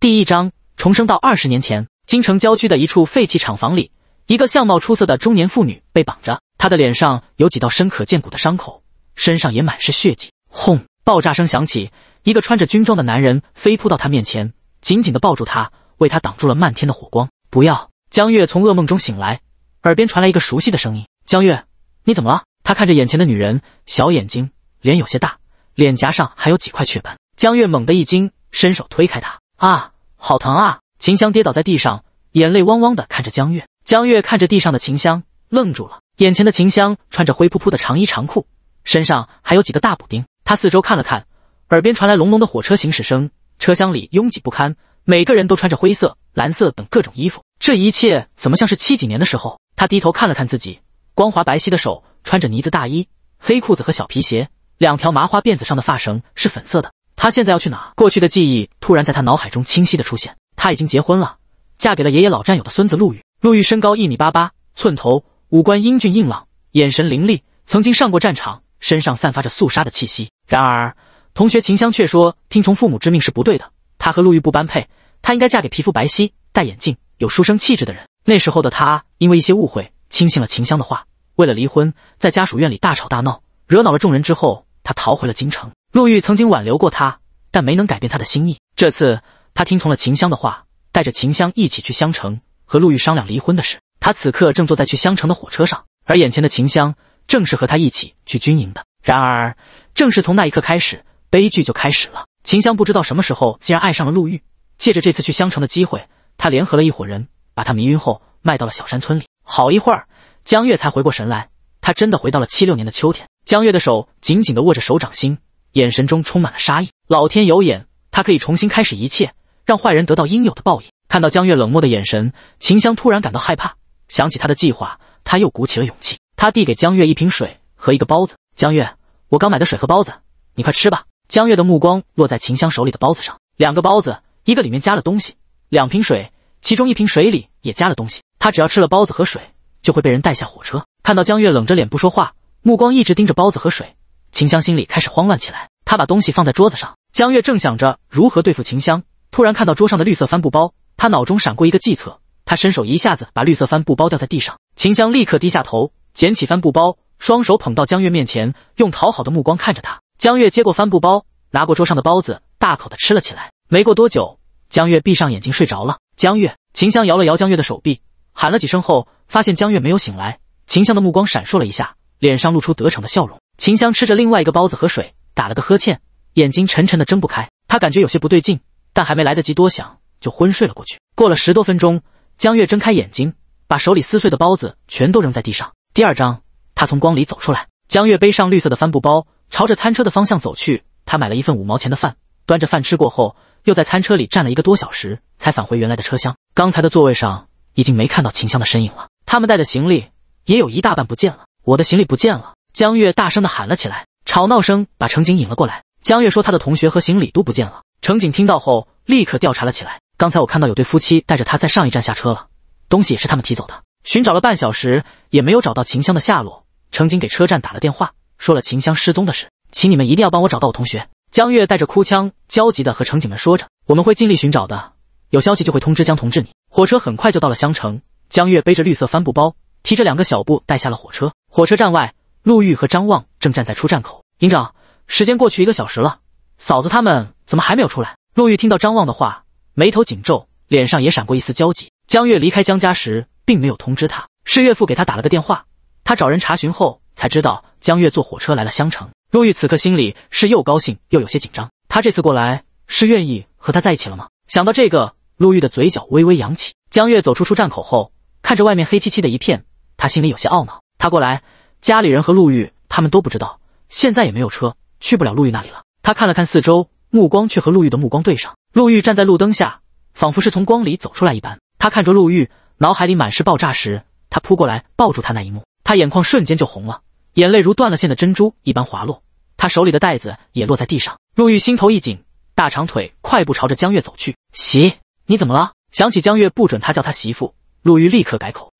第一章重生到二十年前，京城郊区的一处废弃厂房里，一个相貌出色的中年妇女被绑着，她的脸上有几道深可见骨的伤口，身上也满是血迹。轰！爆炸声响起，一个穿着军装的男人飞扑到她面前，紧紧的抱住她，为她挡住了漫天的火光。不要！江月从噩梦中醒来，耳边传来一个熟悉的声音：“江月，你怎么了？”他看着眼前的女人，小眼睛，脸有些大，脸颊上还有几块雀斑。江月猛地一惊，伸手推开她。啊，好疼啊！秦香跌倒在地上，眼泪汪汪的看着江月。江月看着地上的秦香，愣住了。眼前的秦香穿着灰扑扑的长衣长裤，身上还有几个大补丁。他四周看了看，耳边传来隆隆的火车行驶声。车厢里拥挤不堪，每个人都穿着灰色、蓝色等各种衣服。这一切怎么像是七几年的时候？他低头看了看自己，光滑白皙的手，穿着呢子大衣、黑裤子和小皮鞋，两条麻花辫子上的发绳是粉色的。他现在要去哪？过去的记忆突然在他脑海中清晰的出现。他已经结婚了，嫁给了爷爷老战友的孙子陆玉。陆玉身高一米八八，寸头，五官英俊硬朗，眼神凌厉，曾经上过战场，身上散发着肃杀的气息。然而，同学秦香却说，听从父母之命是不对的。他和陆玉不般配，他应该嫁给皮肤白皙、戴眼镜、有书生气质的人。那时候的他，因为一些误会，轻信了秦香的话，为了离婚，在家属院里大吵大闹，惹恼了众人之后，他逃回了京城。陆玉曾经挽留过他，但没能改变他的心意。这次，他听从了秦香的话，带着秦香一起去襄城和陆玉商量离婚的事。他此刻正坐在去襄城的火车上，而眼前的秦香正是和他一起去军营的。然而，正是从那一刻开始，悲剧就开始了。秦香不知道什么时候竟然爱上了陆玉，借着这次去襄城的机会，他联合了一伙人把他迷晕后卖到了小山村里。好一会儿，江月才回过神来，他真的回到了七六年的秋天。江月的手紧紧地握着手掌心。眼神中充满了杀意。老天有眼，他可以重新开始一切，让坏人得到应有的报应。看到江月冷漠的眼神，秦香突然感到害怕，想起他的计划，他又鼓起了勇气。他递给江月一瓶水和一个包子：“江月，我刚买的水和包子，你快吃吧。”江月的目光落在秦香手里的包子上，两个包子，一个里面加了东西，两瓶水，其中一瓶水里也加了东西。他只要吃了包子和水，就会被人带下火车。看到江月冷着脸不说话，目光一直盯着包子和水。秦香心里开始慌乱起来，她把东西放在桌子上。江月正想着如何对付秦香，突然看到桌上的绿色帆布包，她脑中闪过一个计策，她伸手一下子把绿色帆布包掉在地上。秦香立刻低下头，捡起帆布包，双手捧到江月面前，用讨好的目光看着她。江月接过帆布包，拿过桌上的包子，大口的吃了起来。没过多久，江月闭上眼睛睡着了。江月，秦香摇了摇江月的手臂，喊了几声后，发现江月没有醒来。秦香的目光闪烁了一下，脸上露出得逞的笑容。秦香吃着另外一个包子和水，打了个呵欠，眼睛沉沉的睁不开。她感觉有些不对劲，但还没来得及多想，就昏睡了过去。过了十多分钟，江月睁开眼睛，把手里撕碎的包子全都扔在地上。第二章，他从光里走出来。江月背上绿色的帆布包，朝着餐车的方向走去。他买了一份五毛钱的饭，端着饭吃过后，又在餐车里站了一个多小时，才返回原来的车厢。刚才的座位上已经没看到秦香的身影了。他们带的行李也有一大半不见了。我的行李不见了。江月大声的喊了起来，吵闹声把乘警引了过来。江月说：“他的同学和行李都不见了。”乘警听到后，立刻调查了起来。刚才我看到有对夫妻带着他在上一站下车了，东西也是他们提走的。寻找了半小时，也没有找到秦香的下落。乘警给车站打了电话，说了秦香失踪的事，请你们一定要帮我找到我同学。江月带着哭腔焦急的和乘警们说着：“我们会尽力寻找的，有消息就会通知江同志。”你火车很快就到了襄城，江月背着绿色帆布包，提着两个小布袋下了火车。火车站外。陆玉和张望正站在出站口。营长，时间过去一个小时了，嫂子他们怎么还没有出来？陆玉听到张望的话，眉头紧皱，脸上也闪过一丝焦急。江月离开江家时，并没有通知他，是岳父给他打了个电话，他找人查询后，才知道江月坐火车来了襄城。陆玉此刻心里是又高兴又有些紧张。他这次过来，是愿意和他在一起了吗？想到这个，陆玉的嘴角微微扬起。江月走出出站口后，看着外面黑漆漆的一片，他心里有些懊恼。他过来。家里人和陆玉他们都不知道，现在也没有车，去不了陆玉那里了。他看了看四周，目光却和陆玉的目光对上。陆玉站在路灯下，仿佛是从光里走出来一般。他看着陆玉，脑海里满是爆炸时他扑过来抱住他那一幕。他眼眶瞬间就红了，眼泪如断了线的珍珠一般滑落。他手里的袋子也落在地上。陆玉心头一紧，大长腿快步朝着江月走去。媳，你怎么了？想起江月不准他叫他媳妇，陆玉立刻改口。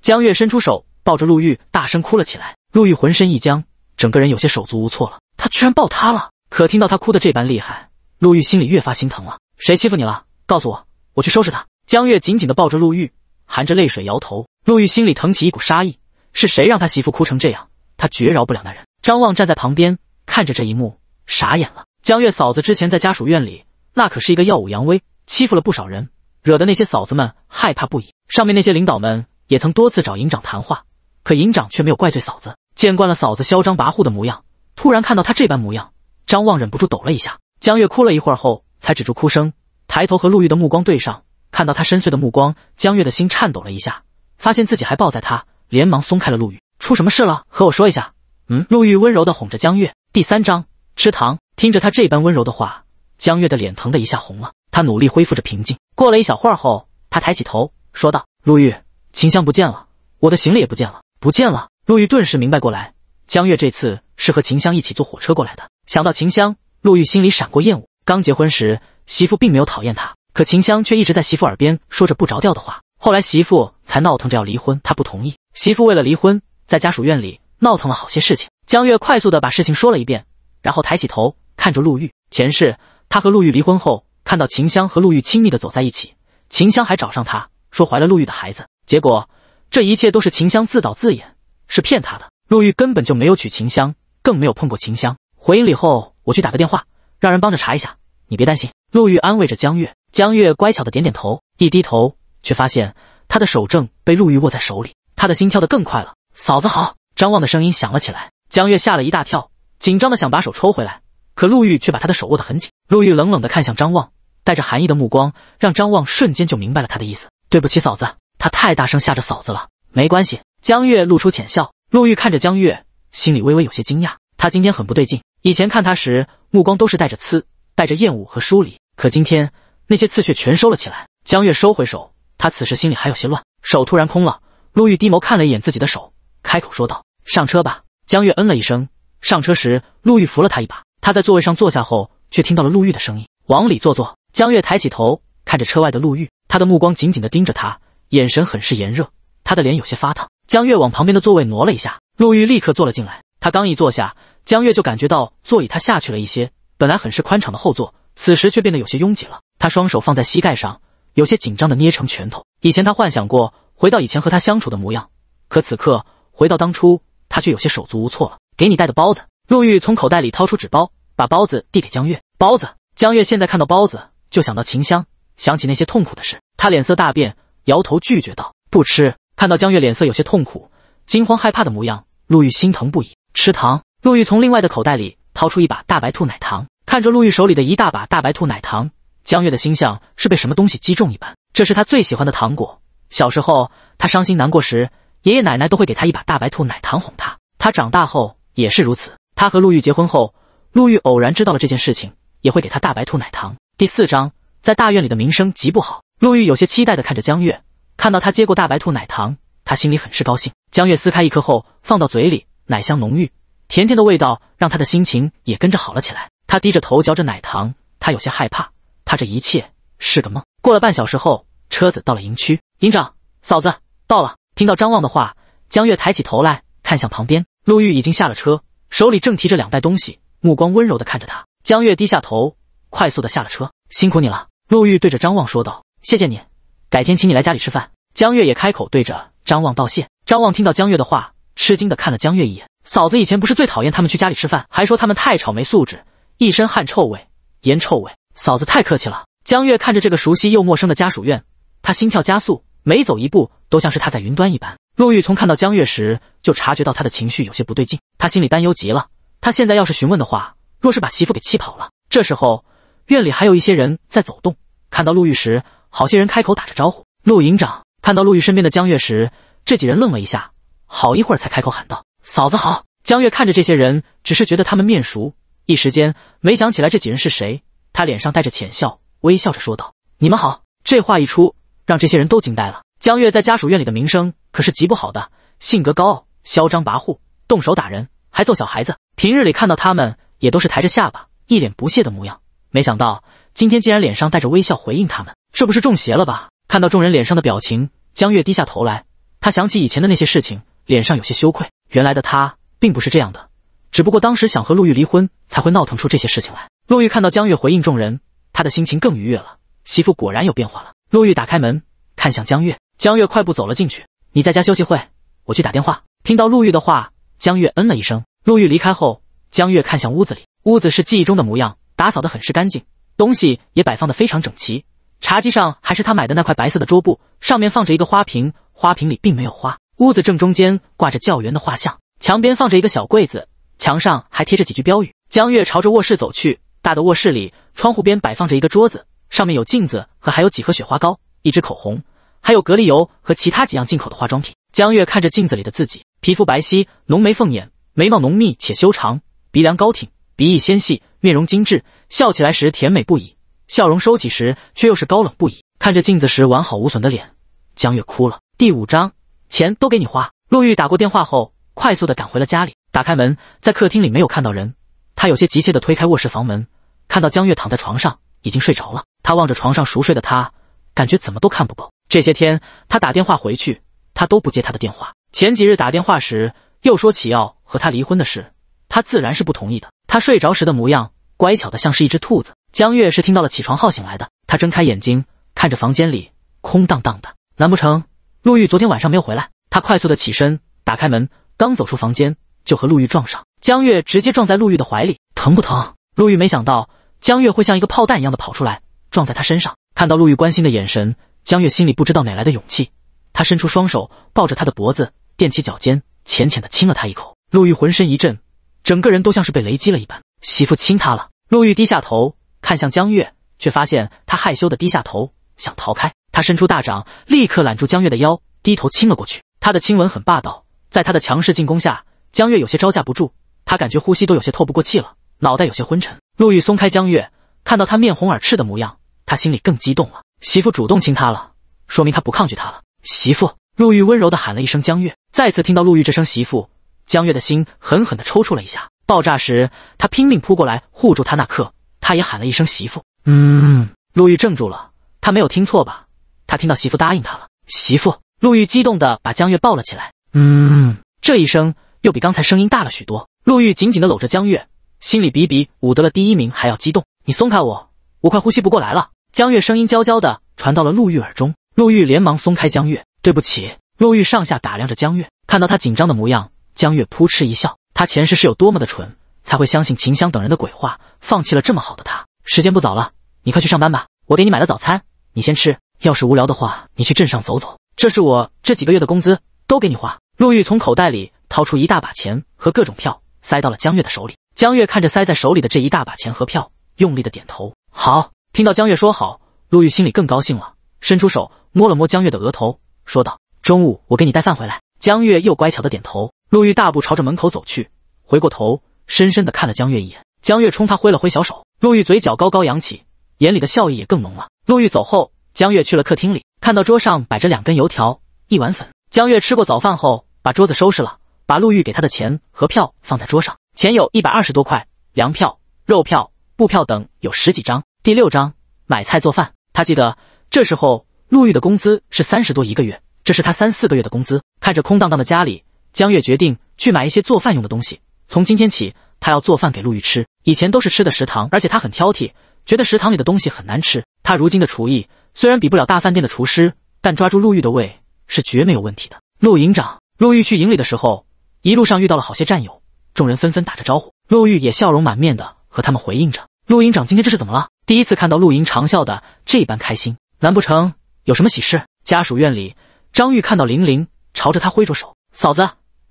江月伸出手。抱着陆玉，大声哭了起来。陆玉浑身一僵，整个人有些手足无措了。他居然抱她了！可听到她哭的这般厉害，陆玉心里越发心疼了。谁欺负你了？告诉我，我去收拾他。江月紧紧的抱着陆玉，含着泪水摇头。陆玉心里腾起一股杀意：是谁让他媳妇哭成这样？他绝饶不了那人。张望站在旁边，看着这一幕，傻眼了。江月嫂子之前在家属院里，那可是一个耀武扬威，欺负了不少人，惹得那些嫂子们害怕不已。上面那些领导们也曾多次找营长谈话。可营长却没有怪罪嫂子。见惯了嫂子嚣张跋扈的模样，突然看到她这般模样，张望忍不住抖了一下。江月哭了一会儿后，才止住哭声，抬头和陆玉的目光对上，看到他深邃的目光，江月的心颤抖了一下，发现自己还抱在他，连忙松开了陆玉。出什么事了？和我说一下。嗯。陆玉温柔地哄着江月。第三章，吃糖。听着他这般温柔的话，江月的脸疼的一下红了。他努力恢复着平静。过了一小会儿后，他抬起头说道：“陆玉，秦香不见了，我的行李也不见了。”不见了。陆玉顿时明白过来，江月这次是和秦香一起坐火车过来的。想到秦香，陆玉心里闪过厌恶。刚结婚时，媳妇并没有讨厌他，可秦香却一直在媳妇耳边说着不着调的话。后来媳妇才闹腾着要离婚，他不同意。媳妇为了离婚，在家属院里闹腾了好些事情。江月快速的把事情说了一遍，然后抬起头看着陆玉。前世他和陆玉离婚后，看到秦香和陆玉亲密的走在一起，秦香还找上他说怀了陆玉的孩子，结果。这一切都是秦香自导自演，是骗他的。陆玉根本就没有娶秦香，更没有碰过秦香。回营里后，我去打个电话，让人帮着查一下。你别担心。陆玉安慰着江月，江月乖巧的点点头，一低头，却发现他的手正被陆玉握在手里，他的心跳得更快了。嫂子好，张望的声音响了起来，江月吓了一大跳，紧张的想把手抽回来，可陆玉却把他的手握得很紧。陆玉冷冷的看向张望，带着寒意的目光让张望瞬间就明白了他的意思。对不起，嫂子。他太大声吓着嫂子了，没关系。江月露出浅笑，陆玉看着江月，心里微微有些惊讶。他今天很不对劲，以前看他时目光都是带着刺，带着厌恶和疏离，可今天那些刺却全收了起来。江月收回手，他此时心里还有些乱，手突然空了。陆玉低眸看了一眼自己的手，开口说道：“上车吧。”江月嗯了一声。上车时，陆玉扶了他一把。他在座位上坐下后，却听到了陆玉的声音：“往里坐坐。”江月抬起头，看着车外的陆玉，他的目光紧紧地盯着他。眼神很是炎热，他的脸有些发烫。江月往旁边的座位挪了一下，陆玉立刻坐了进来。他刚一坐下，江月就感觉到座椅他下去了一些。本来很是宽敞的后座，此时却变得有些拥挤了。他双手放在膝盖上，有些紧张的捏成拳头。以前他幻想过回到以前和他相处的模样，可此刻回到当初，他却有些手足无措了。给你带的包子，陆玉从口袋里掏出纸包，把包子递给江月。包子。江月现在看到包子，就想到秦香，想起那些痛苦的事，他脸色大变。摇头拒绝道：“不吃。”看到江月脸色有些痛苦、惊慌害怕的模样，陆玉心疼不已。吃糖，陆玉从另外的口袋里掏出一把大白兔奶糖。看着陆玉手里的一大把大白兔奶糖，江月的心像是被什么东西击中一般。这是他最喜欢的糖果。小时候，他伤心难过时，爷爷奶奶都会给他一把大白兔奶糖哄他。他长大后也是如此。他和陆玉结婚后，陆玉偶然知道了这件事情，也会给他大白兔奶糖。第四章，在大院里的名声极不好。陆玉有些期待的看着江月，看到他接过大白兔奶糖，他心里很是高兴。江月撕开一颗后放到嘴里，奶香浓郁，甜甜的味道让他的心情也跟着好了起来。他低着头嚼着奶糖，他有些害怕，他这一切是个梦。过了半小时后，车子到了营区，营长嫂子到了。听到张望的话，江月抬起头来看向旁边，陆玉已经下了车，手里正提着两袋东西，目光温柔的看着他。江月低下头，快速的下了车，辛苦你了。陆玉对着张望说道。谢谢你，改天请你来家里吃饭。江月也开口对着张望道谢。张望听到江月的话，吃惊的看了江月一眼。嫂子以前不是最讨厌他们去家里吃饭，还说他们太吵，没素质，一身汗臭味、烟臭味。嫂子太客气了。江月看着这个熟悉又陌生的家属院，他心跳加速，每走一步都像是他在云端一般。陆玉从看到江月时就察觉到他的情绪有些不对劲，他心里担忧极了。他现在要是询问的话，若是把媳妇给气跑了，这时候院里还有一些人在走动，看到陆玉时。好些人开口打着招呼。陆营长看到陆玉身边的江月时，这几人愣了一下，好一会儿才开口喊道：“嫂子好。”江月看着这些人，只是觉得他们面熟，一时间没想起来这几人是谁。他脸上带着浅笑，微笑着说道：“你们好。”这话一出，让这些人都惊呆了。江月在家属院里的名声可是极不好的，性格高傲、嚣张跋扈，动手打人，还揍小孩子。平日里看到他们，也都是抬着下巴，一脸不屑的模样。没想到今天竟然脸上带着微笑回应他们。这不是中邪了吧？看到众人脸上的表情，江月低下头来，他想起以前的那些事情，脸上有些羞愧。原来的他并不是这样的，只不过当时想和陆玉离婚，才会闹腾出这些事情来。陆玉看到江月回应众人，他的心情更愉悦了。媳妇果然有变化了。陆玉打开门，看向江月，江月快步走了进去。你在家休息会，我去打电话。听到陆玉的话，江月嗯了一声。陆玉离开后，江月看向屋子里，屋子是记忆中的模样，打扫的很是干净，东西也摆放的非常整齐。茶几上还是他买的那块白色的桌布，上面放着一个花瓶，花瓶里并没有花。屋子正中间挂着教员的画像，墙边放着一个小柜子，墙上还贴着几句标语。江月朝着卧室走去，大的卧室里，窗户边摆放着一个桌子，上面有镜子和还有几盒雪花膏、一支口红，还有隔离油和其他几样进口的化妆品。江月看着镜子里的自己，皮肤白皙，浓眉凤眼，眉毛浓密且修长，鼻梁高挺，鼻翼纤细，面容精致，笑起来时甜美不已。笑容收起时，却又是高冷不已。看着镜子时完好无损的脸，江月哭了。第五章，钱都给你花。陆玉打过电话后，快速的赶回了家里，打开门，在客厅里没有看到人，他有些急切的推开卧室房门，看到江月躺在床上，已经睡着了。他望着床上熟睡的他，感觉怎么都看不够。这些天他打电话回去，他都不接他的电话。前几日打电话时又说起要和他离婚的事，他自然是不同意的。他睡着时的模样，乖巧的像是一只兔子。江月是听到了起床号醒来的，她睁开眼睛，看着房间里空荡荡的，难不成陆玉昨天晚上没有回来？她快速的起身，打开门，刚走出房间，就和陆玉撞上，江月直接撞在陆玉的怀里，疼不疼？陆玉没想到江月会像一个炮弹一样的跑出来，撞在他身上。看到陆玉关心的眼神，江月心里不知道哪来的勇气，他伸出双手抱着他的脖子，踮起脚尖，浅浅的亲了他一口。陆玉浑身一震，整个人都像是被雷击了一般，媳妇亲他了。陆玉低下头。看向江月，却发现他害羞的低下头，想逃开。他伸出大掌，立刻揽住江月的腰，低头亲了过去。他的亲吻很霸道，在他的强势进攻下，江月有些招架不住，他感觉呼吸都有些透不过气了，脑袋有些昏沉。陆玉松开江月，看到他面红耳赤的模样，他心里更激动了。媳妇主动亲他了，说明他不抗拒他了。媳妇，陆玉温柔的喊了一声江月，再次听到陆玉这声媳妇，江月的心狠狠的抽搐了一下。爆炸时，他拼命扑过来护住他那刻。他也喊了一声“媳妇”，嗯，陆玉怔住了，他没有听错吧？他听到媳妇答应他了。媳妇，陆玉激动的把江月抱了起来，嗯，这一声又比刚才声音大了许多。陆玉紧紧的搂着江月，心里比比武得了第一名还要激动。你松开我，我快呼吸不过来了。江月声音娇娇的传到了陆玉耳中，陆玉连忙松开江月，对不起。陆玉上下打量着江月，看到他紧张的模样，江月扑哧一笑，他前世是有多么的蠢。才会相信秦香等人的鬼话，放弃了这么好的他。时间不早了，你快去上班吧。我给你买了早餐，你先吃。要是无聊的话，你去镇上走走。这是我这几个月的工资，都给你花。陆玉从口袋里掏出一大把钱和各种票，塞到了江月的手里。江月看着塞在手里的这一大把钱和票，用力的点头。好，听到江月说好，陆玉心里更高兴了，伸出手摸了摸江月的额头，说道：“中午我给你带饭回来。”江月又乖巧的点头。陆玉大步朝着门口走去，回过头。深深的看了江月一眼，江月冲他挥了挥小手，陆玉嘴角高高扬起，眼里的笑意也更浓了。陆玉走后，江月去了客厅里，看到桌上摆着两根油条，一碗粉。江月吃过早饭后，把桌子收拾了，把陆玉给他的钱和票放在桌上，钱有一百二十多块，粮票、肉票、布票等有十几张。第六张买菜做饭。他记得这时候陆玉的工资是三十多一个月，这是他三四个月的工资。看着空荡荡的家里，江月决定去买一些做饭用的东西。从今天起，他要做饭给陆玉吃。以前都是吃的食堂，而且他很挑剔，觉得食堂里的东西很难吃。他如今的厨艺虽然比不了大饭店的厨师，但抓住陆玉的胃是绝没有问题的。陆营长，陆玉去营里的时候，一路上遇到了好些战友，众人纷纷打着招呼，陆玉也笑容满面的和他们回应着。陆营长今天这是怎么了？第一次看到陆营长笑的这般开心，难不成有什么喜事？家属院里，张玉看到林玲朝着他挥着手，嫂子，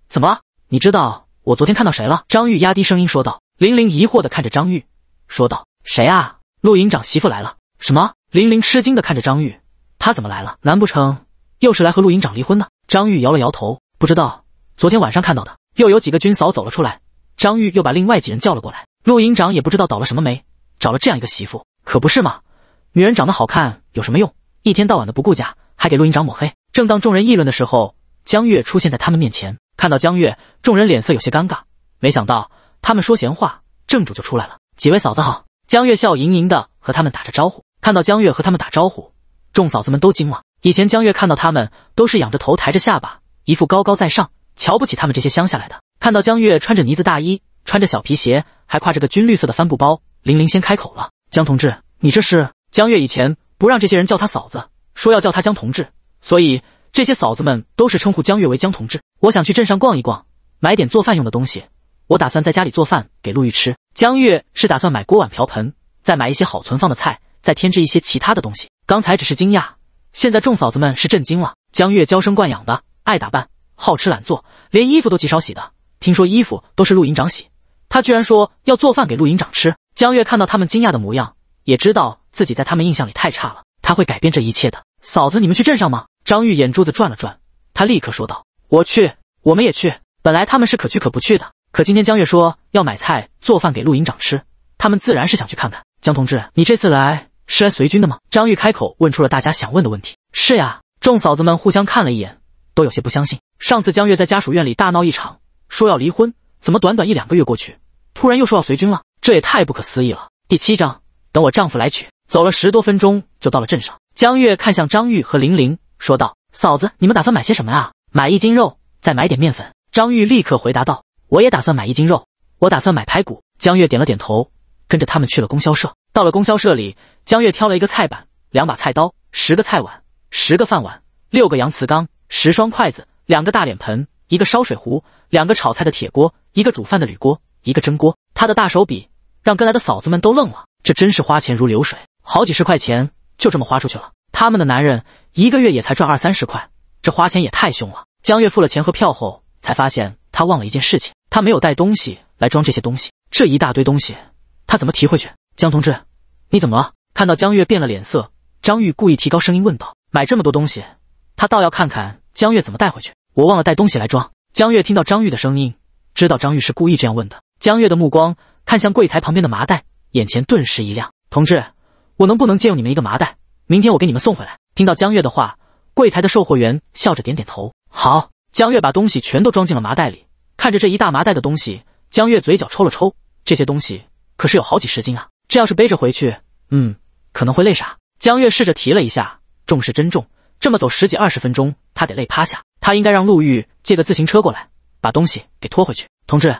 怎么了？你知道。我昨天看到谁了？张玉压低声音说道。玲玲疑惑的看着张玉，说道：“谁啊？陆营长媳妇来了？”什么？玲玲吃惊的看着张玉，他怎么来了？难不成又是来和陆营长离婚的？张玉摇了摇头，不知道。昨天晚上看到的，又有几个军嫂走了出来。张玉又把另外几人叫了过来。陆营长也不知道倒了什么霉，找了这样一个媳妇，可不是嘛？女人长得好看有什么用？一天到晚的不顾家，还给陆营长抹黑。正当众人议论的时候，江月出现在他们面前。看到江月，众人脸色有些尴尬。没想到他们说闲话，正主就出来了。几位嫂子好，江月笑盈盈的和他们打着招呼。看到江月和他们打招呼，众嫂子们都惊了。以前江月看到他们，都是仰着头，抬着下巴，一副高高在上，瞧不起他们这些乡下来的。看到江月穿着呢子大衣，穿着小皮鞋，还挎着个军绿色的帆布包，玲玲先开口了：“江同志，你这是……”江月以前不让这些人叫他嫂子，说要叫他江同志，所以。这些嫂子们都是称呼江月为江同志。我想去镇上逛一逛，买点做饭用的东西。我打算在家里做饭给陆玉吃。江月是打算买锅碗瓢盆，再买一些好存放的菜，再添置一些其他的东西。刚才只是惊讶，现在众嫂子们是震惊了。江月娇生惯养的，爱打扮，好吃懒做，连衣服都极少洗的。听说衣服都是陆营长洗，他居然说要做饭给陆营长吃。江月看到他们惊讶的模样，也知道自己在他们印象里太差了。他会改变这一切的。嫂子，你们去镇上吗？张玉眼珠子转了转，他立刻说道：“我去，我们也去。本来他们是可去可不去的，可今天江月说要买菜做饭给陆营长吃，他们自然是想去看看。江同志，你这次来是来随军的吗？”张玉开口问出了大家想问的问题。“是呀。”众嫂子们互相看了一眼，都有些不相信。上次江月在家属院里大闹一场，说要离婚，怎么短短一两个月过去，突然又说要随军了？这也太不可思议了。第七章，等我丈夫来取。走了十多分钟，就到了镇上。江月看向张玉和玲玲。说道：“嫂子，你们打算买些什么啊？买一斤肉，再买点面粉。”张玉立刻回答道：“我也打算买一斤肉，我打算买排骨。”江月点了点头，跟着他们去了供销社。到了供销社里，江月挑了一个菜板、两把菜刀、十个菜碗、十个饭碗、六个洋瓷缸、十双筷子、两个大脸盆、一个烧水壶、两个炒菜的铁锅、一个煮饭的铝锅、一个蒸锅。他的大手笔让跟来的嫂子们都愣了，这真是花钱如流水，好几十块钱就这么花出去了。他们的男人。一个月也才赚二三十块，这花钱也太凶了。江月付了钱和票后，才发现他忘了一件事情，他没有带东西来装这些东西，这一大堆东西，他怎么提回去？江同志，你怎么了？看到江月变了脸色，张玉故意提高声音问道：“买这么多东西，他倒要看看江月怎么带回去。”我忘了带东西来装。江月听到张玉的声音，知道张玉是故意这样问的。江月的目光看向柜台旁边的麻袋，眼前顿时一亮：“同志，我能不能借用你们一个麻袋？明天我给你们送回来。”听到江月的话，柜台的售货员笑着点点头。好，江月把东西全都装进了麻袋里。看着这一大麻袋的东西，江月嘴角抽了抽。这些东西可是有好几十斤啊，这要是背着回去，嗯，可能会累傻。江月试着提了一下，重是真重。这么走十几二十分钟，他得累趴下。他应该让陆玉借个自行车过来，把东西给拖回去。同志，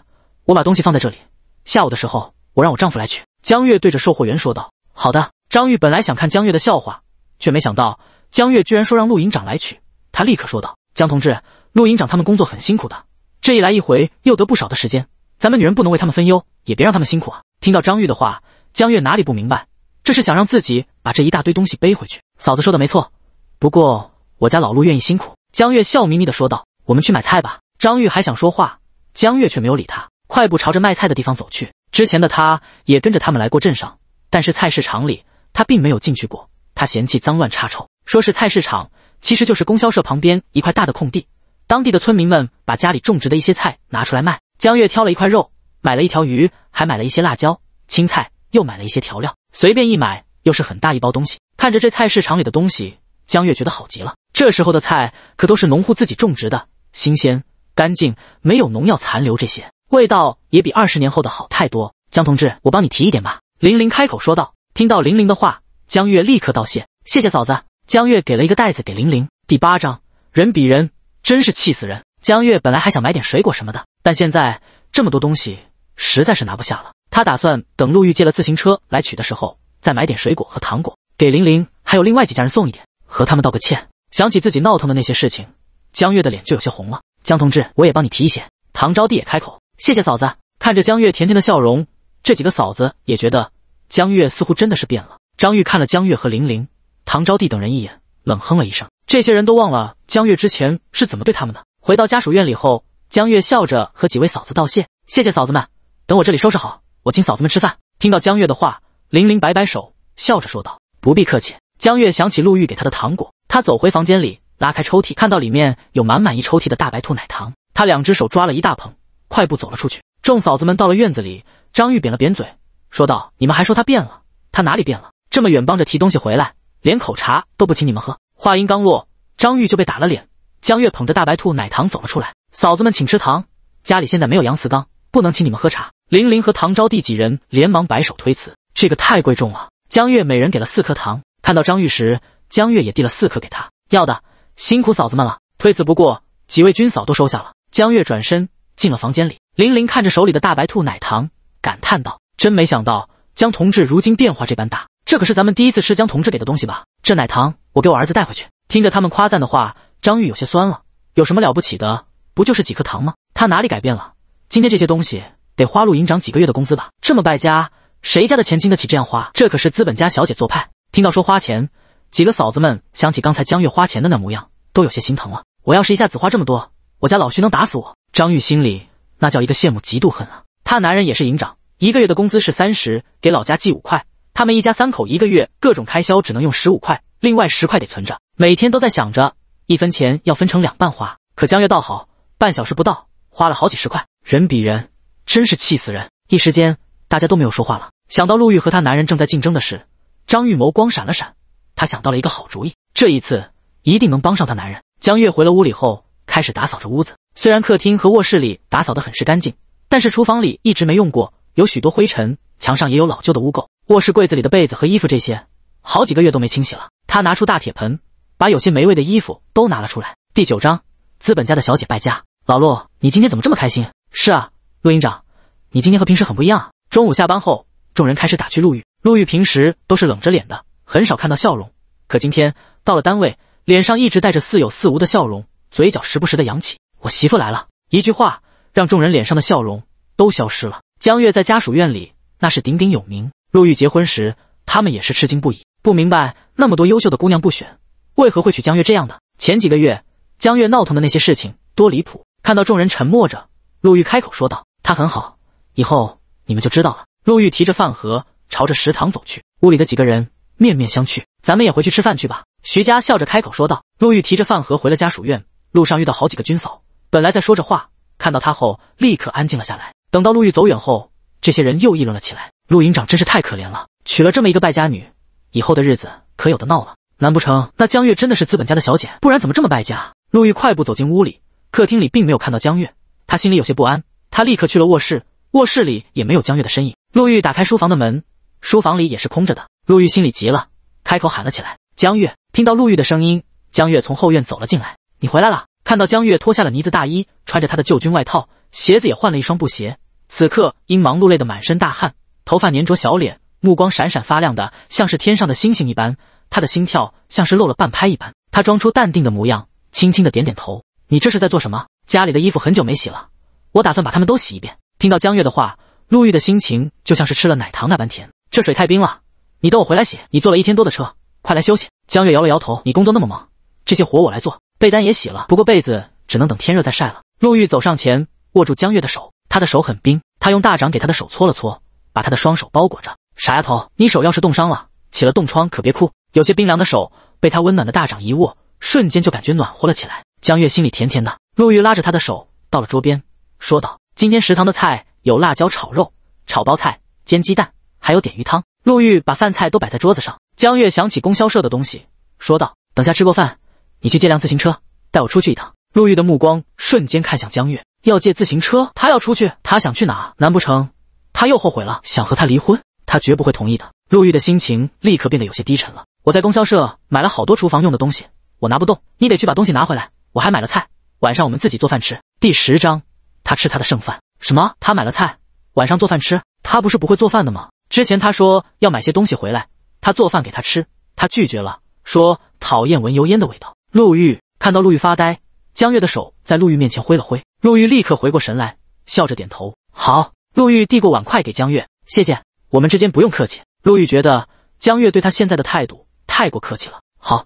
我把东西放在这里，下午的时候我让我丈夫来取。江月对着售货员说道：“好的。”张玉本来想看江月的笑话。却没想到江月居然说让陆营长来取，他立刻说道：“江同志，陆营长他们工作很辛苦的，这一来一回又得不少的时间，咱们女人不能为他们分忧，也别让他们辛苦啊。”听到张玉的话，江月哪里不明白，这是想让自己把这一大堆东西背回去。嫂子说的没错，不过我家老陆愿意辛苦。江月笑眯眯的说道：“我们去买菜吧。”张玉还想说话，江月却没有理他，快步朝着卖菜的地方走去。之前的他也跟着他们来过镇上，但是菜市场里他并没有进去过。他嫌弃脏乱差丑，说是菜市场，其实就是供销社旁边一块大的空地。当地的村民们把家里种植的一些菜拿出来卖。江月挑了一块肉，买了一条鱼，还买了一些辣椒、青菜，又买了一些调料，随便一买又是很大一包东西。看着这菜市场里的东西，江月觉得好极了。这时候的菜可都是农户自己种植的，新鲜、干净，没有农药残留，这些味道也比二十年后的好太多。江同志，我帮你提一点吧。玲玲开口说道。听到玲玲的话。江月立刻道谢，谢谢嫂子。江月给了一个袋子给玲玲。第八章，人比人真是气死人。江月本来还想买点水果什么的，但现在这么多东西实在是拿不下了。他打算等陆玉借了自行车来取的时候再买点水果和糖果给玲玲，还有另外几家人送一点，和他们道个歉。想起自己闹腾的那些事情，江月的脸就有些红了。江同志，我也帮你提一些。唐招娣也开口，谢谢嫂子。看着江月甜甜的笑容，这几个嫂子也觉得江月似乎真的是变了。张玉看了江月和玲玲、唐招娣等人一眼，冷哼了一声。这些人都忘了江月之前是怎么对他们的。回到家属院里后，江月笑着和几位嫂子道谢：“谢谢嫂子们，等我这里收拾好，我请嫂子们吃饭。”听到江月的话，玲玲摆摆手，笑着说道：“不必客气。”江月想起陆玉给他的糖果，他走回房间里，拉开抽屉，看到里面有满满一抽屉的大白兔奶糖，他两只手抓了一大捧，快步走了出去。众嫂子们到了院子里，张玉扁了扁嘴，说道：“你们还说他变了？他哪里变了？”这么远帮着提东西回来，连口茶都不请你们喝。话音刚落，张玉就被打了脸。江月捧着大白兔奶糖走了出来，嫂子们请吃糖。家里现在没有杨瓷缸，不能请你们喝茶。玲玲和唐招娣几人连忙摆手推辞，这个太贵重了。江月每人给了四颗糖。看到张玉时，江月也递了四颗给他。要的，辛苦嫂子们了，推辞不过，几位军嫂都收下了。江月转身进了房间里。玲玲看着手里的大白兔奶糖，感叹道：“真没想到，江同志如今变化这般大。”这可是咱们第一次吃江同志给的东西吧？这奶糖我给我儿子带回去。听着他们夸赞的话，张玉有些酸了。有什么了不起的？不就是几颗糖吗？他哪里改变了？今天这些东西得花陆营长几个月的工资吧？这么败家，谁家的钱经得起这样花？这可是资本家小姐做派。听到说花钱，几个嫂子们想起刚才江月花钱的那模样，都有些心疼了。我要是一下子花这么多，我家老徐能打死我。张玉心里那叫一个羡慕嫉妒恨啊！他男人也是营长，一个月的工资是三十，给老家寄五块。他们一家三口一个月各种开销只能用十五块，另外十块得存着。每天都在想着，一分钱要分成两半花。可江月倒好，半小时不到花了好几十块。人比人真是气死人！一时间大家都没有说话了。想到陆玉和她男人正在竞争的事，张玉眸光闪了闪，她想到了一个好主意。这一次一定能帮上她男人。江月回了屋里后，开始打扫着屋子。虽然客厅和卧室里打扫得很是干净，但是厨房里一直没用过，有许多灰尘，墙上也有老旧的污垢。卧室柜子里的被子和衣服，这些好几个月都没清洗了。他拿出大铁盆，把有些霉味的衣服都拿了出来。第九章：资本家的小姐败家。老陆，你今天怎么这么开心？是啊，陆营长，你今天和平时很不一样啊。中午下班后，众人开始打趣陆玉。陆玉平时都是冷着脸的，很少看到笑容，可今天到了单位，脸上一直带着似有似无的笑容，嘴角时不时的扬起。我媳妇来了，一句话让众人脸上的笑容都消失了。江月在家属院里那是鼎鼎有名。陆玉结婚时，他们也是吃惊不已，不明白那么多优秀的姑娘不选，为何会娶江月这样的？前几个月江月闹腾的那些事情多离谱。看到众人沉默着，陆玉开口说道：“她很好，以后你们就知道了。”陆玉提着饭盒朝着食堂走去。屋里的几个人面面相觑：“咱们也回去吃饭去吧。”徐佳笑着开口说道。陆玉提着饭盒回了家属院，路上遇到好几个军嫂，本来在说着话，看到他后立刻安静了下来。等到陆玉走远后，这些人又议论了起来。陆营长真是太可怜了，娶了这么一个败家女，以后的日子可有的闹了。难不成那江月真的是资本家的小姐？不然怎么这么败家？陆玉快步走进屋里，客厅里并没有看到江月，他心里有些不安。他立刻去了卧室，卧室里也没有江月的身影。陆玉打开书房的门，书房里也是空着的。陆玉心里急了，开口喊了起来：“江月！”听到陆玉的声音，江月从后院走了进来：“你回来了。”看到江月脱下了呢子大衣，穿着他的旧军外套，鞋子也换了一双布鞋，此刻因忙碌累得满身大汗。头发粘着，小脸，目光闪闪发亮的，像是天上的星星一般。他的心跳像是漏了半拍一般。他装出淡定的模样，轻轻的点点头。你这是在做什么？家里的衣服很久没洗了，我打算把他们都洗一遍。听到江月的话，陆玉的心情就像是吃了奶糖那般甜。这水太冰了，你等我回来洗。你坐了一天多的车，快来休息。江月摇了摇头，你工作那么忙，这些活我来做。被单也洗了，不过被子只能等天热再晒了。陆玉走上前，握住江月的手，他的手很冰，他用大掌给他的手搓了搓。把她的双手包裹着，傻丫头，你手要是冻伤了，起了冻疮，可别哭。有些冰凉的手被他温暖的大掌一握，瞬间就感觉暖和了起来。江月心里甜甜的。陆玉拉着她的手到了桌边，说道：“今天食堂的菜有辣椒炒肉、炒包菜、煎鸡蛋，还有点鱼汤。”陆玉把饭菜都摆在桌子上。江月想起供销社的东西，说道：“等下吃过饭，你去借辆自行车，带我出去一趟。”陆玉的目光瞬间看向江月，要借自行车？他要出去？他想去哪？难不成？他又后悔了，想和他离婚，他绝不会同意的。陆玉的心情立刻变得有些低沉了。我在供销社买了好多厨房用的东西，我拿不动，你得去把东西拿回来。我还买了菜，晚上我们自己做饭吃。第十章，他吃他的剩饭。什么？他买了菜，晚上做饭吃？他不是不会做饭的吗？之前他说要买些东西回来，他做饭给他吃，他拒绝了，说讨厌闻油烟的味道。陆玉看到陆玉发呆，江月的手在陆玉面前挥了挥，陆玉立刻回过神来，笑着点头，好。陆玉递过碗筷给江月，谢谢，我们之间不用客气。陆玉觉得江月对他现在的态度太过客气了。好，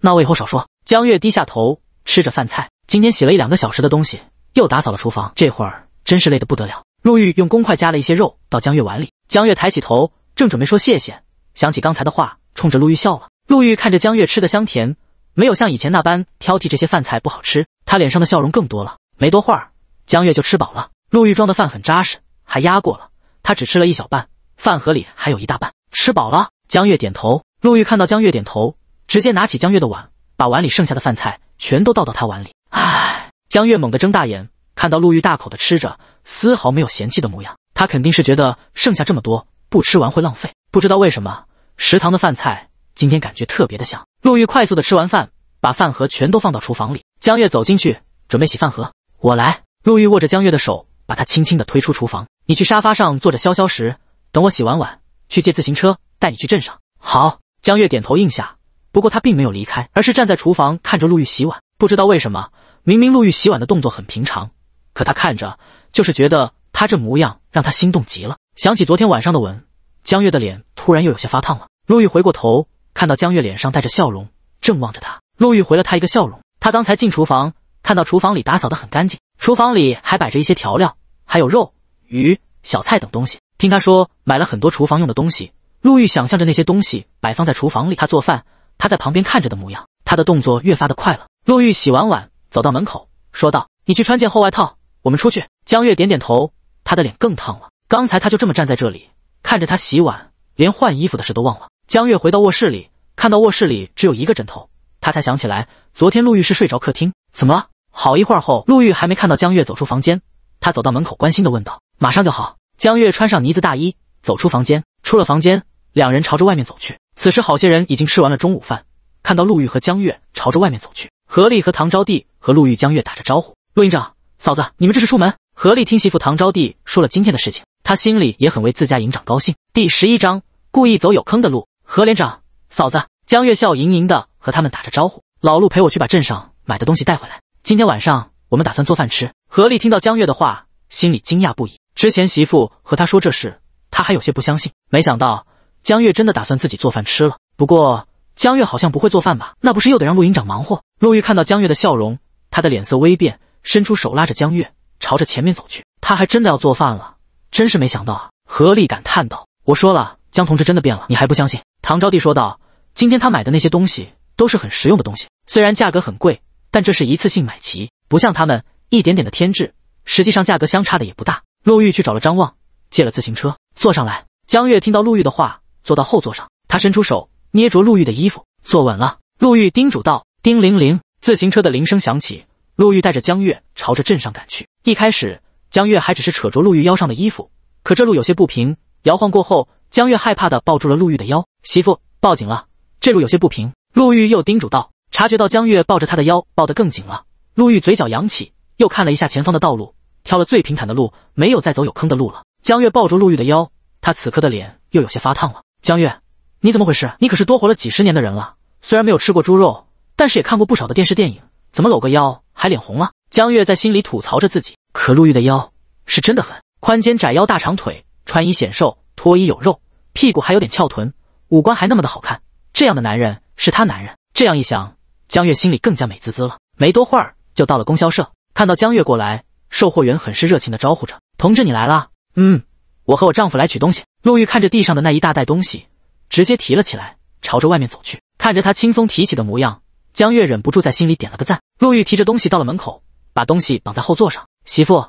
那我以后少说。江月低下头吃着饭菜，今天洗了一两个小时的东西，又打扫了厨房，这会儿真是累得不得了。陆玉用公筷夹了一些肉到江月碗里，江月抬起头，正准备说谢谢，想起刚才的话，冲着陆玉笑了。陆玉看着江月吃的香甜，没有像以前那般挑剔这些饭菜不好吃，他脸上的笑容更多了。没多会儿，江月就吃饱了。陆玉装的饭很扎实。还压过了，他只吃了一小半，饭盒里还有一大半，吃饱了。江月点头，陆玉看到江月点头，直接拿起江月的碗，把碗里剩下的饭菜全都倒到他碗里。唉，江月猛地睁大眼，看到陆玉大口的吃着，丝毫没有嫌弃的模样，他肯定是觉得剩下这么多不吃完会浪费。不知道为什么，食堂的饭菜今天感觉特别的香。陆玉快速的吃完饭，把饭盒全都放到厨房里。江月走进去准备洗饭盒，我来。陆玉握着江月的手，把他轻轻的推出厨房。你去沙发上坐着消消食，等我洗完碗去借自行车带你去镇上。好，江月点头应下。不过他并没有离开，而是站在厨房看着陆玉洗碗。不知道为什么，明明陆玉洗碗的动作很平常，可他看着就是觉得他这模样让他心动极了。想起昨天晚上的吻，江月的脸突然又有些发烫了。陆玉回过头，看到江月脸上带着笑容，正望着他。陆玉回了他一个笑容。他刚才进厨房，看到厨房里打扫得很干净，厨房里还摆着一些调料，还有肉。鱼、小菜等东西。听他说买了很多厨房用的东西，陆玉想象着那些东西摆放在厨房里，他做饭，他在旁边看着的模样，他的动作越发的快了。陆玉洗完碗，走到门口，说道：“你去穿件厚外套，我们出去。”江月点点头，他的脸更烫了。刚才他就这么站在这里，看着他洗碗，连换衣服的事都忘了。江月回到卧室里，看到卧室里只有一个枕头，他才想起来昨天陆玉是睡着客厅。怎么了？好一会儿后，陆玉还没看到江月走出房间，他走到门口，关心的问道。马上就好。江月穿上呢子大衣，走出房间。出了房间，两人朝着外面走去。此时，好些人已经吃完了中午饭，看到陆玉和江月朝着外面走去，何丽和唐招娣和陆玉江月打着招呼：“陆营长，嫂子，你们这是出门？”何丽听媳妇唐招娣说了今天的事情，她心里也很为自家营长高兴。第十一章故意走有坑的路。何连长，嫂子，江月笑盈盈的和他们打着招呼：“老陆陪我去把镇上买的东西带回来，今天晚上我们打算做饭吃。”何丽听到江月的话，心里惊讶不已。之前媳妇和他说这事，他还有些不相信。没想到江月真的打算自己做饭吃了。不过江月好像不会做饭吧？那不是又得让陆营长忙活。陆玉看到江月的笑容，他的脸色微变，伸出手拉着江月朝着前面走去。他还真的要做饭了，真是没想到啊！何丽感叹道：“我说了，江同志真的变了，你还不相信？”唐招娣说道：“今天他买的那些东西都是很实用的东西，虽然价格很贵，但这是一次性买齐，不像他们一点点的添置。实际上价格相差的也不大。”陆玉去找了张望，借了自行车，坐上来。江月听到陆玉的话，坐到后座上。他伸出手，捏着陆玉的衣服，坐稳了。陆玉叮嘱道：“叮铃铃，自行车的铃声响起。”陆玉带着江月朝着镇上赶去。一开始，江月还只是扯着陆玉腰上的衣服，可这路有些不平，摇晃过后，江月害怕的抱住了陆玉的腰。媳妇，抱紧了，这路有些不平。陆玉又叮嘱道。察觉到江月抱着他的腰，抱得更紧了。陆玉嘴角扬起，又看了一下前方的道路。挑了最平坦的路，没有再走有坑的路了。江月抱住陆玉的腰，他此刻的脸又有些发烫了。江月，你怎么回事？你可是多活了几十年的人了，虽然没有吃过猪肉，但是也看过不少的电视电影，怎么搂个腰还脸红了？江月在心里吐槽着自己。可陆玉的腰是真的很宽肩窄腰大长腿，穿衣显瘦脱衣有肉，屁股还有点翘臀，五官还那么的好看，这样的男人是他男人。这样一想，江月心里更加美滋滋了。没多会儿就到了供销社，看到江月过来。售货员很是热情的招呼着：“同志，你来了。”“嗯，我和我丈夫来取东西。”陆玉看着地上的那一大袋东西，直接提了起来，朝着外面走去。看着他轻松提起的模样，江月忍不住在心里点了个赞。陆玉提着东西到了门口，把东西绑在后座上。“媳妇，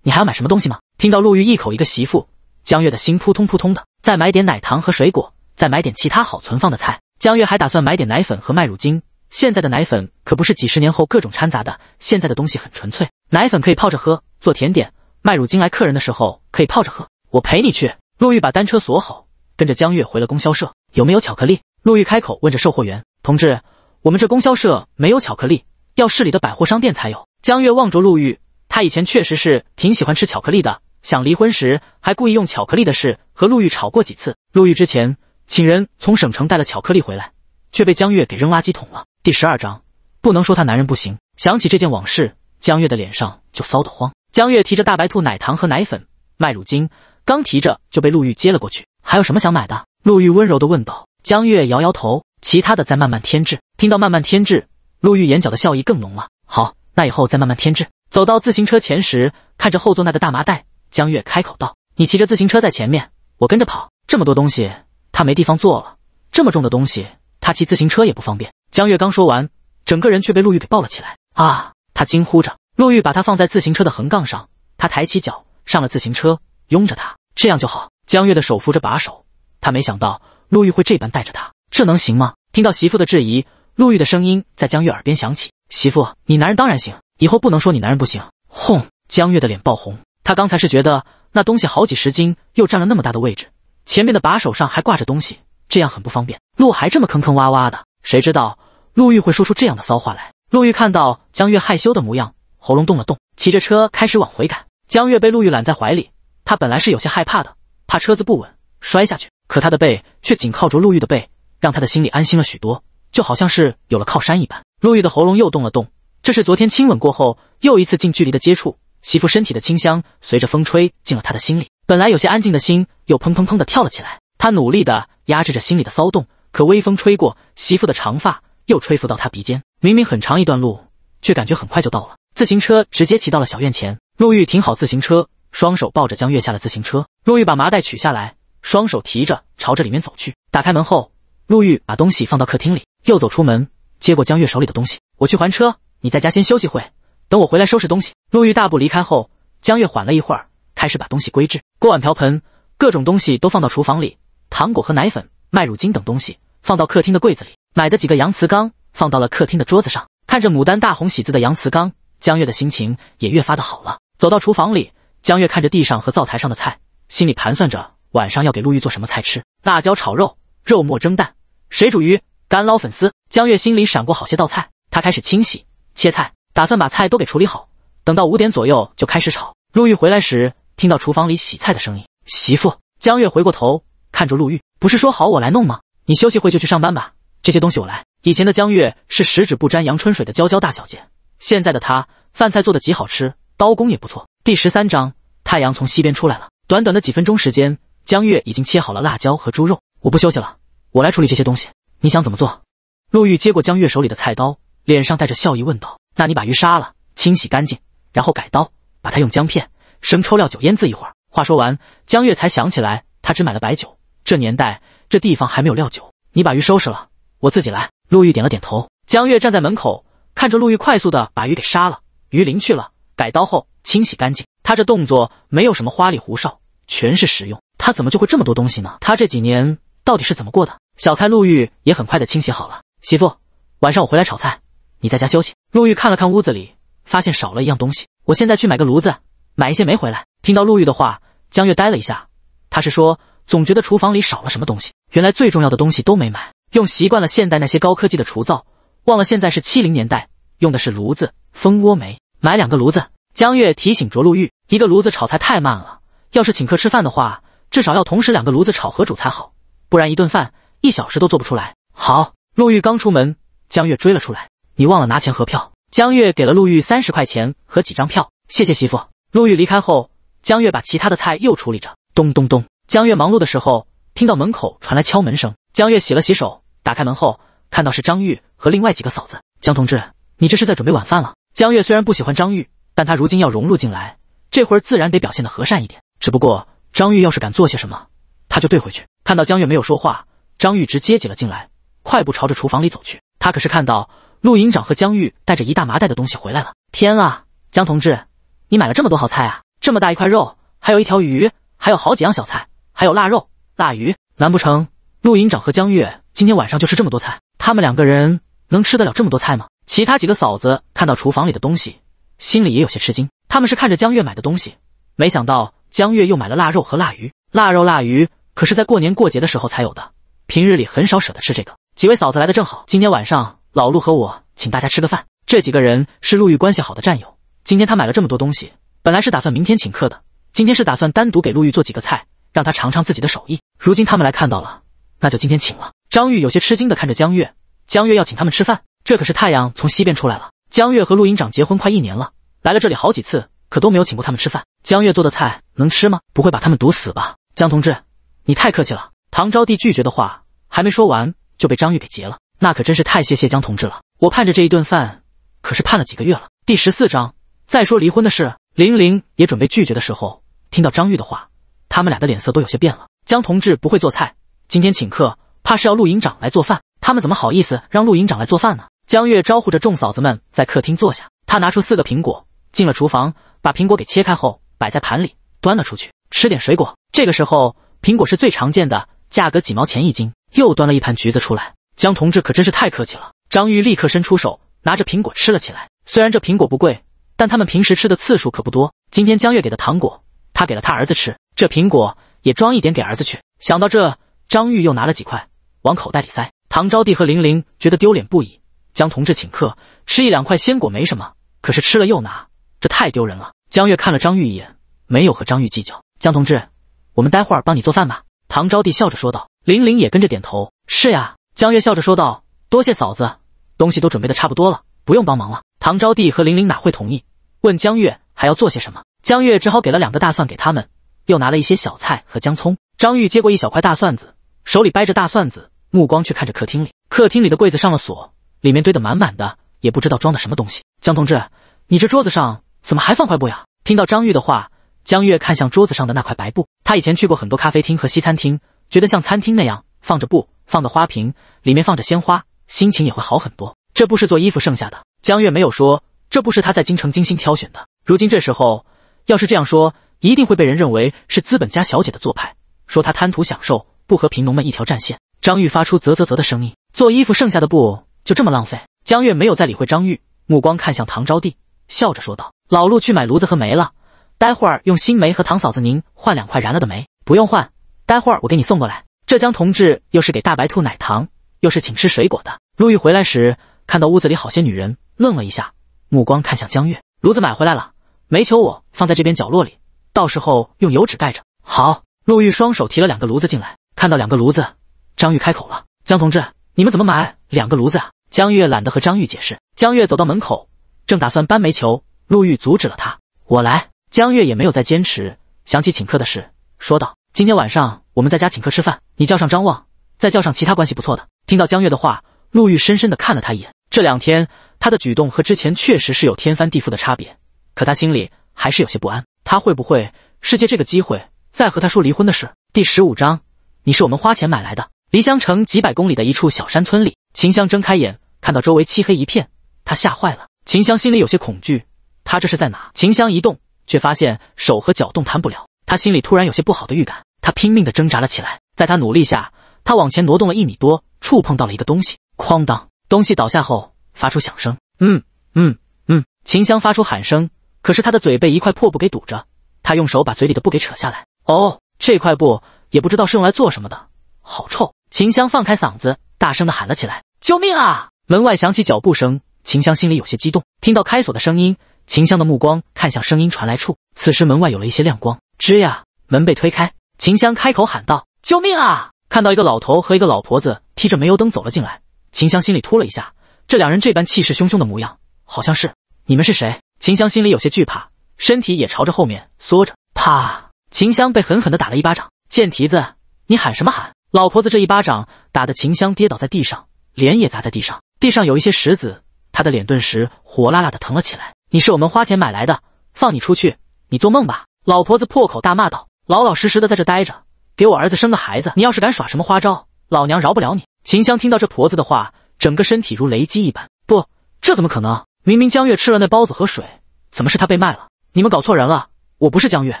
你还要买什么东西吗？”听到陆玉一口一个“媳妇”，江月的心扑通扑通的。再买点奶糖和水果，再买点其他好存放的菜。江月还打算买点奶粉和麦乳精。现在的奶粉可不是几十年后各种掺杂的，现在的东西很纯粹。奶粉可以泡着喝，做甜点。卖乳精来客人的时候可以泡着喝。我陪你去。陆玉把单车锁好，跟着江月回了供销社。有没有巧克力？陆玉开口问着售货员：“同志，我们这供销社没有巧克力，要市里的百货商店才有。”江月望着陆玉，他以前确实是挺喜欢吃巧克力的，想离婚时还故意用巧克力的事和陆玉吵过几次。陆玉之前请人从省城带了巧克力回来，却被江月给扔垃圾桶了。第十二章，不能说他男人不行。想起这件往事。江月的脸上就臊得慌。江月提着大白兔奶糖和奶粉、麦乳精，刚提着就被陆玉接了过去。还有什么想买的？陆玉温柔的问道。江月摇摇头，其他的再慢慢添置。听到慢慢添置，陆玉眼角的笑意更浓了。好，那以后再慢慢添置。走到自行车前时，看着后座那个大麻袋，江月开口道：“你骑着自行车在前面，我跟着跑。这么多东西，他没地方坐了。这么重的东西，他骑自行车也不方便。”江月刚说完，整个人却被陆玉给抱了起来。啊！他惊呼着，陆玉把他放在自行车的横杠上，他抬起脚上了自行车，拥着他，这样就好。江月的手扶着把手，他没想到陆玉会这般带着他，这能行吗？听到媳妇的质疑，陆玉的声音在江月耳边响起：“媳妇，你男人当然行，以后不能说你男人不行。”轰！江月的脸爆红，他刚才是觉得那东西好几十斤，又占了那么大的位置，前面的把手上还挂着东西，这样很不方便。路还这么坑坑洼洼的，谁知道陆玉会说出这样的骚话来？陆玉看到江月害羞的模样，喉咙动了动，骑着车开始往回赶。江月被陆玉揽在怀里，他本来是有些害怕的，怕车子不稳摔下去。可他的背却紧靠着陆玉的背，让他的心里安心了许多，就好像是有了靠山一般。陆玉的喉咙又动了动，这是昨天亲吻过后又一次近距离的接触，媳妇身体的清香随着风吹进了他的心里。本来有些安静的心又砰砰砰的跳了起来，他努力的压制着心里的骚动，可微风吹过，媳妇的长发又吹拂到他鼻尖。明明很长一段路，却感觉很快就到了。自行车直接骑到了小院前，陆玉停好自行车，双手抱着江月下了自行车。陆玉把麻袋取下来，双手提着朝着里面走去。打开门后，陆玉把东西放到客厅里，又走出门，接过江月手里的东西。我去还车，你在家先休息会，等我回来收拾东西。陆玉大步离开后，江月缓了一会儿，开始把东西归置。锅碗瓢盆、各种东西都放到厨房里，糖果和奶粉、麦乳精等东西放到客厅的柜子里。买的几个洋瓷缸。放到了客厅的桌子上，看着牡丹大红喜字的杨慈刚，江月的心情也越发的好了。走到厨房里，江月看着地上和灶台上的菜，心里盘算着晚上要给陆玉做什么菜吃。辣椒炒肉、肉末蒸蛋、水煮鱼、干捞粉丝，江月心里闪过好些道菜。她开始清洗切菜，打算把菜都给处理好，等到五点左右就开始炒。陆玉回来时，听到厨房里洗菜的声音，媳妇江月回过头看着陆玉，不是说好我来弄吗？你休息会就去上班吧，这些东西我来。以前的江月是十指不沾阳春水的娇娇大小姐，现在的她饭菜做的极好吃，刀工也不错。第十三章，太阳从西边出来了。短短的几分钟时间，江月已经切好了辣椒和猪肉。我不休息了，我来处理这些东西。你想怎么做？陆玉接过江月手里的菜刀，脸上带着笑意问道：“那你把鱼杀了，清洗干净，然后改刀，把它用姜片、生抽、料酒腌渍一会儿。”话说完，江月才想起来他只买了白酒，这年代这地方还没有料酒。你把鱼收拾了，我自己来。陆玉点了点头，江月站在门口看着陆玉快速的把鱼给杀了，鱼鳞去了，改刀后清洗干净。他这动作没有什么花里胡哨，全是实用。他怎么就会这么多东西呢？他这几年到底是怎么过的？小菜陆玉也很快的清洗好了。媳妇，晚上我回来炒菜，你在家休息。陆玉看了看屋子里，发现少了一样东西。我现在去买个炉子，买一些煤回来。听到陆玉的话，江月呆了一下，他是说总觉得厨房里少了什么东西，原来最重要的东西都没买。用习惯了现代那些高科技的厨灶，忘了现在是七零年代，用的是炉子、蜂窝煤。买两个炉子。江月提醒着陆玉，一个炉子炒菜太慢了，要是请客吃饭的话，至少要同时两个炉子炒和煮才好，不然一顿饭一小时都做不出来。好，陆玉刚出门，江月追了出来，你忘了拿钱和票。江月给了陆玉三十块钱和几张票，谢谢媳妇。陆玉离开后，江月把其他的菜又处理着。咚咚咚，江月忙碌的时候，听到门口传来敲门声。江月洗了洗手。打开门后，看到是张玉和另外几个嫂子。江同志，你这是在准备晚饭了？江月虽然不喜欢张玉，但他如今要融入进来，这会儿自然得表现得和善一点。只不过张玉要是敢做些什么，他就怼回去。看到江月没有说话，张玉直接挤了进来，快步朝着厨房里走去。他可是看到陆营长和江玉带着一大麻袋的东西回来了。天啊，江同志，你买了这么多好菜啊！这么大一块肉，还有一条鱼，还有好几样小菜，还有腊肉、腊鱼。难不成陆营长和江月？今天晚上就吃这么多菜，他们两个人能吃得了这么多菜吗？其他几个嫂子看到厨房里的东西，心里也有些吃惊。他们是看着江月买的东西，没想到江月又买了腊肉和腊鱼。腊肉、腊鱼，可是在过年过节的时候才有的，平日里很少舍得吃这个。几位嫂子来的正好，今天晚上老陆和我请大家吃个饭。这几个人是陆玉关系好的战友，今天他买了这么多东西，本来是打算明天请客的，今天是打算单独给陆玉做几个菜，让他尝尝自己的手艺。如今他们来看到了。那就今天请了。张玉有些吃惊地看着江月，江月要请他们吃饭，这可是太阳从西边出来了。江月和陆营长结婚快一年了，来了这里好几次，可都没有请过他们吃饭。江月做的菜能吃吗？不会把他们毒死吧？江同志，你太客气了。唐招娣拒绝的话还没说完，就被张玉给截了。那可真是太谢谢江同志了，我盼着这一顿饭，可是盼了几个月了。第十四章，再说离婚的事。林玲也准备拒绝的时候，听到张玉的话，他们俩的脸色都有些变了。江同志不会做菜。今天请客，怕是要陆营长来做饭。他们怎么好意思让陆营长来做饭呢？江月招呼着众嫂子们在客厅坐下，他拿出四个苹果，进了厨房，把苹果给切开后，摆在盘里，端了出去吃点水果。这个时候，苹果是最常见的，价格几毛钱一斤。又端了一盘橘子出来。江同志可真是太客气了。张玉立刻伸出手，拿着苹果吃了起来。虽然这苹果不贵，但他们平时吃的次数可不多。今天江月给的糖果，他给了他儿子吃，这苹果也装一点给儿子去。想到这。张玉又拿了几块往口袋里塞，唐招娣和玲玲觉得丢脸不已。江同志请客，吃一两块鲜果没什么，可是吃了又拿，这太丢人了。江月看了张玉一眼，没有和张玉计较。江同志，我们待会儿帮你做饭吧。唐招娣笑着说道。玲玲也跟着点头，是呀。江月笑着说道，多谢嫂子，东西都准备的差不多了，不用帮忙了。唐招娣和玲玲哪会同意？问江月还要做些什么？江月只好给了两个大蒜给他们，又拿了一些小菜和姜葱。张玉接过一小块大蒜子，手里掰着大蒜子，目光却看着客厅里。客厅里的柜子上了锁，里面堆得满满的，也不知道装的什么东西。江同志，你这桌子上怎么还放块布呀？听到张玉的话，江月看向桌子上的那块白布。他以前去过很多咖啡厅和西餐厅，觉得像餐厅那样放着布，放个花瓶，里面放着鲜花，心情也会好很多。这布是做衣服剩下的。江月没有说，这布是他在京城精心挑选的。如今这时候，要是这样说，一定会被人认为是资本家小姐的做派。说他贪图享受，不和贫农们一条战线。张玉发出啧啧啧的声音，做衣服剩下的布就这么浪费。江月没有再理会张玉，目光看向唐招娣，笑着说道：“老陆去买炉子和煤了，待会儿用新煤和唐嫂子您换两块燃了的煤，不用换，待会儿我给你送过来。”浙江同志又是给大白兔奶糖，又是请吃水果的。陆玉回来时，看到屋子里好些女人，愣了一下，目光看向江月。炉子买回来了，煤球我放在这边角落里，到时候用油纸盖着。好。陆玉双手提了两个炉子进来，看到两个炉子，张玉开口了：“江同志，你们怎么买两个炉子啊？”江月懒得和张玉解释。江月走到门口，正打算搬煤球，陆玉阻止了他：“我来。”江月也没有再坚持，想起请客的事，说道：“今天晚上我们在家请客吃饭，你叫上张望，再叫上其他关系不错的。”听到江月的话，陆玉深深的看了他一眼。这两天他的举动和之前确实是有天翻地覆的差别，可他心里还是有些不安。他会不会是借这个机会？再和他说离婚的事。第十五章，你是我们花钱买来的。离香城几百公里的一处小山村里，秦香睁开眼，看到周围漆黑一片，她吓坏了。秦香心里有些恐惧，她这是在哪？秦香一动，却发现手和脚动弹不了。她心里突然有些不好的预感，她拼命的挣扎了起来。在她努力下，她往前挪动了一米多，触碰到了一个东西，哐当，东西倒下后发出响声。嗯嗯嗯，秦香发出喊声，可是她的嘴被一块破布给堵着，她用手把嘴里的布给扯下来。哦，这块布也不知道是用来做什么的，好臭！秦香放开嗓子，大声的喊了起来：“救命啊！”门外响起脚步声，秦香心里有些激动，听到开锁的声音，秦香的目光看向声音传来处。此时门外有了一些亮光，吱呀，门被推开，秦香开口喊道：“救命啊！”看到一个老头和一个老婆子提着煤油灯走了进来，秦香心里突了一下，这两人这般气势汹汹的模样，好像是……你们是谁？秦香心里有些惧怕，身体也朝着后面缩着，怕。秦香被狠狠地打了一巴掌，贱蹄子，你喊什么喊？老婆子这一巴掌打得秦香跌倒在地上，脸也砸在地上，地上有一些石子，她的脸顿时火辣辣的疼了起来。你是我们花钱买来的，放你出去，你做梦吧！老婆子破口大骂道：“老老实实的在这待着，给我儿子生个孩子。你要是敢耍什么花招，老娘饶不了你！”秦香听到这婆子的话，整个身体如雷击一般。不，这怎么可能？明明江月吃了那包子和水，怎么是他被卖了？你们搞错人了，我不是江月。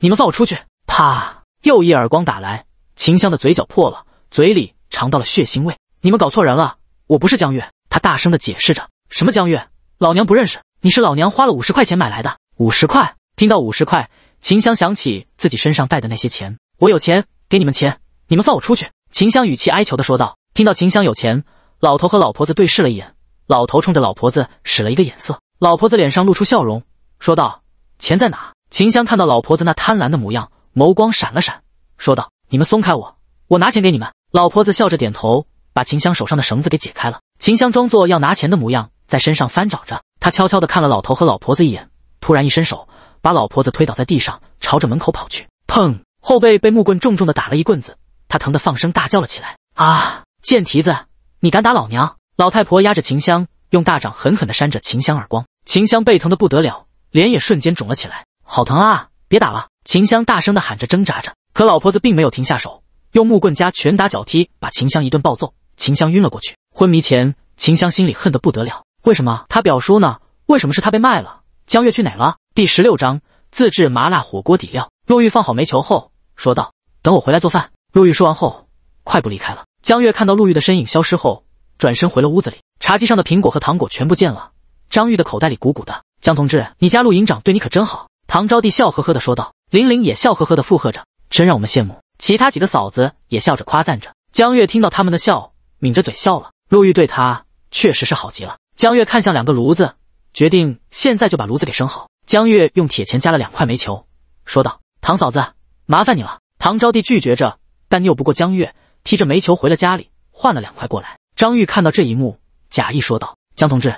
你们放我出去！啪！又一耳光打来，秦香的嘴角破了，嘴里尝到了血腥味。你们搞错人了，我不是江月。他大声的解释着。什么江月？老娘不认识。你是老娘花了五十块钱买来的。五十块？听到五十块，秦香想起自己身上带的那些钱。我有钱，给你们钱，你们放我出去。秦香语气哀求的说道。听到秦香有钱，老头和老婆子对视了一眼，老头冲着老婆子使了一个眼色，老婆子脸上露出笑容，说道：钱在哪？秦香看到老婆子那贪婪的模样，眸光闪了闪，说道：“你们松开我，我拿钱给你们。”老婆子笑着点头，把秦香手上的绳子给解开了。秦香装作要拿钱的模样，在身上翻找着。她悄悄地看了老头和老婆子一眼，突然一伸手，把老婆子推倒在地上，朝着门口跑去。砰！后背被木棍重重地打了一棍子，她疼得放声大叫了起来：“啊！贱蹄子，你敢打老娘！”老太婆压着秦香，用大掌狠狠地扇着秦香耳光。秦香背疼的不得了，脸也瞬间肿了起来。好疼啊！别打了！秦香大声地喊着，挣扎着，可老婆子并没有停下手，用木棍加拳打脚踢，把秦香一顿暴揍。秦香晕了过去。昏迷前，秦香心里恨得不得了：为什么他表叔呢？为什么是他被卖了？江月去哪了？第十六章自制麻辣火锅底料。陆玉放好煤球后说道：“等我回来做饭。”陆玉说完后，快步离开了。江月看到陆玉的身影消失后，转身回了屋子里。茶几上的苹果和糖果全不见了。张玉的口袋里鼓鼓的。江同志，你家陆营长对你可真好。唐招娣笑呵呵的说道，玲玲也笑呵呵的附和着，真让我们羡慕。其他几个嫂子也笑着夸赞着。江月听到他们的笑，抿着嘴笑了。陆玉对她确实是好极了。江月看向两个炉子，决定现在就把炉子给生好。江月用铁钳夹了两块煤球，说道：“唐嫂子，麻烦你了。”唐招娣拒绝着，但拗不过江月，提着煤球回了家里，换了两块过来。张玉看到这一幕，假意说道：“江同志，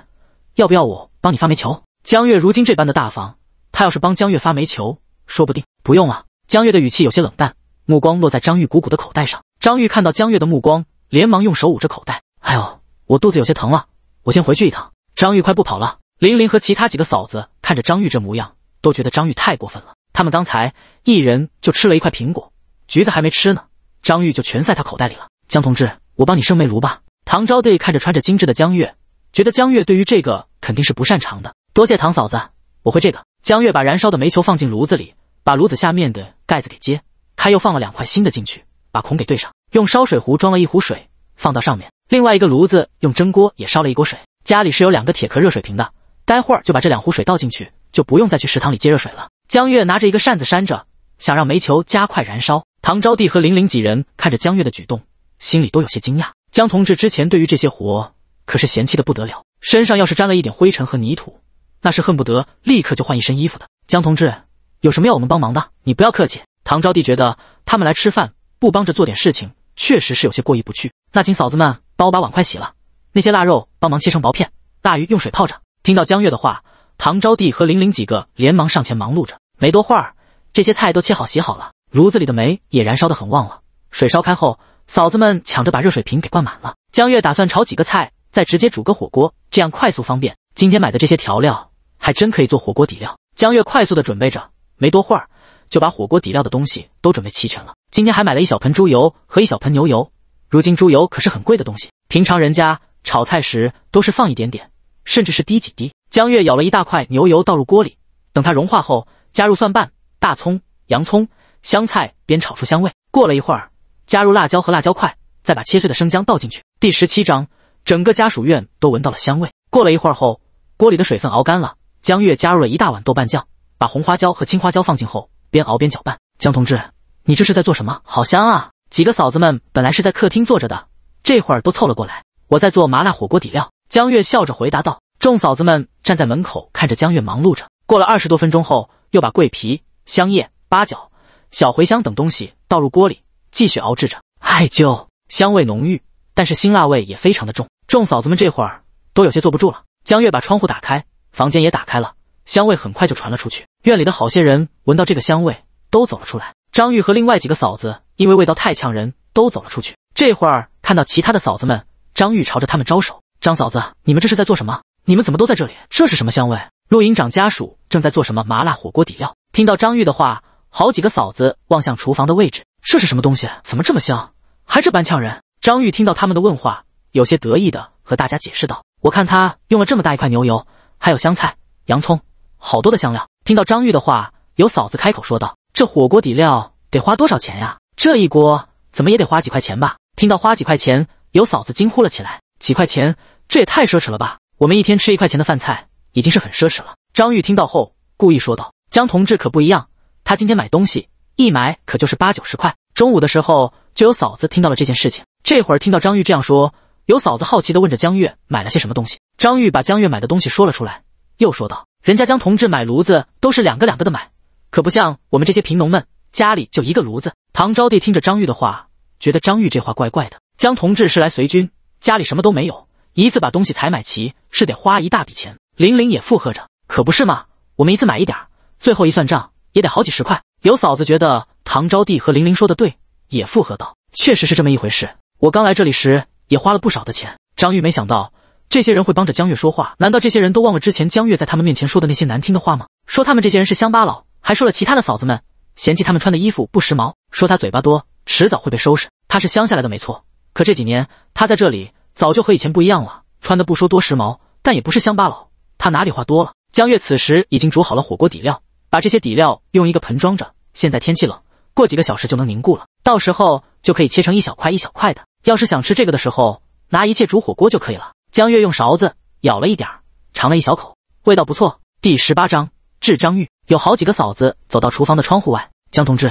要不要我帮你发煤球？”江月如今这般的大方。他要是帮江月发煤球，说不定不用了。江月的语气有些冷淡，目光落在张玉鼓鼓的口袋上。张玉看到江月的目光，连忙用手捂着口袋：“哎呦，我肚子有些疼了，我先回去一趟。”张玉快不跑了。玲玲和其他几个嫂子看着张玉这模样，都觉得张玉太过分了。他们刚才一人就吃了一块苹果，橘子还没吃呢，张玉就全塞他口袋里了。江同志，我帮你生煤炉吧。唐招娣看着穿着精致的江月，觉得江月对于这个肯定是不擅长的。多谢唐嫂子。我会这个。江月把燃烧的煤球放进炉子里，把炉子下面的盖子给揭开，又放了两块新的进去，把孔给对上。用烧水壶装了一壶水放到上面，另外一个炉子用蒸锅也烧了一锅水。家里是有两个铁壳热水瓶的，待会儿就把这两壶水倒进去，就不用再去食堂里接热水了。江月拿着一个扇子扇着，想让煤球加快燃烧。唐招娣和玲玲几人看着江月的举动，心里都有些惊讶。江同志之前对于这些活可是嫌弃的不得了，身上要是沾了一点灰尘和泥土。那是恨不得立刻就换一身衣服的江同志，有什么要我们帮忙的？你不要客气。唐招娣觉得他们来吃饭不帮着做点事情，确实是有些过意不去。那请嫂子们帮我把碗筷洗了，那些腊肉帮忙切成薄片，大鱼用水泡着。听到江月的话，唐招娣和玲玲几个连忙上前忙碌着。没多会儿，这些菜都切好洗好了，炉子里的煤也燃烧得很旺了。水烧开后，嫂子们抢着把热水瓶给灌满了。江月打算炒几个菜，再直接煮个火锅，这样快速方便。今天买的这些调料。还真可以做火锅底料。江月快速的准备着，没多会儿就把火锅底料的东西都准备齐全了。今天还买了一小盆猪油和一小盆牛油。如今猪油可是很贵的东西，平常人家炒菜时都是放一点点，甚至是滴几滴。江月舀了一大块牛油倒入锅里，等它融化后，加入蒜瓣、大葱、洋葱、香菜，边炒出香味。过了一会儿，加入辣椒和辣椒块，再把切碎的生姜倒进去。第十七章，整个家属院都闻到了香味。过了一会儿后，锅里的水分熬干了。江月加入了一大碗豆瓣酱，把红花椒和青花椒放进后，边熬边搅拌。江同志，你这是在做什么？好香啊！几个嫂子们本来是在客厅坐着的，这会儿都凑了过来。我在做麻辣火锅底料。江月笑着回答道。众嫂子们站在门口看着江月忙碌着。过了二十多分钟后，又把桂皮、香叶、八角、小茴香等东西倒入锅里，继续熬制着。艾灸香味浓郁，但是辛辣味也非常的重。众嫂子们这会儿都有些坐不住了。江月把窗户打开。房间也打开了，香味很快就传了出去。院里的好些人闻到这个香味，都走了出来。张玉和另外几个嫂子因为味道太呛人，都走了出去。这会儿看到其他的嫂子们，张玉朝着他们招手：“张嫂子，你们这是在做什么？你们怎么都在这里？这是什么香味？”陆营长家属正在做什么麻辣火锅底料？听到张玉的话，好几个嫂子望向厨房的位置：“这是什么东西？怎么这么香，还这般呛人？”张玉听到他们的问话，有些得意的和大家解释道：“我看他用了这么大一块牛油。”还有香菜、洋葱，好多的香料。听到张玉的话，有嫂子开口说道：“这火锅底料得花多少钱呀？这一锅怎么也得花几块钱吧？”听到花几块钱，有嫂子惊呼了起来：“几块钱？这也太奢侈了吧！我们一天吃一块钱的饭菜，已经是很奢侈了。”张玉听到后，故意说道：“江同志可不一样，他今天买东西一买，可就是八九十块。中午的时候，就有嫂子听到了这件事情，这会儿听到张玉这样说。”有嫂子好奇的问着江月买了些什么东西，张玉把江月买的东西说了出来，又说道：“人家江同志买炉子都是两个两个的买，可不像我们这些贫农们，家里就一个炉子。”唐招娣听着张玉的话，觉得张玉这话怪怪的。江同志是来随军，家里什么都没有，一次把东西采买齐是得花一大笔钱。玲玲也附和着：“可不是嘛，我们一次买一点，最后一算账也得好几十块。”有嫂子觉得唐招娣和玲玲说的对，也附和道：“确实是这么一回事。我刚来这里时。”也花了不少的钱。张玉没想到这些人会帮着江月说话，难道这些人都忘了之前江月在他们面前说的那些难听的话吗？说他们这些人是乡巴佬，还说了其他的嫂子们嫌弃他们穿的衣服不时髦，说他嘴巴多，迟早会被收拾。他是乡下来的没错，可这几年他在这里早就和以前不一样了，穿的不说多时髦，但也不是乡巴佬。他哪里话多了？江月此时已经煮好了火锅底料，把这些底料用一个盆装着。现在天气冷，过几个小时就能凝固了，到时候就可以切成一小块一小块的。要是想吃这个的时候，拿一切煮火锅就可以了。江月用勺子舀了一点儿，尝了一小口，味道不错。第十八章治张玉有好几个嫂子走到厨房的窗户外。江同志，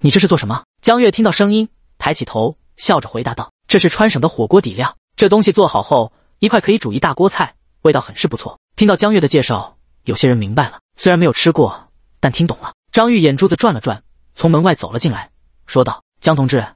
你这是做什么？江月听到声音，抬起头，笑着回答道：“这是川省的火锅底料，这东西做好后，一块可以煮一大锅菜，味道很是不错。”听到江月的介绍，有些人明白了，虽然没有吃过，但听懂了。张玉眼珠子转了转，从门外走了进来，说道：“江同志，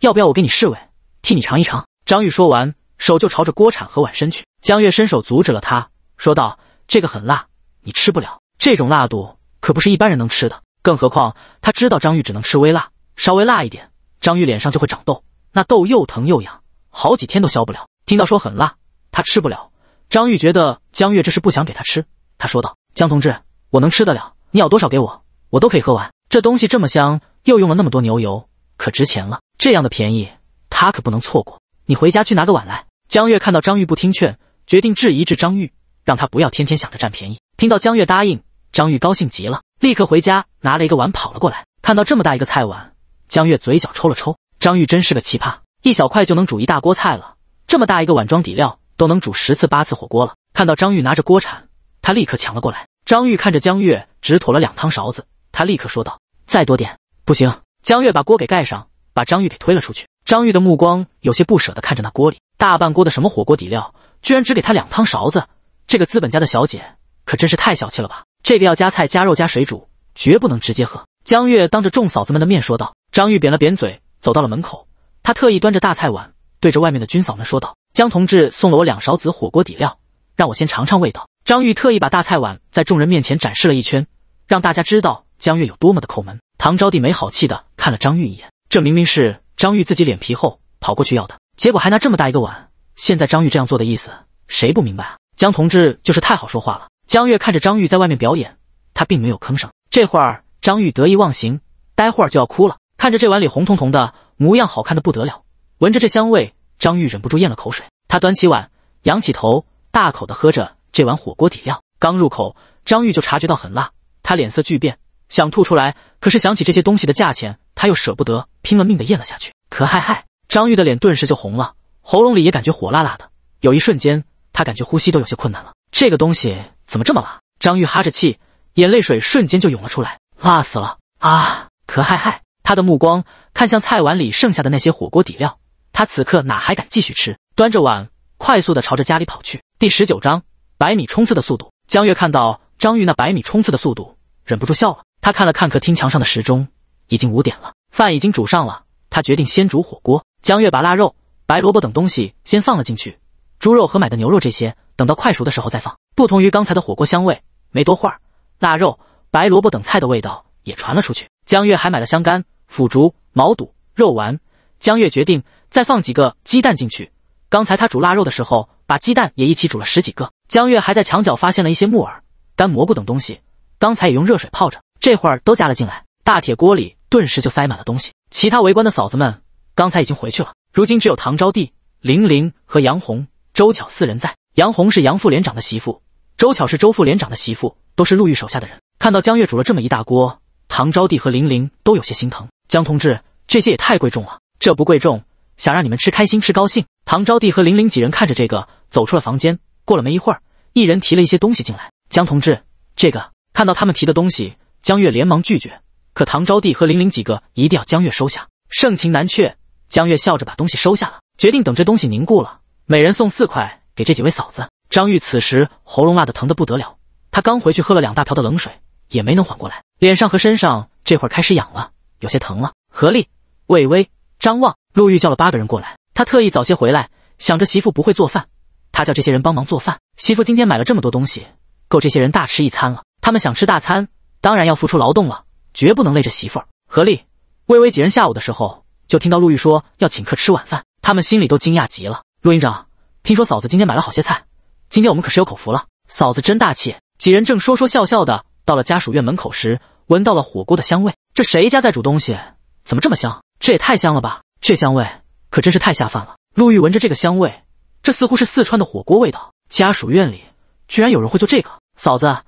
要不要我给你试味？”替你尝一尝。”张玉说完，手就朝着锅铲和碗伸去。江月伸手阻止了他，说道：“这个很辣，你吃不了。这种辣度可不是一般人能吃的。更何况，他知道张玉只能吃微辣，稍微辣一点，张玉脸上就会长痘，那痘又疼又痒，好几天都消不了。听到说很辣，他吃不了。张玉觉得江月这是不想给他吃。他说道：“江同志，我能吃得了，你舀多少给我，我都可以喝完。这东西这么香，又用了那么多牛油，可值钱了。这样的便宜。”他可不能错过，你回家去拿个碗来。江月看到张玉不听劝，决定质疑质张玉，让他不要天天想着占便宜。听到江月答应，张玉高兴极了，立刻回家拿了一个碗跑了过来。看到这么大一个菜碗，江月嘴角抽了抽。张玉真是个奇葩，一小块就能煮一大锅菜了，这么大一个碗装底料都能煮十次八次火锅了。看到张玉拿着锅铲，他立刻抢了过来。张玉看着江月只妥了两汤勺子，他立刻说道：“再多点不行。”江月把锅给盖上，把张玉给推了出去。张玉的目光有些不舍地看着那锅里大半锅的什么火锅底料，居然只给他两汤勺子，这个资本家的小姐可真是太小气了吧！这个要加菜加肉加水煮，绝不能直接喝。江月当着众嫂子们的面说道。张玉扁了扁嘴，走到了门口，他特意端着大菜碗，对着外面的军嫂们说道：“江同志送了我两勺子火锅底料，让我先尝尝味道。”张玉特意把大菜碗在众人面前展示了一圈，让大家知道江月有多么的抠门。唐招娣没好气的看了张玉一眼，这明明是。张玉自己脸皮厚，跑过去要的，结果还拿这么大一个碗。现在张玉这样做的意思，谁不明白啊？江同志就是太好说话了。江月看着张玉在外面表演，他并没有吭声。这会儿张玉得意忘形，待会儿就要哭了。看着这碗里红彤彤的模样，好看的不得了。闻着这香味，张玉忍不住咽了口水。他端起碗，仰起头，大口的喝着这碗火锅底料。刚入口，张玉就察觉到很辣，他脸色巨变。想吐出来，可是想起这些东西的价钱，他又舍不得，拼了命的咽了下去。可嗨嗨，张玉的脸顿时就红了，喉咙里也感觉火辣辣的。有一瞬间，他感觉呼吸都有些困难了。这个东西怎么这么辣？张玉哈着气，眼泪水瞬间就涌了出来，辣死了啊！可嗨嗨，他的目光看向菜碗里剩下的那些火锅底料，他此刻哪还敢继续吃？端着碗，快速的朝着家里跑去。第十九章百米冲刺的速度。江月看到张玉那百米冲刺的速度。忍不住笑了。他看了看客厅墙上的时钟，已经五点了。饭已经煮上了，他决定先煮火锅。江月把腊肉、白萝卜等东西先放了进去，猪肉和买的牛肉这些等到快熟的时候再放。不同于刚才的火锅香味，没多会儿，腊肉、白萝卜等菜的味道也传了出去。江月还买了香干、腐竹、毛肚、肉丸。江月决定再放几个鸡蛋进去。刚才他煮腊肉的时候，把鸡蛋也一起煮了十几个。江月还在墙角发现了一些木耳、干蘑菇等东西。刚才也用热水泡着，这会儿都加了进来，大铁锅里顿时就塞满了东西。其他围观的嫂子们刚才已经回去了，如今只有唐招娣、玲玲和杨红、周巧四人在。杨红是杨副连长的媳妇，周巧是周副连长的媳妇，都是陆玉手下的人。看到江月煮了这么一大锅，唐招娣和玲玲都有些心疼。江同志，这些也太贵重了。这不贵重，想让你们吃开心，吃高兴。唐招娣和玲玲几人看着这个，走出了房间。过了没一会儿，一人提了一些东西进来。江同志，这个。看到他们提的东西，江月连忙拒绝。可唐招娣和玲玲几个一定要江月收下，盛情难却。江月笑着把东西收下了，决定等这东西凝固了，每人送四块给这几位嫂子。张玉此时喉咙辣的疼的不得了，他刚回去喝了两大瓢的冷水，也没能缓过来，脸上和身上这会儿开始痒了，有些疼了。何丽、魏巍、张望、陆玉叫了八个人过来，他特意早些回来，想着媳妇不会做饭，他叫这些人帮忙做饭。媳妇今天买了这么多东西。够这些人大吃一餐了。他们想吃大餐，当然要付出劳动了，绝不能累着媳妇儿。何丽、微微几人下午的时候就听到陆玉说要请客吃晚饭，他们心里都惊讶极了。陆营长，听说嫂子今天买了好些菜，今天我们可是有口福了。嫂子真大气。几人正说说笑笑的，到了家属院门口时，闻到了火锅的香味。这谁家在煮东西？怎么这么香？这也太香了吧！这香味可真是太下饭了。陆玉闻着这个香味，这似乎是四川的火锅味道。家属院里。居然有人会做这个，嫂子，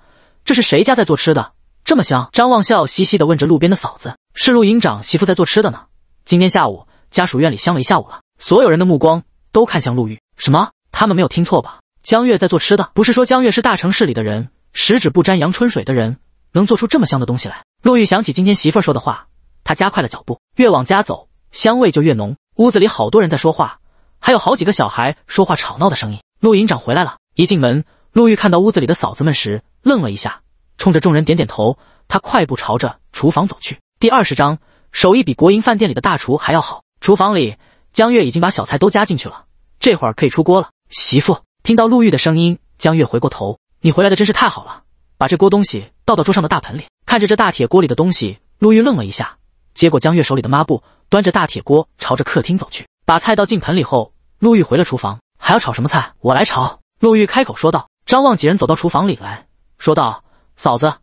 这是谁家在做吃的这么香？张望笑嘻嘻地问着路边的嫂子：“是陆营长媳妇在做吃的呢。今天下午家属院里香了一下午了，所有人的目光都看向陆玉。什么？他们没有听错吧？江月在做吃的？不是说江月是大城市里的人，十指不沾阳春水的人，能做出这么香的东西来？”陆玉想起今天媳妇说的话，他加快了脚步，越往家走，香味就越浓。屋子里好多人在说话，还有好几个小孩说话吵闹的声音。陆营长回来了，一进门。陆玉看到屋子里的嫂子们时，愣了一下，冲着众人点点头。他快步朝着厨房走去。第二十章，手艺比国营饭店里的大厨还要好。厨房里，江月已经把小菜都加进去了，这会儿可以出锅了。媳妇，听到陆玉的声音，江月回过头：“你回来的真是太好了，把这锅东西倒到桌上的大盆里。”看着这大铁锅里的东西，陆玉愣了一下，接过江月手里的抹布，端着大铁锅朝着客厅走去。把菜倒进盆里后，陆玉回了厨房：“还要炒什么菜？我来炒。”陆玉开口说道。张望几人走到厨房里来，说道：“嫂子，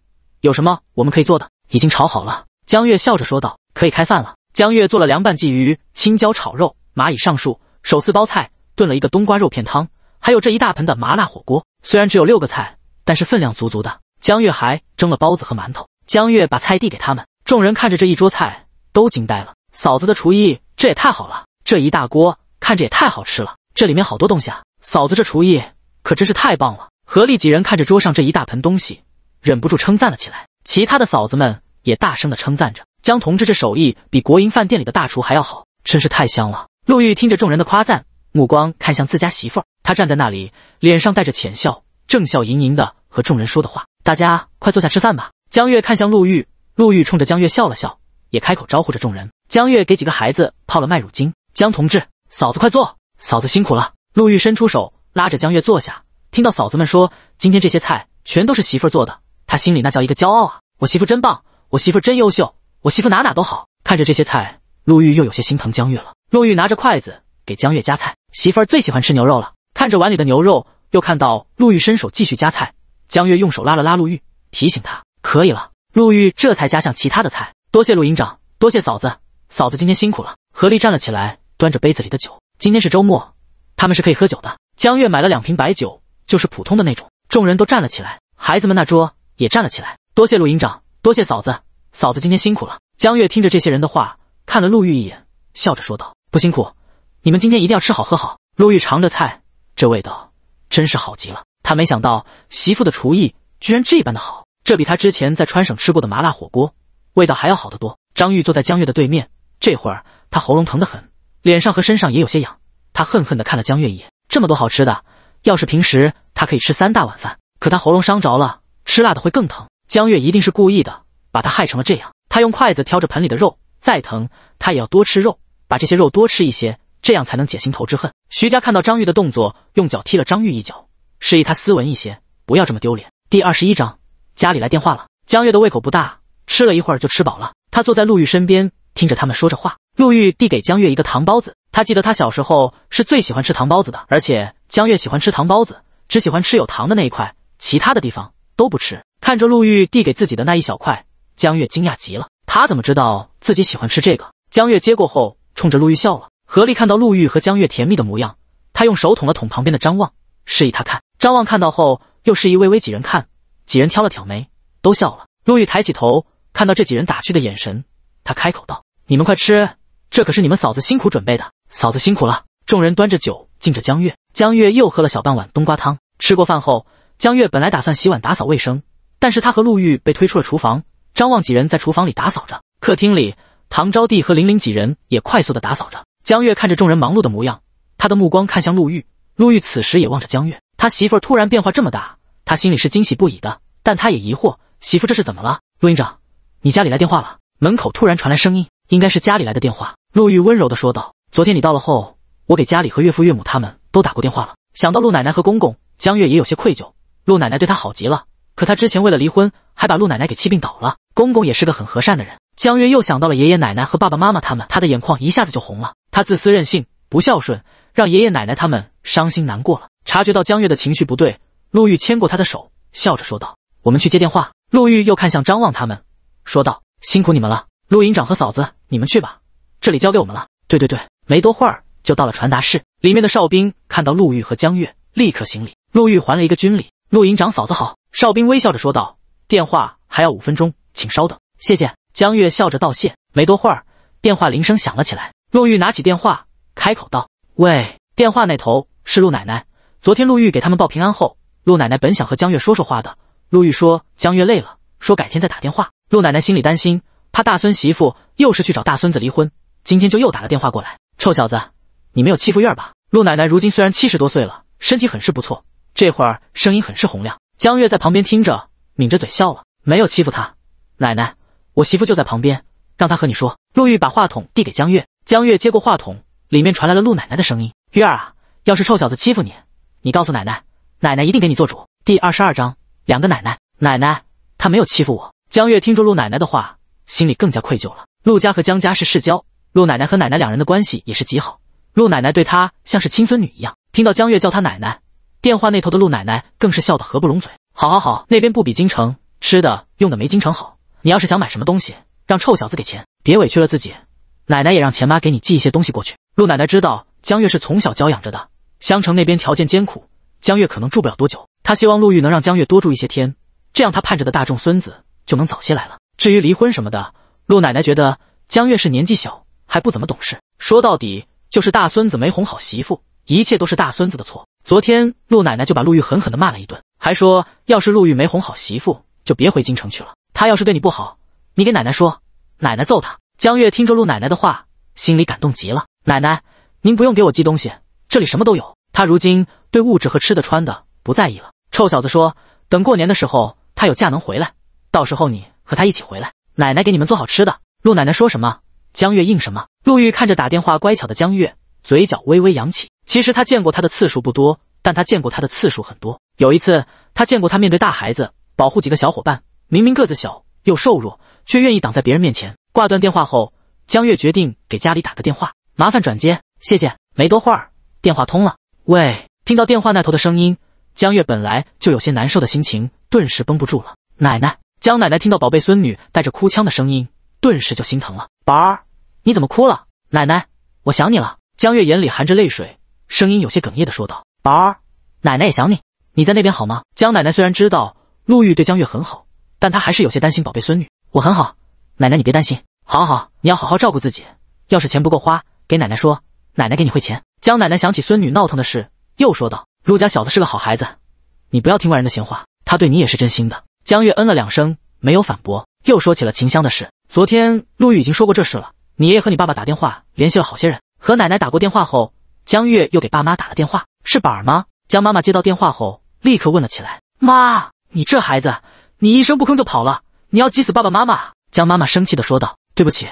有什么我们可以做的？”已经炒好了。江月笑着说道：“可以开饭了。”江月做了凉拌鲫鱼、青椒炒肉、蚂蚁上树、手撕包菜，炖了一个冬瓜肉片汤，还有这一大盆的麻辣火锅。虽然只有六个菜，但是分量足足的。江月还蒸了包子和馒头。江月把菜递给他们，众人看着这一桌菜，都惊呆了。嫂子的厨艺，这也太好了！这一大锅看着也太好吃了，这里面好多东西啊！嫂子这厨艺可真是太棒了！何丽几人看着桌上这一大盆东西，忍不住称赞了起来。其他的嫂子们也大声的称赞着：“江同志这手艺比国营饭店里的大厨还要好，真是太香了。”陆玉听着众人的夸赞，目光看向自家媳妇儿。她站在那里，脸上带着浅笑，正笑盈盈的和众人说的话：“大家快坐下吃饭吧。”江月看向陆玉，陆玉冲着江月笑了笑，也开口招呼着众人。江月给几个孩子泡了麦乳精。江同志，嫂子快坐，嫂子辛苦了。陆玉伸出手拉着江月坐下。听到嫂子们说今天这些菜全都是媳妇儿做的，他心里那叫一个骄傲啊！我媳妇真棒，我媳妇真优秀，我媳妇哪哪都好。看着这些菜，陆玉又有些心疼江月了。陆玉拿着筷子给江月夹菜，媳妇儿最喜欢吃牛肉了。看着碗里的牛肉，又看到陆玉伸手继续夹菜，江月用手拉了拉陆玉，提醒他可以了。陆玉这才夹向其他的菜。多谢陆营长，多谢嫂子，嫂子今天辛苦了。何力站了起来，端着杯子里的酒。今天是周末，他们是可以喝酒的。江月买了两瓶白酒。就是普通的那种，众人都站了起来，孩子们那桌也站了起来。多谢陆营长，多谢嫂子，嫂子今天辛苦了。江月听着这些人的话，看了陆玉一眼，笑着说道：“不辛苦，你们今天一定要吃好喝好。”陆玉尝着菜，这味道真是好极了。他没想到媳妇的厨艺居然这般的好，这比他之前在川省吃过的麻辣火锅味道还要好得多。张玉坐在江月的对面，这会儿他喉咙疼得很，脸上和身上也有些痒，他恨恨的看了江月一眼，这么多好吃的。要是平时他可以吃三大碗饭，可他喉咙伤着了，吃辣的会更疼。江月一定是故意的，把他害成了这样。他用筷子挑着盆里的肉，再疼他也要多吃肉，把这些肉多吃一些，这样才能解心头之恨。徐家看到张玉的动作，用脚踢了张玉一脚，示意他斯文一些，不要这么丢脸。第二十一章，家里来电话了。江月的胃口不大，吃了一会儿就吃饱了。他坐在陆玉身边，听着他们说着话。陆玉递给江月一个糖包子，他记得他小时候是最喜欢吃糖包子的，而且。江月喜欢吃糖包子，只喜欢吃有糖的那一块，其他的地方都不吃。看着陆玉递给自己的那一小块，江月惊讶极了，他怎么知道自己喜欢吃这个？江月接过后，冲着陆玉笑了。何丽看到陆玉和江月甜蜜的模样，他用手捅了捅旁边的张望，示意他看。张望看到后，又示意微微几人看，几人挑了挑眉，都笑了。陆玉抬起头，看到这几人打趣的眼神，他开口道：“你们快吃，这可是你们嫂子辛苦准备的。嫂子辛苦了。”众人端着酒敬着江月。江月又喝了小半碗冬瓜汤。吃过饭后，江月本来打算洗碗打扫卫生，但是他和陆玉被推出了厨房。张望几人在厨房里打扫着，客厅里唐招娣和玲玲几人也快速的打扫着。江月看着众人忙碌的模样，他的目光看向陆玉，陆玉此时也望着江月。他媳妇突然变化这么大，他心里是惊喜不已的，但他也疑惑媳妇这是怎么了。陆营长，你家里来电话了。门口突然传来声音，应该是家里来的电话。陆玉温柔的说道：“昨天你到了后，我给家里和岳父岳母他们。”都打过电话了，想到陆奶奶和公公，江月也有些愧疚。陆奶奶对她好极了，可她之前为了离婚，还把陆奶奶给气病倒了。公公也是个很和善的人。江月又想到了爷爷奶奶和爸爸妈妈他们，她的眼眶一下子就红了。她自私任性，不孝顺，让爷爷奶奶他们伤心难过了。察觉到江月的情绪不对，陆玉牵过她的手，笑着说道：“我们去接电话。”陆玉又看向张望他们，说道：“辛苦你们了，陆营长和嫂子，你们去吧，这里交给我们了。”“对对对。”没多会儿。就到了传达室，里面的哨兵看到陆玉和江月，立刻行礼。陆玉还了一个军礼。陆营长嫂子好，哨兵微笑着说道：“电话还要五分钟，请稍等，谢谢。”江月笑着道谢。没多会儿，电话铃声响了起来。陆玉拿起电话，开口道：“喂。”电话那头是陆奶奶。昨天陆玉给他们报平安后，陆奶奶本想和江月说说话的，陆玉说江月累了，说改天再打电话。陆奶奶心里担心，怕大孙媳妇又是去找大孙子离婚，今天就又打了电话过来。臭小子！你没有欺负月儿吧？陆奶奶如今虽然七十多岁了，身体很是不错，这会儿声音很是洪亮。江月在旁边听着，抿着嘴笑了。没有欺负她，奶奶，我媳妇就在旁边，让她和你说。陆玉把话筒递给江月，江月接过话筒，里面传来了陆奶奶的声音：“月儿啊，要是臭小子欺负你，你告诉奶奶，奶奶一定给你做主。”第二十二章，两个奶奶，奶奶，她没有欺负我。江月听着陆奶奶的话，心里更加愧疚了。陆家和江家是世交，陆奶奶和奶奶两人的关系也是极好。陆奶奶对她像是亲孙女一样，听到江月叫她奶奶，电话那头的陆奶奶更是笑得合不拢嘴。好，好，好，那边不比京城吃的用的没京城好，你要是想买什么东西，让臭小子给钱，别委屈了自己。奶奶也让钱妈给你寄一些东西过去。陆奶奶知道江月是从小娇养着的，襄城那边条件艰苦，江月可能住不了多久。她希望陆玉能让江月多住一些天，这样她盼着的大众孙子就能早些来了。至于离婚什么的，陆奶奶觉得江月是年纪小，还不怎么懂事。说到底。就是大孙子没哄好媳妇，一切都是大孙子的错。昨天陆奶奶就把陆玉狠狠地骂了一顿，还说要是陆玉没哄好媳妇，就别回京城去了。他要是对你不好，你给奶奶说，奶奶揍他。江月听着陆奶奶的话，心里感动极了。奶奶，您不用给我寄东西，这里什么都有。他如今对物质和吃的穿的不在意了。臭小子说，等过年的时候他有假能回来，到时候你和他一起回来，奶奶给你们做好吃的。陆奶奶说什么？江月应什么？陆玉看着打电话乖巧的江月，嘴角微微扬起。其实他见过他的次数不多，但他见过他的次数很多。有一次，他见过他面对大孩子，保护几个小伙伴。明明个子小又瘦弱，却愿意挡在别人面前。挂断电话后，江月决定给家里打个电话，麻烦转接，谢谢。没多会儿，电话通了。喂，听到电话那头的声音，江月本来就有些难受的心情顿时绷不住了。奶奶，江奶奶听到宝贝孙女带着哭腔的声音，顿时就心疼了。宝儿。你怎么哭了，奶奶？我想你了。江月眼里含着泪水，声音有些哽咽的说道：“宝儿，奶奶也想你，你在那边好吗？”江奶奶虽然知道陆玉对江月很好，但她还是有些担心宝贝孙女。我很好，奶奶你别担心。好好，你要好好照顾自己。要是钱不够花，给奶奶说，奶奶给你汇钱。江奶奶想起孙女闹腾的事，又说道：“陆家小子是个好孩子，你不要听外人的闲话，他对你也是真心的。”江月嗯了两声，没有反驳，又说起了秦香的事。昨天陆玉已经说过这事了。你爷爷和你爸爸打电话联系了好些人，和奶奶打过电话后，江月又给爸妈打了电话。是板儿吗？江妈妈接到电话后，立刻问了起来。妈，你这孩子，你一声不吭就跑了，你要急死爸爸妈妈！江妈妈生气的说道。对不起，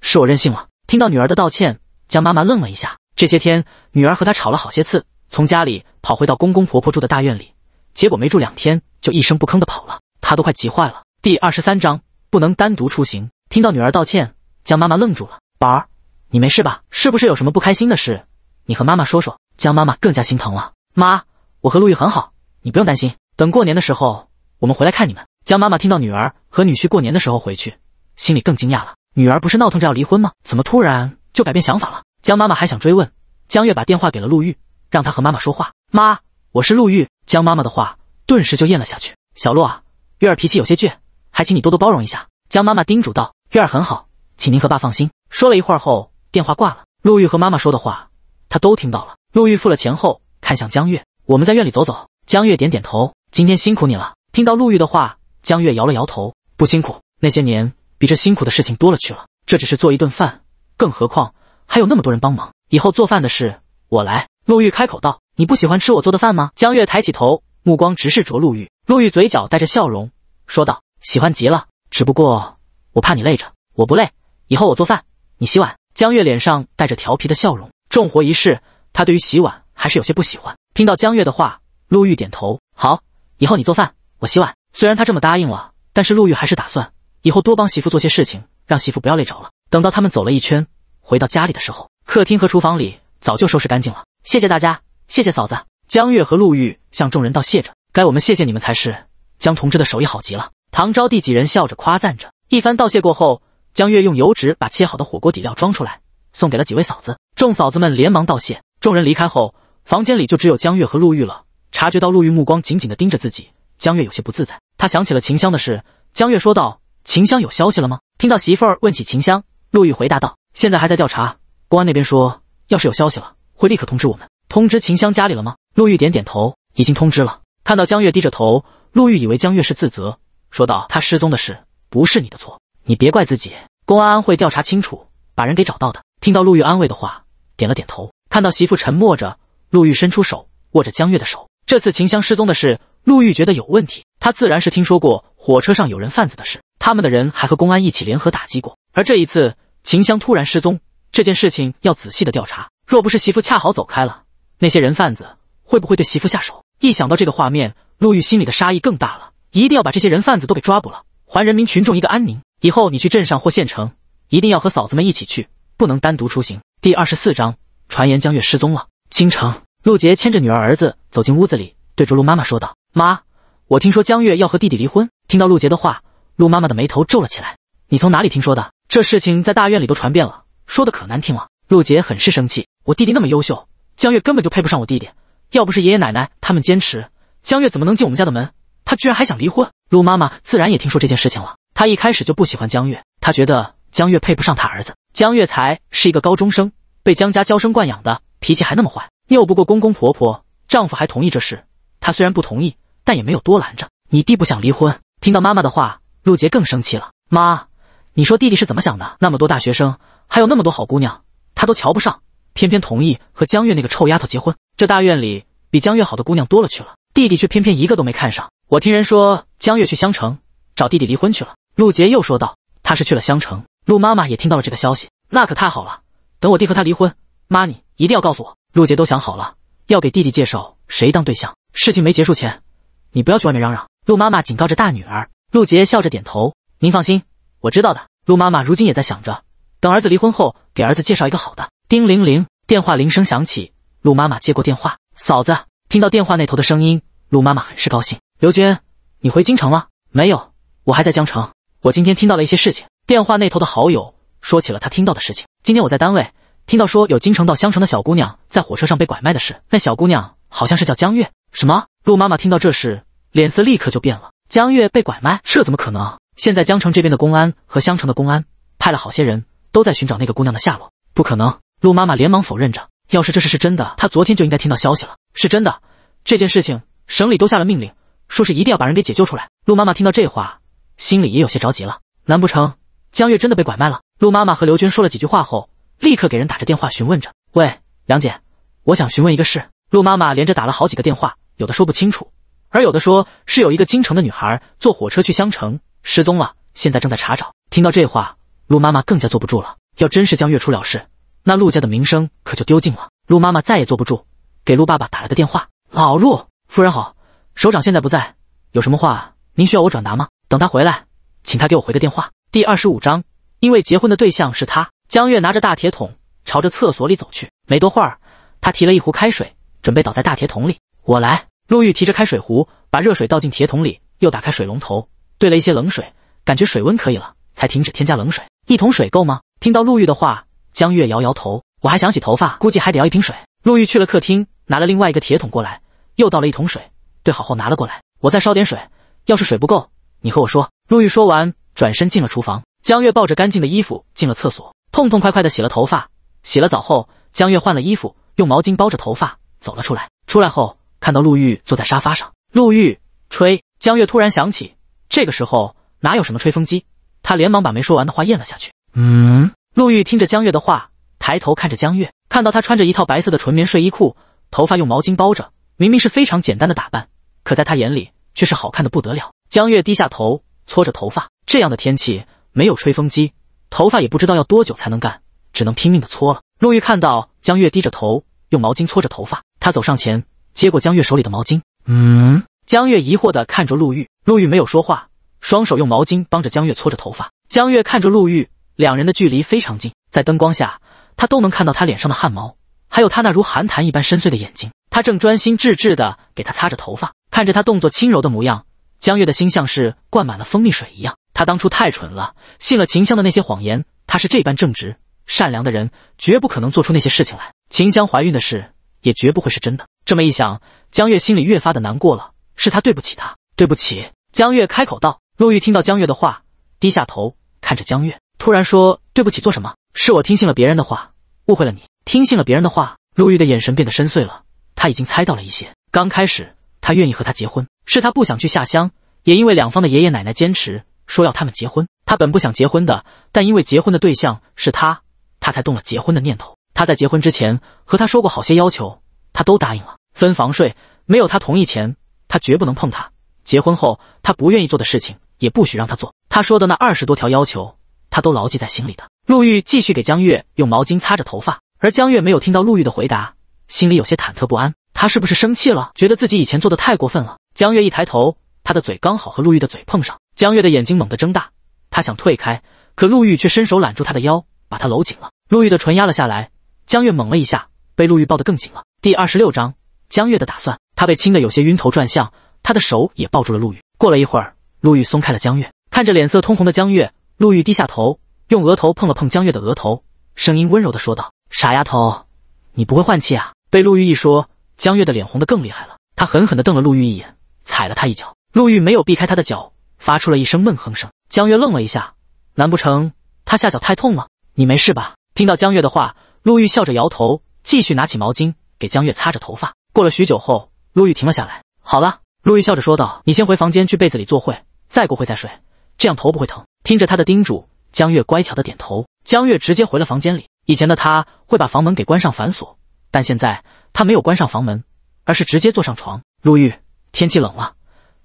是我任性了。听到女儿的道歉，江妈妈愣了一下。这些天，女儿和她吵了好些次，从家里跑回到公公婆婆住的大院里，结果没住两天，就一声不吭的跑了，她都快急坏了。第二十三章，不能单独出行。听到女儿道歉。江妈妈愣住了：“宝儿，你没事吧？是不是有什么不开心的事？你和妈妈说说。”江妈妈更加心疼了：“妈，我和陆玉很好，你不用担心。等过年的时候，我们回来看你们。”江妈妈听到女儿和女婿过年的时候回去，心里更惊讶了。女儿不是闹腾着要离婚吗？怎么突然就改变想法了？江妈妈还想追问，江月把电话给了陆玉，让他和妈妈说话。妈，我是陆玉。江妈妈的话顿时就咽了下去。小洛啊，月儿脾气有些倔，还请你多多包容一下。江妈妈叮嘱道：“月儿很好。”请您和爸放心。说了一会儿后，电话挂了。陆玉和妈妈说的话，他都听到了。陆玉付了钱后，看向江月：“我们在院里走走。”江月点点头：“今天辛苦你了。”听到陆玉的话，江月摇了摇头：“不辛苦，那些年比这辛苦的事情多了去了。这只是做一顿饭，更何况还有那么多人帮忙。以后做饭的事我来。”陆玉开口道：“你不喜欢吃我做的饭吗？”江月抬起头，目光直视着陆玉。陆玉嘴角带着笑容说道：“喜欢极了，只不过我怕你累着，我不累。”以后我做饭，你洗碗。江月脸上带着调皮的笑容。重活一事，他对于洗碗还是有些不喜欢。听到江月的话，陆玉点头：“好，以后你做饭，我洗碗。”虽然他这么答应了，但是陆玉还是打算以后多帮媳妇做些事情，让媳妇不要累着了。等到他们走了一圈，回到家里的时候，客厅和厨房里早就收拾干净了。谢谢大家，谢谢嫂子。江月和陆玉向众人道谢着：“该我们谢谢你们才是。”江同志的手艺好极了。唐招娣几人笑着夸赞着。一番道谢过后。江月用油纸把切好的火锅底料装出来，送给了几位嫂子。众嫂子们连忙道谢。众人离开后，房间里就只有江月和陆玉了。察觉到陆玉目光紧紧地盯着自己，江月有些不自在。他想起了秦香的事，江月说道：“秦香有消息了吗？”听到媳妇儿问起秦香，陆玉回答道：“现在还在调查，公安那边说，要是有消息了，会立刻通知我们。通知秦香家里了吗？”陆玉点点头：“已经通知了。”看到江月低着头，陆玉以为江月是自责，说道：“她失踪的事不是你的错。”你别怪自己，公安会调查清楚，把人给找到的。听到陆玉安慰的话，点了点头。看到媳妇沉默着，陆玉伸出手握着江月的手。这次秦香失踪的事，陆玉觉得有问题。他自然是听说过火车上有人贩子的事，他们的人还和公安一起联合打击过。而这一次秦香突然失踪，这件事情要仔细的调查。若不是媳妇恰好走开了，那些人贩子会不会对媳妇下手？一想到这个画面，陆玉心里的杀意更大了。一定要把这些人贩子都给抓捕了，还人民群众一个安宁。以后你去镇上或县城，一定要和嫂子们一起去，不能单独出行。第二十四章，传言江月失踪了。京城，陆杰牵着女儿儿子走进屋子里，对着陆妈妈说道：“妈，我听说江月要和弟弟离婚。”听到陆杰的话，陆妈妈的眉头皱了起来：“你从哪里听说的？这事情在大院里都传遍了，说的可难听了。”陆杰很是生气：“我弟弟那么优秀，江月根本就配不上我弟弟。要不是爷爷奶奶他们坚持，江月怎么能进我们家的门？他居然还想离婚！”陆妈妈自然也听说这件事情了。他一开始就不喜欢江月，他觉得江月配不上他儿子。江月才是一个高中生，被江家娇生惯养的，脾气还那么坏，拗不过公公婆婆，丈夫还同意这事。他虽然不同意，但也没有多拦着。你弟不想离婚，听到妈妈的话，陆杰更生气了。妈，你说弟弟是怎么想的？那么多大学生，还有那么多好姑娘，他都瞧不上，偏偏同意和江月那个臭丫头结婚。这大院里比江月好的姑娘多了去了，弟弟却偏偏一个都没看上。我听人说，江月去襄城找弟弟离婚去了。陆杰又说道：“他是去了襄城。”陆妈妈也听到了这个消息，那可太好了。等我弟和他离婚，妈你一定要告诉我。陆杰都想好了，要给弟弟介绍谁当对象。事情没结束前，你不要去外面嚷嚷。”陆妈妈警告着大女儿。陆杰笑着点头：“您放心，我知道的。”陆妈妈如今也在想着，等儿子离婚后，给儿子介绍一个好的。叮铃铃，电话铃声响起，陆妈妈接过电话：“嫂子。”听到电话那头的声音，陆妈妈很是高兴：“刘娟，你回京城了没有？我还在江城。”我今天听到了一些事情。电话那头的好友说起了他听到的事情。今天我在单位听到说有京城到襄城的小姑娘在火车上被拐卖的事。那小姑娘好像是叫江月。什么？陆妈妈听到这事，脸色立刻就变了。江月被拐卖？这怎么可能？现在江城这边的公安和襄城的公安派了好些人都在寻找那个姑娘的下落。不可能！陆妈妈连忙否认着。要是这事是真的，她昨天就应该听到消息了。是真的，这件事情省里都下了命令，说是一定要把人给解救出来。陆妈妈听到这话。心里也有些着急了，难不成江月真的被拐卖了？陆妈妈和刘娟说了几句话后，立刻给人打着电话询问着：“喂，梁姐，我想询问一个事。”陆妈妈连着打了好几个电话，有的说不清楚，而有的说是有一个京城的女孩坐火车去襄城失踪了，现在正在查找。听到这话，陆妈妈更加坐不住了。要真是江月出了事，那陆家的名声可就丢尽了。陆妈妈再也坐不住，给陆爸爸打了个电话：“老陆，夫人好，首长现在不在，有什么话您需要我转达吗？”等他回来，请他给我回个电话。第二十五章，因为结婚的对象是他，江月拿着大铁桶朝着厕所里走去。没多会儿，他提了一壶开水，准备倒在大铁桶里。我来。陆玉提着开水壶，把热水倒进铁桶里，又打开水龙头兑了一些冷水，感觉水温可以了，才停止添加冷水。一桶水够吗？听到陆玉的话，江月摇摇头。我还想洗头发，估计还得要一瓶水。陆玉去了客厅，拿了另外一个铁桶过来，又倒了一桶水，兑好后拿了过来。我再烧点水，要是水不够。你和我说。陆玉说完，转身进了厨房。江月抱着干净的衣服进了厕所，痛痛快快的洗了头发，洗了澡后，江月换了衣服，用毛巾包着头发走了出来。出来后，看到陆玉坐在沙发上，陆玉吹。江月突然想起，这个时候哪有什么吹风机，他连忙把没说完的话咽了下去。嗯。陆玉听着江月的话，抬头看着江月，看到她穿着一套白色的纯棉睡衣裤，头发用毛巾包着，明明是非常简单的打扮，可在他眼里却是好看的不得了。江月低下头，搓着头发。这样的天气没有吹风机，头发也不知道要多久才能干，只能拼命的搓了。陆玉看到江月低着头，用毛巾搓着头发，他走上前，接过江月手里的毛巾。嗯。江月疑惑的看着陆玉，陆玉没有说话，双手用毛巾帮着江月搓着头发。江月看着陆玉，两人的距离非常近，在灯光下，他都能看到他脸上的汗毛，还有他那如寒潭一般深邃的眼睛。他正专心致志的给他擦着头发，看着他动作轻柔的模样。江月的心像是灌满了蜂蜜水一样，他当初太蠢了，信了秦香的那些谎言。他是这般正直、善良的人，绝不可能做出那些事情来。秦香怀孕的事也绝不会是真的。这么一想，江月心里越发的难过了。是他对不起，他对不起。江月开口道。陆玉听到江月的话，低下头看着江月，突然说：“对不起，做什么？是我听信了别人的话，误会了你。听信了别人的话。”陆玉的眼神变得深邃了，他已经猜到了一些。刚开始，他愿意和他结婚。是他不想去下乡，也因为两方的爷爷奶奶坚持说要他们结婚。他本不想结婚的，但因为结婚的对象是他，他才动了结婚的念头。他在结婚之前和他说过好些要求，他都答应了。分房睡，没有他同意前，他绝不能碰他。结婚后，他不愿意做的事情也不许让他做。他说的那二十多条要求，他都牢记在心里的。陆玉继续给江月用毛巾擦着头发，而江月没有听到陆玉的回答，心里有些忐忑不安。他是不是生气了？觉得自己以前做的太过分了？江月一抬头，他的嘴刚好和陆玉的嘴碰上，江月的眼睛猛地睁大，他想退开，可陆玉却伸手揽住他的腰，把他搂紧了。陆玉的唇压了下来，江月猛了一下，被陆玉抱得更紧了。第二十六章，江月的打算。他被亲得有些晕头转向，他的手也抱住了陆玉。过了一会儿，陆玉松开了江月，看着脸色通红的江月，陆玉低下头，用额头碰了碰江月的额头，声音温柔的说道：“傻丫头，你不会换气啊？”被陆玉一说，江月的脸红得更厉害了，他狠狠地瞪了陆玉一眼。踩了他一脚，陆玉没有避开他的脚，发出了一声闷哼声。江月愣了一下，难不成他下脚太痛了？你没事吧？听到江月的话，陆玉笑着摇头，继续拿起毛巾给江月擦着头发。过了许久后，陆玉停了下来。好了，陆玉笑着说道：“你先回房间去被子里坐会，再过会再睡，这样头不会疼。”听着他的叮嘱，江月乖巧的点头。江月直接回了房间里，以前的他会把房门给关上反锁，但现在他没有关上房门，而是直接坐上床。陆玉。天气冷了，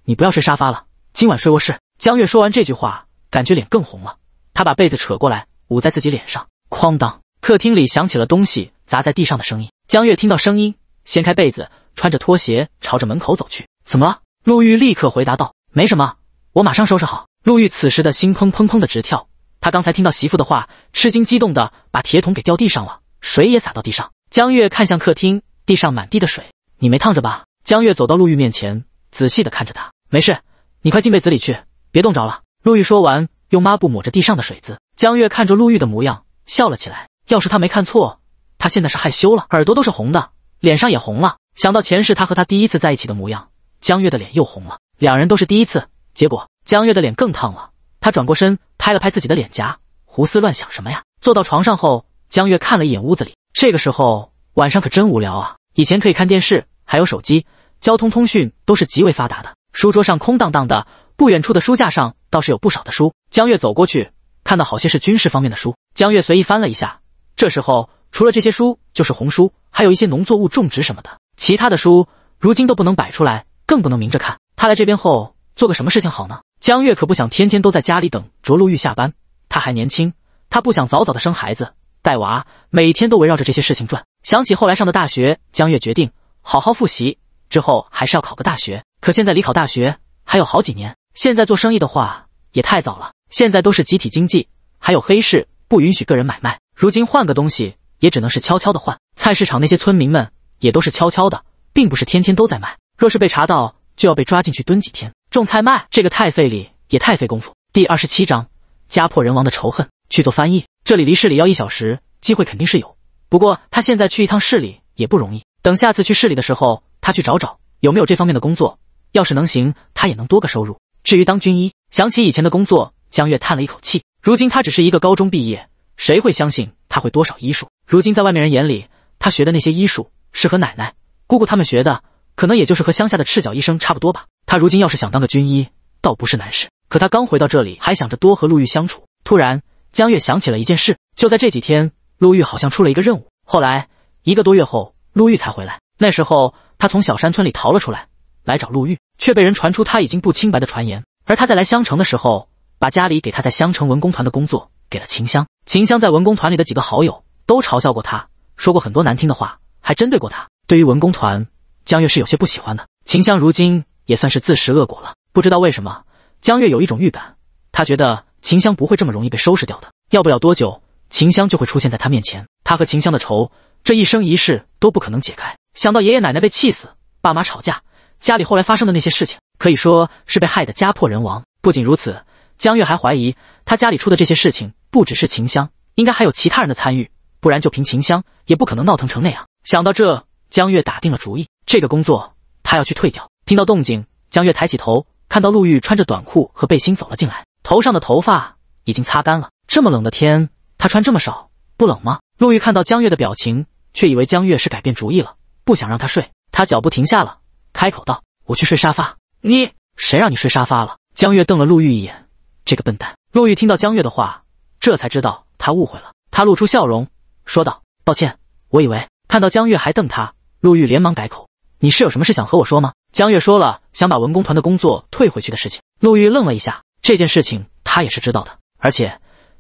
你不要睡沙发了，今晚睡卧室。江月说完这句话，感觉脸更红了。他把被子扯过来捂在自己脸上。哐当，客厅里响起了东西砸在地上的声音。江月听到声音，掀开被子，穿着拖鞋朝着门口走去。怎么了？陆玉立刻回答道：“没什么，我马上收拾好。”陆玉此时的心砰砰砰的直跳。他刚才听到媳妇的话，吃惊激动的把铁桶给掉地上了，水也洒到地上。江月看向客厅，地上满地的水，你没烫着吧？江月走到陆玉面前，仔细的看着他。没事，你快进被子里去，别冻着了。陆玉说完，用抹布抹着地上的水渍。江月看着陆玉的模样，笑了起来。要是他没看错，他现在是害羞了，耳朵都是红的，脸上也红了。想到前世他和他第一次在一起的模样，江月的脸又红了。两人都是第一次，结果江月的脸更烫了。他转过身，拍了拍自己的脸颊，胡思乱想什么呀？坐到床上后，江月看了一眼屋子里。这个时候晚上可真无聊啊，以前可以看电视，还有手机。交通通讯都是极为发达的。书桌上空荡荡的，不远处的书架上倒是有不少的书。江月走过去，看到好些是军事方面的书。江月随意翻了一下，这时候除了这些书，就是红书，还有一些农作物种植什么的。其他的书如今都不能摆出来，更不能明着看。他来这边后，做个什么事情好呢？江月可不想天天都在家里等着陆玉下班。他还年轻，他不想早早的生孩子带娃，每天都围绕着这些事情转。想起后来上的大学，江月决定好好复习。之后还是要考个大学，可现在离考大学还有好几年，现在做生意的话也太早了。现在都是集体经济，还有黑市不允许个人买卖。如今换个东西也只能是悄悄的换，菜市场那些村民们也都是悄悄的，并不是天天都在卖。若是被查到，就要被抓进去蹲几天。种菜卖这个太费力，也太费功夫。第二十七章：家破人亡的仇恨。去做翻译，这里离市里要一小时，机会肯定是有。不过他现在去一趟市里也不容易，等下次去市里的时候。他去找找有没有这方面的工作，要是能行，他也能多个收入。至于当军医，想起以前的工作，江月叹了一口气。如今他只是一个高中毕业，谁会相信他会多少医术？如今在外面人眼里，他学的那些医术是和奶奶、姑姑他们学的，可能也就是和乡下的赤脚医生差不多吧。他如今要是想当个军医，倒不是难事。可他刚回到这里，还想着多和陆玉相处。突然，江月想起了一件事，就在这几天，陆玉好像出了一个任务。后来一个多月后，陆玉才回来。那时候，他从小山村里逃了出来，来找陆玉，却被人传出他已经不清白的传言。而他在来襄城的时候，把家里给他在襄城文工团的工作给了秦香。秦香在文工团里的几个好友都嘲笑过他，说过很多难听的话，还针对过他。对于文工团，江月是有些不喜欢的。秦香如今也算是自食恶果了。不知道为什么，江月有一种预感，他觉得秦香不会这么容易被收拾掉的，要不了多久。秦香就会出现在他面前，他和秦香的仇，这一生一世都不可能解开。想到爷爷奶奶被气死，爸妈吵架，家里后来发生的那些事情，可以说是被害得家破人亡。不仅如此，江月还怀疑他家里出的这些事情，不只是秦香，应该还有其他人的参与，不然就凭秦香也不可能闹腾成那样。想到这，江月打定了主意，这个工作他要去退掉。听到动静，江月抬起头，看到陆玉穿着短裤和背心走了进来，头上的头发已经擦干了。这么冷的天。他穿这么少，不冷吗？陆玉看到江月的表情，却以为江月是改变主意了，不想让他睡。他脚步停下了，开口道：“我去睡沙发。”你谁让你睡沙发了？江月瞪了陆玉一眼，这个笨蛋。陆玉听到江月的话，这才知道他误会了。他露出笑容，说道：“抱歉，我以为……”看到江月还瞪他，陆玉连忙改口：“你是有什么事想和我说吗？”江月说了想把文工团的工作退回去的事情。陆玉愣了一下，这件事情他也是知道的，而且。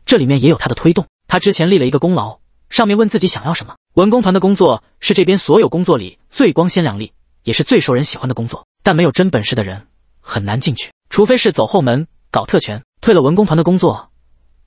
这里面也有他的推动。他之前立了一个功劳，上面问自己想要什么。文工团的工作是这边所有工作里最光鲜亮丽，也是最受人喜欢的工作。但没有真本事的人很难进去，除非是走后门搞特权。退了文工团的工作，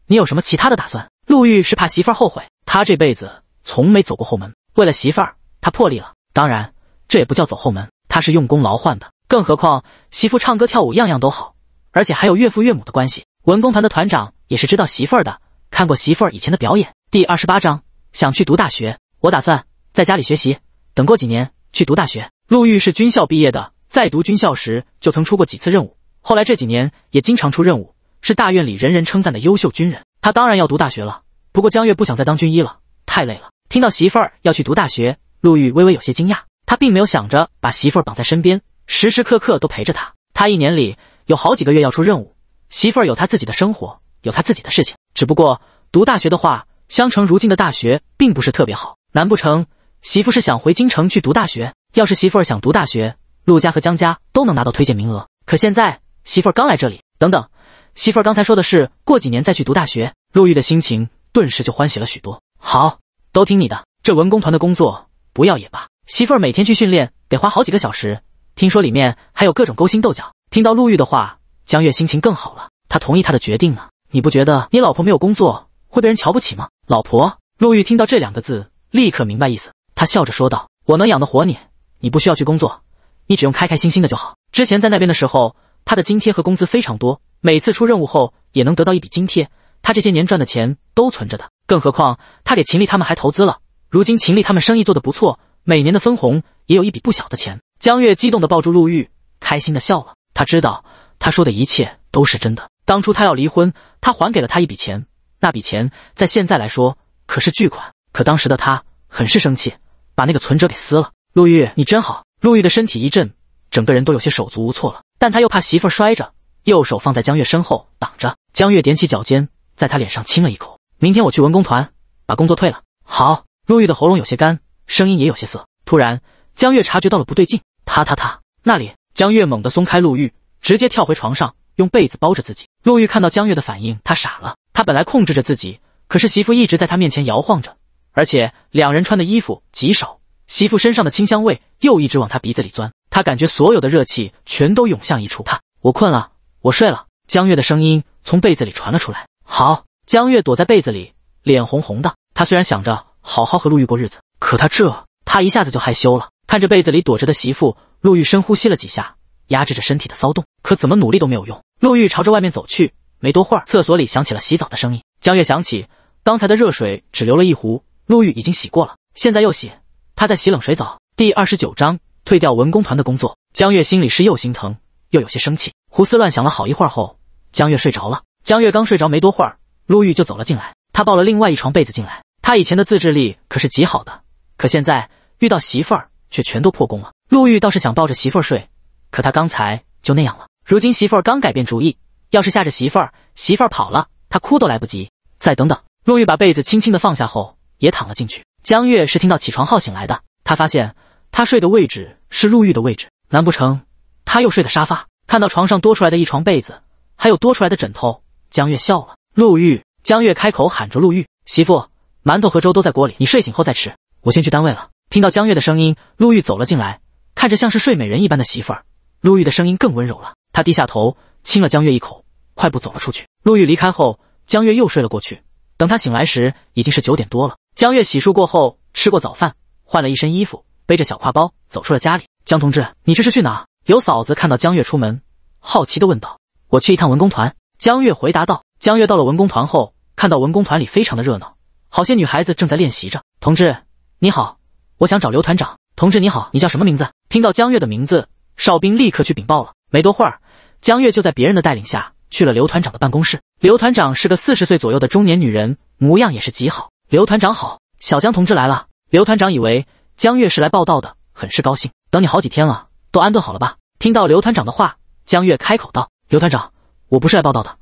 你有什么其他的打算？陆玉是怕媳妇后悔，他这辈子从没走过后门，为了媳妇儿他破例了。当然，这也不叫走后门，他是用功劳换的。更何况媳妇唱歌跳舞样样都好，而且还有岳父岳母的关系。文工团的团长。也是知道媳妇儿的，看过媳妇儿以前的表演。第二十八章，想去读大学。我打算在家里学习，等过几年去读大学。陆玉是军校毕业的，在读军校时就曾出过几次任务，后来这几年也经常出任务，是大院里人人称赞的优秀军人。他当然要读大学了，不过江月不想再当军医了，太累了。听到媳妇儿要去读大学，陆玉微微有些惊讶。他并没有想着把媳妇儿绑在身边，时时刻刻都陪着他。他一年里有好几个月要出任务，媳妇儿有他自己的生活。有他自己的事情，只不过读大学的话，襄城如今的大学并不是特别好。难不成媳妇是想回京城去读大学？要是媳妇想读大学，陆家和江家都能拿到推荐名额。可现在媳妇刚来这里，等等，媳妇刚才说的是过几年再去读大学。陆玉的心情顿时就欢喜了许多。好，都听你的。这文工团的工作不要也罢。媳妇每天去训练得花好几个小时，听说里面还有各种勾心斗角。听到陆玉的话，江月心情更好了，他同意他的决定了。你不觉得你老婆没有工作会被人瞧不起吗？老婆，陆玉听到这两个字，立刻明白意思。他笑着说道：“我能养得活你，你不需要去工作，你只用开开心心的就好。”之前在那边的时候，他的津贴和工资非常多，每次出任务后也能得到一笔津贴。他这些年赚的钱都存着的，更何况他给秦丽他们还投资了。如今秦丽他们生意做得不错，每年的分红也有一笔不小的钱。江月激动地抱住陆玉，开心地笑了。他知道他说的一切都是真的。当初他要离婚，他还给了他一笔钱，那笔钱在现在来说可是巨款，可当时的他很是生气，把那个存折给撕了。陆玉，你真好。陆玉的身体一震，整个人都有些手足无措了，但他又怕媳妇摔着，右手放在江月身后挡着。江月踮起脚尖，在他脸上亲了一口。明天我去文工团把工作退了。好。陆玉的喉咙有些干，声音也有些涩。突然，江月察觉到了不对劲，他他他那里。江月猛地松开陆玉，直接跳回床上。用被子包着自己。陆玉看到江月的反应，他傻了。他本来控制着自己，可是媳妇一直在他面前摇晃着，而且两人穿的衣服极少，媳妇身上的清香味又一直往他鼻子里钻，他感觉所有的热气全都涌向一处。他，我困了，我睡了。江月的声音从被子里传了出来。好，江月躲在被子里，脸红红的。他虽然想着好好和陆玉过日子，可他这，他一下子就害羞了。看着被子里躲着的媳妇，陆玉深呼吸了几下。压制着身体的骚动，可怎么努力都没有用。陆玉朝着外面走去，没多会儿，厕所里响起了洗澡的声音。江月想起刚才的热水只流了一壶，陆玉已经洗过了，现在又洗，他在洗冷水澡。第二十九章，退掉文工团的工作。江月心里是又心疼又有些生气，胡思乱想了好一会儿后，江月睡着了。江月刚睡着没多会儿，陆玉就走了进来，他抱了另外一床被子进来。他以前的自制力可是极好的，可现在遇到媳妇儿却全都破功了。陆玉倒是想抱着媳妇儿睡。可他刚才就那样了，如今媳妇儿刚改变主意，要是吓着媳妇儿，媳妇儿跑了，他哭都来不及。再等等。陆玉把被子轻轻的放下后，也躺了进去。江月是听到起床号醒来的，他发现他睡的位置是陆玉的位置，难不成他又睡的沙发？看到床上多出来的一床被子，还有多出来的枕头，江月笑了。陆玉，江月开口喊着陆玉媳妇，馒头和粥都在锅里，你睡醒后再吃，我先去单位了。听到江月的声音，陆玉走了进来，看着像是睡美人一般的媳妇儿。陆玉的声音更温柔了，他低下头亲了江月一口，快步走了出去。陆玉离开后，江月又睡了过去。等他醒来时，已经是九点多了。江月洗漱过后，吃过早饭，换了一身衣服，背着小挎包走出了家里。江同志，你这是去哪？有嫂子看到江月出门，好奇地问道：“我去一趟文工团。”江月回答道。江月到了文工团后，看到文工团里非常的热闹，好些女孩子正在练习着。同志，你好，我想找刘团长。同志你好，你叫什么名字？听到江月的名字。哨兵立刻去禀报了，没多会儿，江月就在别人的带领下去了刘团长的办公室。刘团长是个四十岁左右的中年女人，模样也是极好。刘团长好，小江同志来了。刘团长以为江月是来报道的，很是高兴。等你好几天了，都安顿好了吧？听到刘团长的话，江月开口道：“刘团长，我不是来报道的，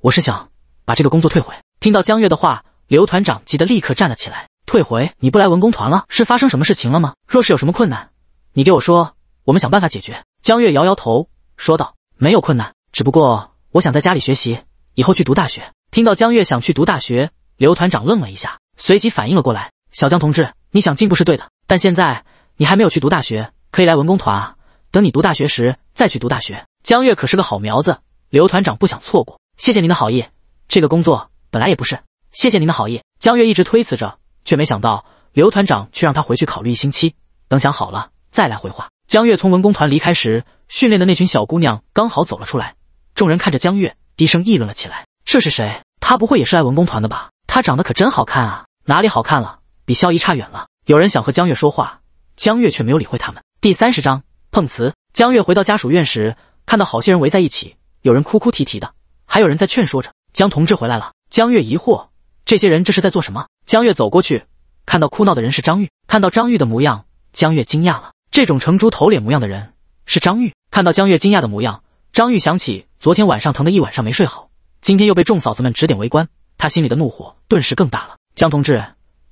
我是想把这个工作退回。”听到江月的话，刘团长急得立刻站了起来：“退回？你不来文工团了？是发生什么事情了吗？若是有什么困难，你给我说。”我们想办法解决。江月摇摇头，说道：“没有困难，只不过我想在家里学习，以后去读大学。”听到江月想去读大学，刘团长愣了一下，随即反应了过来：“小江同志，你想进步是对的，但现在你还没有去读大学，可以来文工团啊。等你读大学时再去读大学。江月可是个好苗子，刘团长不想错过。谢谢您的好意，这个工作本来也不是……谢谢您的好意。”江月一直推辞着，却没想到刘团长却让他回去考虑一星期，等想好了再来回话。江月从文工团离开时，训练的那群小姑娘刚好走了出来。众人看着江月，低声议论了起来：“这是谁？她不会也是来文工团的吧？她长得可真好看啊！哪里好看了？比萧怡差远了。”有人想和江月说话，江月却没有理会他们。第三十章碰瓷。江月回到家属院时，看到好些人围在一起，有人哭哭啼啼的，还有人在劝说着：“江同志回来了。”江月疑惑：这些人这是在做什么？江月走过去，看到哭闹的人是张玉。看到张玉的模样，江月惊讶了。这种成猪头脸模样的人是张玉。看到江月惊讶的模样，张玉想起昨天晚上疼得一晚上没睡好，今天又被众嫂子们指点为观，他心里的怒火顿时更大了。江同志，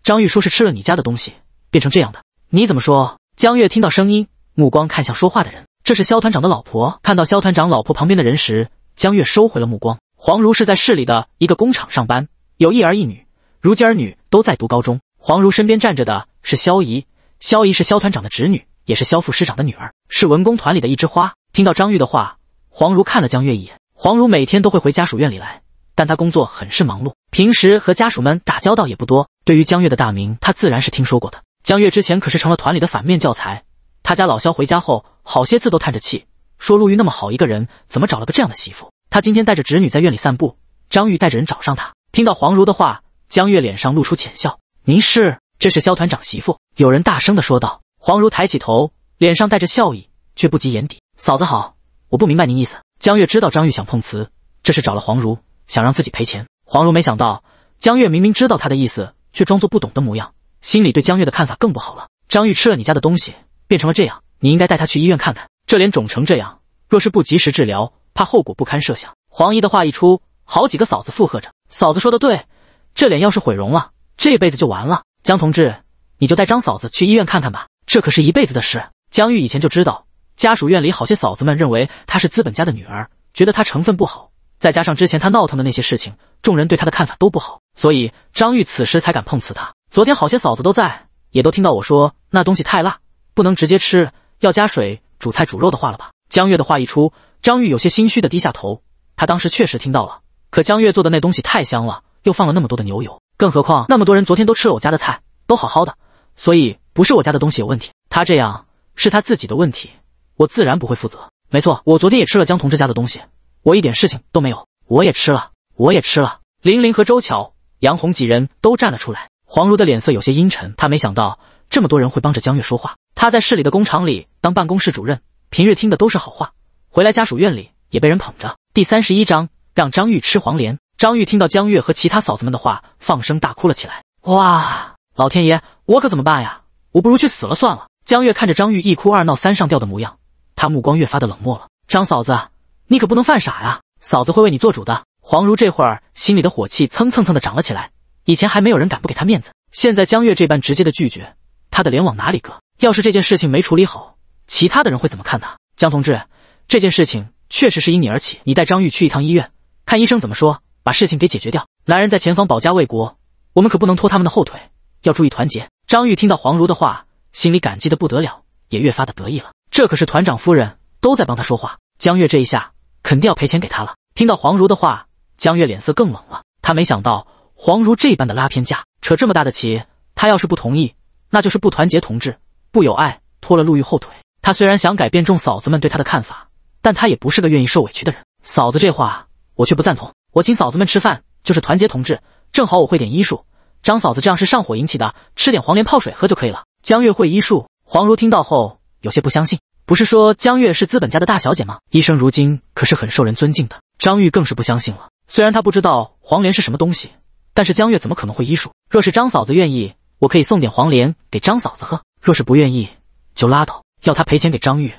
张玉说是吃了你家的东西变成这样的，你怎么说？江月听到声音，目光看向说话的人。这是肖团长的老婆。看到肖团长老婆旁边的人时，江月收回了目光。黄如是在市里的一个工厂上班，有一儿一女，如今儿女都在读高中。黄如身边站着的是肖姨，肖姨是肖团长的侄女。也是肖副师长的女儿，是文工团里的一枝花。听到张玉的话，黄如看了江月一眼。黄如每天都会回家属院里来，但他工作很是忙碌，平时和家属们打交道也不多。对于江月的大名，他自然是听说过的。江月之前可是成了团里的反面教材，他家老肖回家后好些次都叹着气说：“陆玉那么好一个人，怎么找了个这样的媳妇？”他今天带着侄女在院里散步，张玉带着人找上他。听到黄如的话，江月脸上露出浅笑：“您是？这是肖团长媳妇。”有人大声的说道。黄如抬起头，脸上带着笑意，却不及眼底。嫂子好，我不明白您意思。江月知道张玉想碰瓷，这是找了黄如，想让自己赔钱。黄如没想到江月明明知道他的意思，却装作不懂的模样，心里对江月的看法更不好了。张玉吃了你家的东西，变成了这样，你应该带他去医院看看，这脸肿成这样，若是不及时治疗，怕后果不堪设想。黄姨的话一出，好几个嫂子附和着：“嫂子说的对，这脸要是毁容了，这辈子就完了。江同志，你就带张嫂子去医院看看吧。”这可是一辈子的事。江玉以前就知道，家属院里好些嫂子们认为她是资本家的女儿，觉得她成分不好。再加上之前她闹腾的那些事情，众人对她的看法都不好，所以张玉此时才敢碰瓷她。昨天好些嫂子都在，也都听到我说那东西太辣，不能直接吃，要加水煮菜煮肉的话了吧？江月的话一出，张玉有些心虚的低下头。他当时确实听到了，可江月做的那东西太香了，又放了那么多的牛油，更何况那么多人昨天都吃了我家的菜，都好好的，所以。不是我家的东西有问题，他这样是他自己的问题，我自然不会负责。没错，我昨天也吃了江同志家的东西，我一点事情都没有。我也吃了，我也吃了。林林和周巧、杨红几人都站了出来。黄茹的脸色有些阴沉，他没想到这么多人会帮着江月说话。他在市里的工厂里当办公室主任，平日听的都是好话，回来家属院里也被人捧着。第三十一章让张玉吃黄连。张玉听到江月和其他嫂子们的话，放声大哭了起来。哇，老天爷，我可怎么办呀？我不如去死了算了。江月看着张玉一哭二闹三上吊的模样，他目光越发的冷漠了。张嫂子，你可不能犯傻呀，嫂子会为你做主的。黄如这会儿心里的火气蹭蹭蹭的涨了起来。以前还没有人敢不给他面子，现在江月这般直接的拒绝，他的脸往哪里搁？要是这件事情没处理好，其他的人会怎么看他？江同志，这件事情确实是因你而起，你带张玉去一趟医院，看医生怎么说，把事情给解决掉。男人在前方保家卫国，我们可不能拖他们的后腿，要注意团结。张玉听到黄如的话，心里感激的不得了，也越发的得意了。这可是团长夫人都在帮他说话，江月这一下肯定要赔钱给他了。听到黄如的话，江月脸色更冷了。他没想到黄如这般的拉偏架，扯这么大的旗。他要是不同意，那就是不团结同志，不友爱，拖了陆玉后腿。他虽然想改变众嫂子们对他的看法，但他也不是个愿意受委屈的人。嫂子这话，我却不赞同。我请嫂子们吃饭，就是团结同志。正好我会点医术。张嫂子这样是上火引起的，吃点黄连泡水喝就可以了。江月会医术，黄如听到后有些不相信。不是说江月是资本家的大小姐吗？医生如今可是很受人尊敬的。张玉更是不相信了。虽然他不知道黄连是什么东西，但是江月怎么可能会医术？若是张嫂子愿意，我可以送点黄连给张嫂子喝；若是不愿意，就拉倒。要他赔钱给张玉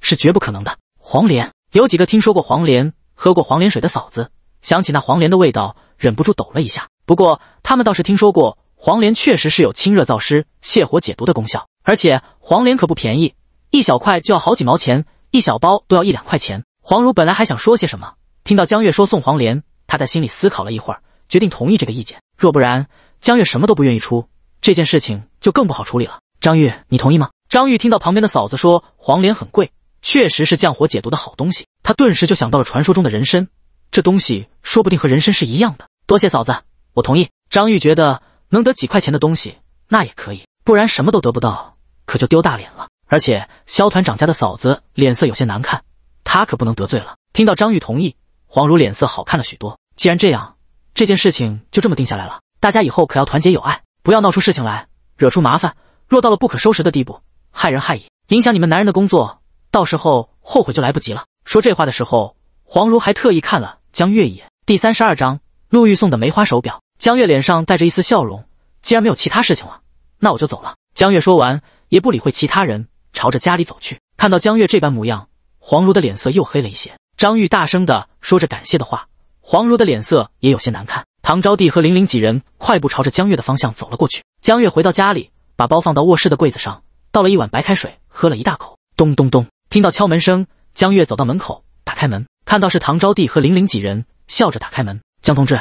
是绝不可能的。黄连，有几个听说过黄连、喝过黄连水的嫂子，想起那黄连的味道，忍不住抖了一下。不过他们倒是听说过，黄连确实是有清热燥湿、泻火解毒的功效。而且黄连可不便宜，一小块就要好几毛钱，一小包都要一两块钱。黄如本来还想说些什么，听到江月说送黄连，他在心里思考了一会儿，决定同意这个意见。若不然，江月什么都不愿意出，这件事情就更不好处理了。张玉，你同意吗？张玉听到旁边的嫂子说黄连很贵，确实是降火解毒的好东西，他顿时就想到了传说中的人参，这东西说不定和人参是一样的。多谢嫂子。我同意。张玉觉得能得几块钱的东西，那也可以，不然什么都得不到，可就丢大脸了。而且肖团长家的嫂子脸色有些难看，他可不能得罪了。听到张玉同意，黄如脸色好看了许多。既然这样，这件事情就这么定下来了。大家以后可要团结友爱，不要闹出事情来，惹出麻烦。若到了不可收拾的地步，害人害己，影响你们男人的工作，到时候后悔就来不及了。说这话的时候，黄如还特意看了江月一眼。第三十二章。陆玉送的梅花手表，江月脸上带着一丝笑容。既然没有其他事情了，那我就走了。江月说完，也不理会其他人，朝着家里走去。看到江月这般模样，黄如的脸色又黑了一些。张玉大声的说着感谢的话，黄如的脸色也有些难看。唐招娣和玲玲几人快步朝着江月的方向走了过去。江月回到家里，把包放到卧室的柜子上，倒了一碗白开水，喝了一大口。咚咚咚，听到敲门声，江月走到门口，打开门，看到是唐招娣和玲玲几人，笑着打开门。江同志，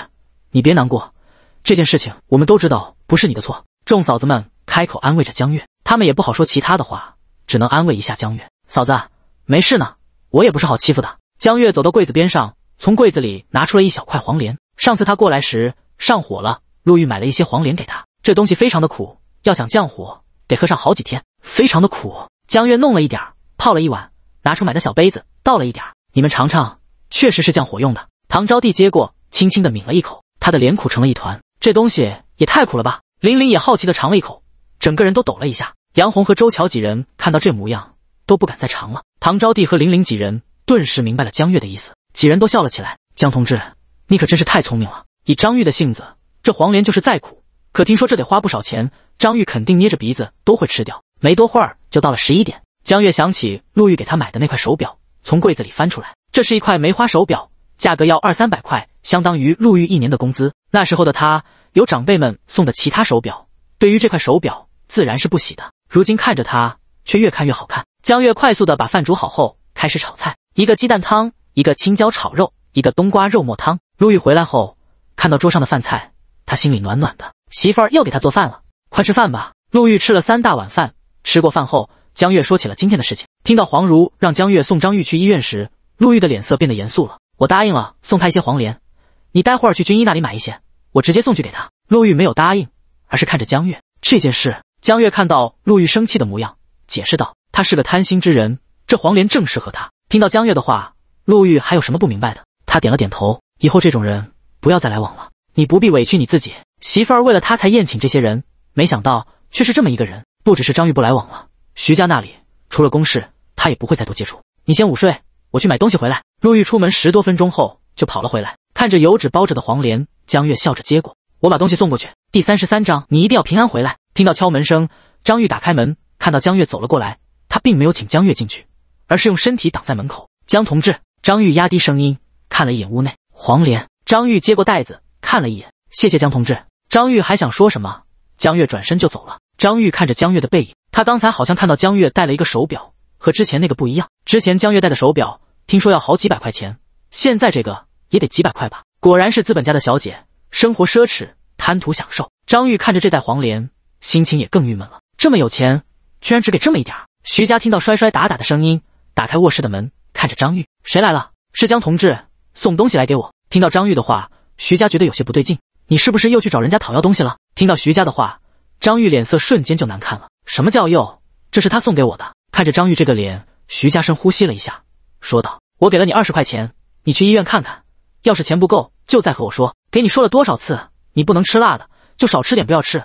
你别难过，这件事情我们都知道不是你的错。众嫂子们开口安慰着江月，他们也不好说其他的话，只能安慰一下江月。嫂子，没事呢，我也不是好欺负的。江月走到柜子边上，从柜子里拿出了一小块黄连。上次他过来时上火了，陆玉买了一些黄连给他。这东西非常的苦，要想降火得喝上好几天，非常的苦。江月弄了一点儿，泡了一碗，拿出买的小杯子倒了一点儿，你们尝尝，确实是降火用的。唐招娣接过。轻轻的抿了一口，他的脸苦成了一团，这东西也太苦了吧！林玲也好奇的尝了一口，整个人都抖了一下。杨红和周乔几人看到这模样，都不敢再尝了。唐招娣和林玲几人顿时明白了江月的意思，几人都笑了起来。江同志，你可真是太聪明了！以张玉的性子，这黄连就是再苦，可听说这得花不少钱，张玉肯定捏着鼻子都会吃掉。没多会儿就到了十一点，江月想起陆玉给他买的那块手表，从柜子里翻出来，这是一块梅花手表。价格要二三百块，相当于陆玉一年的工资。那时候的他有长辈们送的其他手表，对于这块手表自然是不喜的。如今看着他，却越看越好看。江月快速的把饭煮好后，开始炒菜：一个鸡蛋汤，一个青椒炒肉，一个冬瓜肉末汤。陆玉回来后，看到桌上的饭菜，他心里暖暖的，媳妇儿又给他做饭了，快吃饭吧。陆玉吃了三大碗饭。吃过饭后，江月说起了今天的事情。听到黄如让江月送张玉去医院时，陆玉的脸色变得严肃了。我答应了送他一些黄连，你待会儿去军医那里买一些，我直接送去给他。陆玉没有答应，而是看着江月这件事。江月看到陆玉生气的模样，解释道：“他是个贪心之人，这黄连正适合他。”听到江月的话，陆玉还有什么不明白的？他点了点头。以后这种人不要再来往了，你不必委屈你自己。媳妇儿为了他才宴请这些人，没想到却是这么一个人。不只是张玉不来往了，徐家那里除了公事，他也不会再多接触。你先午睡，我去买东西回来。陆玉出门十多分钟后就跑了回来，看着油纸包着的黄连，江月笑着接过，我把东西送过去。第三十三章，你一定要平安回来。听到敲门声，张玉打开门，看到江月走了过来，他并没有请江月进去，而是用身体挡在门口。江同志，张玉压低声音看了一眼屋内黄连。张玉接过袋子看了一眼，谢谢江同志。张玉还想说什么，江月转身就走了。张玉看着江月的背影，他刚才好像看到江月戴了一个手表，和之前那个不一样。之前江月戴的手表。听说要好几百块钱，现在这个也得几百块吧？果然是资本家的小姐，生活奢侈，贪图享受。张玉看着这袋黄连，心情也更郁闷了。这么有钱，居然只给这么一点。徐家听到摔摔打打的声音，打开卧室的门，看着张玉：“谁来了？”“是江同志送东西来给我。”听到张玉的话，徐家觉得有些不对劲：“你是不是又去找人家讨要东西了？”听到徐家的话，张玉脸色瞬间就难看了：“什么叫又？这是他送给我的。”看着张玉这个脸，徐家深呼吸了一下。说道：“我给了你二十块钱，你去医院看看。要是钱不够，就再和我说。给你说了多少次，你不能吃辣的，就少吃点，不要吃。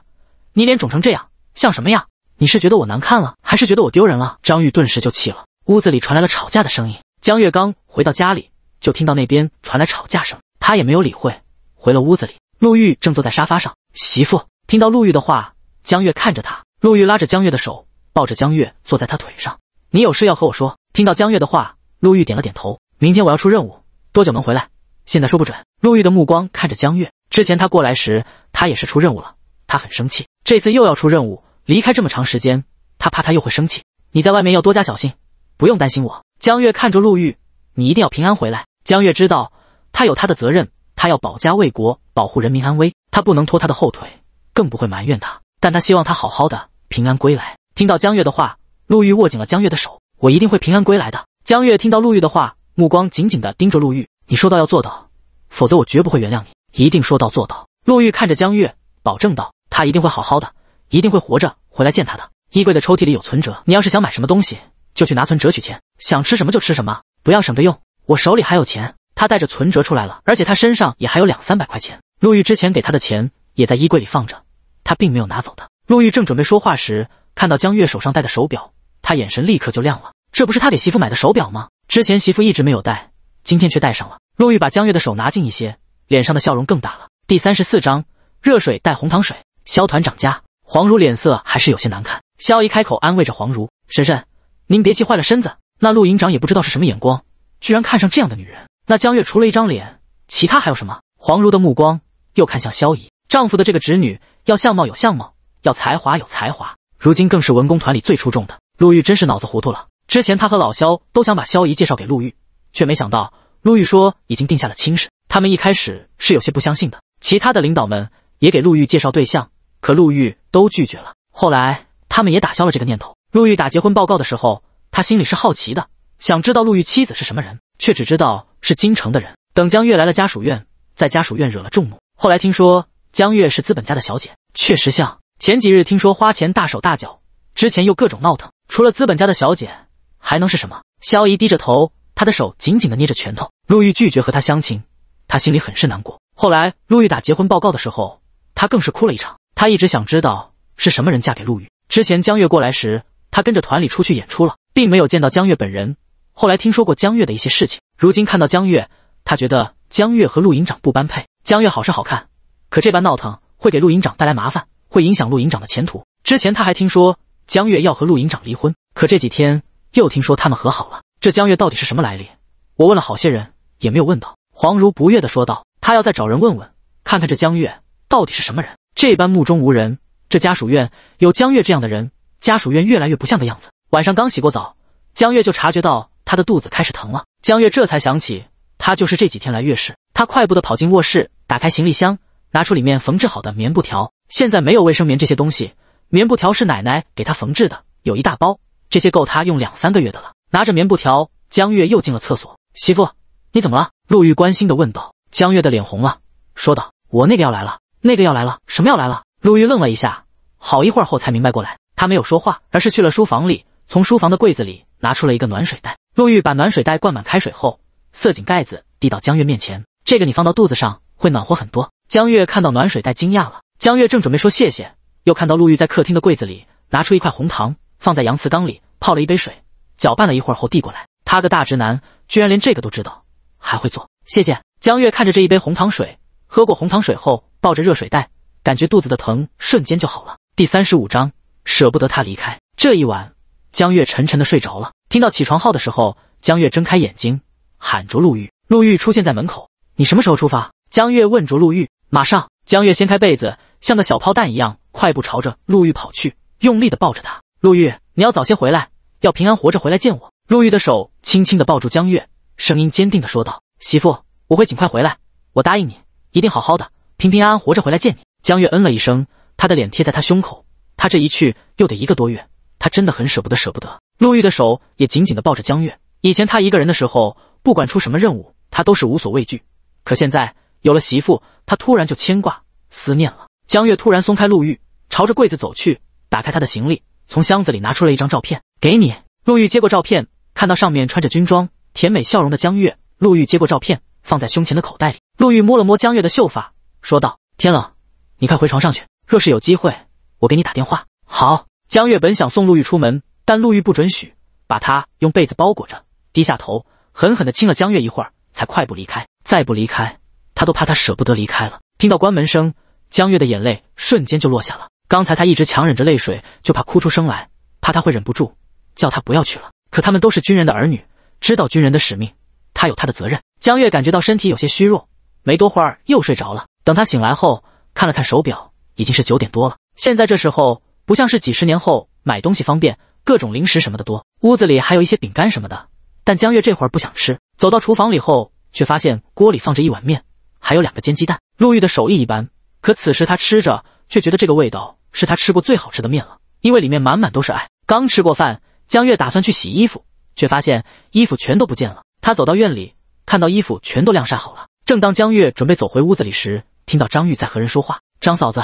你脸肿成这样，像什么呀？你是觉得我难看了，还是觉得我丢人了？”张玉顿时就气了，屋子里传来了吵架的声音。江月刚回到家里，就听到那边传来吵架声，他也没有理会，回了屋子里。陆玉正坐在沙发上，媳妇听到陆玉的话，江月看着他，陆玉拉着江月的手，抱着江月坐在他腿上。你有事要和我说？听到江月的话。陆玉点了点头。明天我要出任务，多久能回来？现在说不准。陆玉的目光看着江月。之前他过来时，他也是出任务了，他很生气。这次又要出任务，离开这么长时间，他怕他又会生气。你在外面要多加小心，不用担心我。江月看着陆玉，你一定要平安回来。江月知道他有他的责任，他要保家卫国，保护人民安危，他不能拖他的后腿，更不会埋怨他。但他希望他好好的，平安归来。听到江月的话，陆玉握紧了江月的手。我一定会平安归来的。江月听到陆玉的话，目光紧紧的盯着陆玉：“你说到要做到，否则我绝不会原谅你，一定说到做到。”陆玉看着江月，保证道：“他一定会好好的，一定会活着回来见他的。”衣柜的抽屉里有存折，你要是想买什么东西，就去拿存折取钱，想吃什么就吃什么，不要省着用。我手里还有钱。他带着存折出来了，而且他身上也还有两三百块钱。陆玉之前给他的钱也在衣柜里放着，他并没有拿走的。陆玉正准备说话时，看到江月手上戴的手表，他眼神立刻就亮了。这不是他给媳妇买的手表吗？之前媳妇一直没有戴，今天却戴上了。陆玉把江月的手拿近一些，脸上的笑容更大了。第三十四章，热水带红糖水。肖团长家，黄如脸色还是有些难看。肖姨开口安慰着黄如：“婶婶，您别气坏了身子。”那陆营长也不知道是什么眼光，居然看上这样的女人。那江月除了一张脸，其他还有什么？黄如的目光又看向萧姨丈夫的这个侄女，要相貌有相貌，要才华有才华，如今更是文工团里最出众的。陆玉真是脑子糊涂了。之前他和老肖都想把萧姨介绍给陆玉，却没想到陆玉说已经定下了亲事。他们一开始是有些不相信的。其他的领导们也给陆玉介绍对象，可陆玉都拒绝了。后来他们也打消了这个念头。陆玉打结婚报告的时候，他心里是好奇的，想知道陆玉妻子是什么人，却只知道是京城的人。等江月来了家属院，在家属院惹了众怒。后来听说江月是资本家的小姐，确实像。前几日听说花钱大手大脚，之前又各种闹腾，除了资本家的小姐。还能是什么？萧姨低着头，她的手紧紧的捏着拳头。陆玉拒绝和她相亲，她心里很是难过。后来陆玉打结婚报告的时候，她更是哭了一场。她一直想知道是什么人嫁给陆玉。之前江月过来时，她跟着团里出去演出了，并没有见到江月本人。后来听说过江月的一些事情，如今看到江月，她觉得江月和陆营长不般配。江月好是好看，可这般闹腾会给陆营长带来麻烦，会影响陆营长的前途。之前她还听说江月要和陆营长离婚，可这几天。又听说他们和好了，这江月到底是什么来历？我问了好些人，也没有问到。黄如不悦地说道：“他要再找人问问，看看这江月到底是什么人。这般目中无人，这家属院有江月这样的人，家属院越来越不像个样子。”晚上刚洗过澡，江月就察觉到她的肚子开始疼了。江月这才想起，她就是这几天来月事。她快步地跑进卧室，打开行李箱，拿出里面缝制好的棉布条。现在没有卫生棉这些东西，棉布条是奶奶给她缝制的，有一大包。这些够他用两三个月的了。拿着棉布条，江月又进了厕所。媳妇，你怎么了？陆玉关心的问道。江月的脸红了，说道：“我那个要来了，那个要来了，什么要来了？”陆玉愣了一下，好一会儿后才明白过来。他没有说话，而是去了书房里，从书房的柜子里拿出了一个暖水袋。陆玉把暖水袋灌满开水后，塞紧盖子，递到江月面前：“这个你放到肚子上会暖和很多。”江月看到暖水袋，惊讶了。江月正准备说谢谢，又看到陆玉在客厅的柜子里拿出一块红糖。放在搪瓷缸里泡了一杯水，搅拌了一会儿后递过来。他个大直男，居然连这个都知道，还会做。谢谢江月看着这一杯红糖水，喝过红糖水后，抱着热水袋，感觉肚子的疼瞬间就好了。第三十五章，舍不得他离开。这一晚，江月沉沉的睡着了。听到起床号的时候，江月睁开眼睛，喊着陆玉。陆玉出现在门口。你什么时候出发？江月问着陆玉。马上。江月掀开被子，像个小炮弹一样快步朝着陆玉跑去，用力的抱着他。陆玉，你要早些回来，要平安活着回来见我。陆玉的手轻轻的抱住江月，声音坚定的说道：“媳妇，我会尽快回来，我答应你，一定好好的，平平安安活着回来见你。”江月嗯了一声，她的脸贴在他胸口。他这一去又得一个多月，他真的很舍不得，舍不得。陆玉的手也紧紧的抱着江月。以前他一个人的时候，不管出什么任务，他都是无所畏惧。可现在有了媳妇，他突然就牵挂、思念了。江月突然松开陆玉，朝着柜子走去，打开他的行李。从箱子里拿出了一张照片，给你。陆玉接过照片，看到上面穿着军装、甜美笑容的江月。陆玉接过照片，放在胸前的口袋里。陆玉摸了摸江月的秀发，说道：“天冷，你快回床上去。若是有机会，我给你打电话。”好。江月本想送陆玉出门，但陆玉不准许，把他用被子包裹着，低下头，狠狠地亲了江月一会儿，才快步离开。再不离开，他都怕他舍不得离开了。听到关门声，江月的眼泪瞬间就落下了。刚才他一直强忍着泪水，就怕哭出声来，怕他会忍不住，叫他不要去了。可他们都是军人的儿女，知道军人的使命，他有他的责任。江月感觉到身体有些虚弱，没多会儿又睡着了。等他醒来后，看了看手表，已经是九点多了。现在这时候，不像是几十年后买东西方便，各种零食什么的多。屋子里还有一些饼干什么的，但江月这会儿不想吃。走到厨房里后，却发现锅里放着一碗面，还有两个煎鸡蛋。陆玉的手艺一般，可此时他吃着。却觉得这个味道是他吃过最好吃的面了，因为里面满满都是爱。刚吃过饭，江月打算去洗衣服，却发现衣服全都不见了。他走到院里，看到衣服全都晾晒好了。正当江月准备走回屋子里时，听到张玉在和人说话：“张嫂子，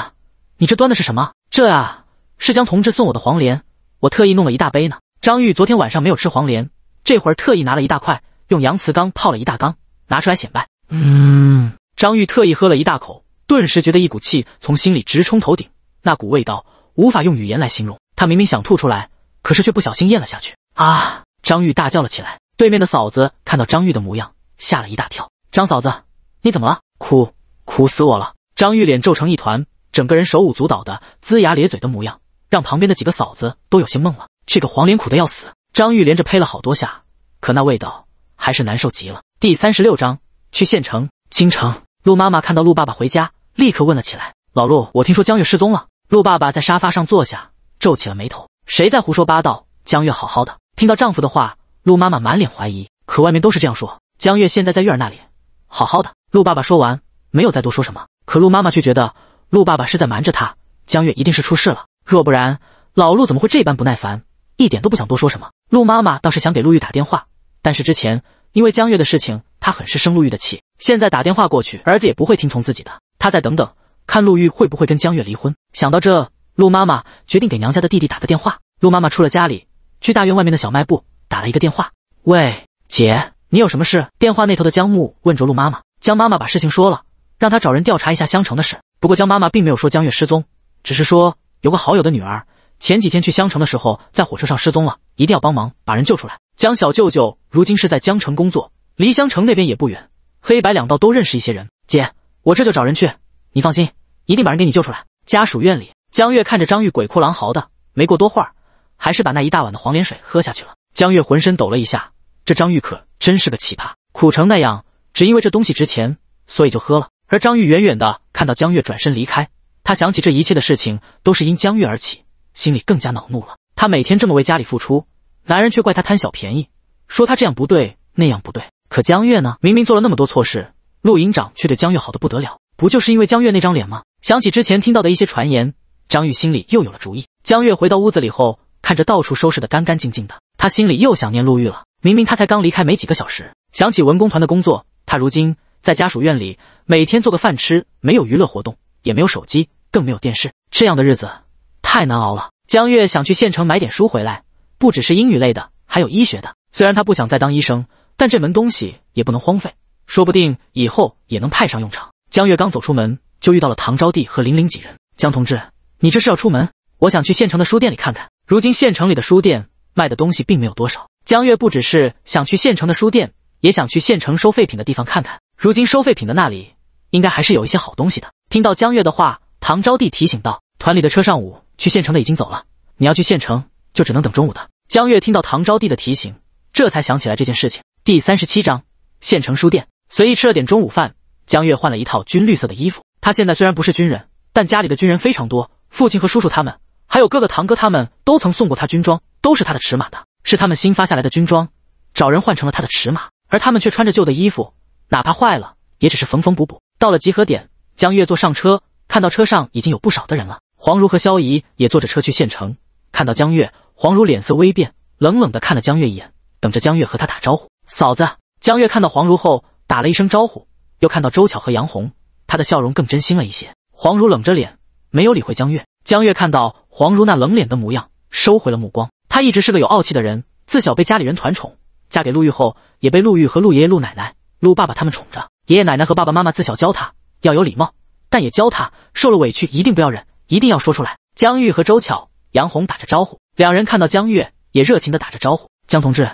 你这端的是什么？这啊，是江同志送我的黄连，我特意弄了一大杯呢。”张玉昨天晚上没有吃黄连，这会儿特意拿了一大块，用洋瓷缸泡了一大缸，拿出来显摆。嗯，张玉特意喝了一大口。顿时觉得一股气从心里直冲头顶，那股味道无法用语言来形容。他明明想吐出来，可是却不小心咽了下去。啊！张玉大叫了起来。对面的嫂子看到张玉的模样，吓了一大跳：“张嫂子，你怎么了？苦，苦死我了！”张玉脸皱成一团，整个人手舞足蹈的，龇牙咧嘴的模样，让旁边的几个嫂子都有些懵了。这个黄连苦的要死。张玉连着呸了好多下，可那味道还是难受极了。第三十六章去县城。京城。陆妈妈看到陆爸爸回家。立刻问了起来：“老陆，我听说江月失踪了。”陆爸爸在沙发上坐下，皱起了眉头：“谁在胡说八道？江月好好的。”听到丈夫的话，陆妈妈满脸怀疑。可外面都是这样说，江月现在在月儿那里，好好的。陆爸爸说完，没有再多说什么。可陆妈妈却觉得陆爸爸是在瞒着她，江月一定是出事了。若不然，老陆怎么会这般不耐烦，一点都不想多说什么？陆妈妈倒是想给陆玉打电话，但是之前因为江月的事情，她很是生陆玉的气，现在打电话过去，儿子也不会听从自己的。他再等等，看陆玉会不会跟江月离婚。想到这，陆妈妈决定给娘家的弟弟打个电话。陆妈妈出了家里，去大院外面的小卖部打了一个电话：“喂，姐，你有什么事？”电话那头的江木问着陆妈妈。江妈妈把事情说了，让他找人调查一下香城的事。不过江妈妈并没有说江月失踪，只是说有个好友的女儿前几天去香城的时候，在火车上失踪了，一定要帮忙把人救出来。江小舅舅如今是在江城工作，离香城那边也不远，黑白两道都认识一些人。姐。我这就找人去，你放心，一定把人给你救出来。家属院里，江月看着张玉鬼哭狼嚎的，没过多会儿，还是把那一大碗的黄连水喝下去了。江月浑身抖了一下，这张玉可真是个奇葩，苦成那样，只因为这东西值钱，所以就喝了。而张玉远远的看到江月转身离开，他想起这一切的事情都是因江月而起，心里更加恼怒了。他每天这么为家里付出，男人却怪他贪小便宜，说他这样不对，那样不对。可江月呢，明明做了那么多错事。陆营长却对江月好的不得了，不就是因为江月那张脸吗？想起之前听到的一些传言，张玉心里又有了主意。江月回到屋子里后，看着到处收拾的干干净净的，他心里又想念陆玉了。明明他才刚离开没几个小时，想起文工团的工作，他如今在家属院里每天做个饭吃，没有娱乐活动，也没有手机，更没有电视，这样的日子太难熬了。江月想去县城买点书回来，不只是英语类的，还有医学的。虽然他不想再当医生，但这门东西也不能荒废。说不定以后也能派上用场。江月刚走出门，就遇到了唐招娣和玲玲几人。江同志，你这是要出门？我想去县城的书店里看看。如今县城里的书店卖的东西并没有多少。江月不只是想去县城的书店，也想去县城收废品的地方看看。如今收废品的那里应该还是有一些好东西的。听到江月的话，唐招娣提醒道：“团里的车上午去县城的已经走了，你要去县城就只能等中午的。”江月听到唐招娣的提醒，这才想起来这件事情。第三十七章：县城书店。随意吃了点中午饭，江月换了一套军绿色的衣服。他现在虽然不是军人，但家里的军人非常多，父亲和叔叔他们，还有哥哥、堂哥他们，都曾送过他军装，都是他的尺码的，是他们新发下来的军装，找人换成了他的尺码，而他们却穿着旧的衣服，哪怕坏了，也只是缝缝补补。到了集合点，江月坐上车，看到车上已经有不少的人了。黄如和萧姨也坐着车去县城，看到江月，黄如脸色微变，冷冷的看了江月一眼，等着江月和他打招呼。嫂子，江月看到黄如后。打了一声招呼，又看到周巧和杨红，他的笑容更真心了一些。黄如冷着脸，没有理会江月。江月看到黄如那冷脸的模样，收回了目光。他一直是个有傲气的人，自小被家里人团宠，嫁给陆玉后，也被陆玉和陆爷爷、陆奶奶、陆爸爸他们宠着。爷爷奶奶和爸爸妈妈自小教他要有礼貌，但也教他受了委屈一定不要忍，一定要说出来。江玉和周巧、杨红打着招呼，两人看到江月也热情地打着招呼。江同志，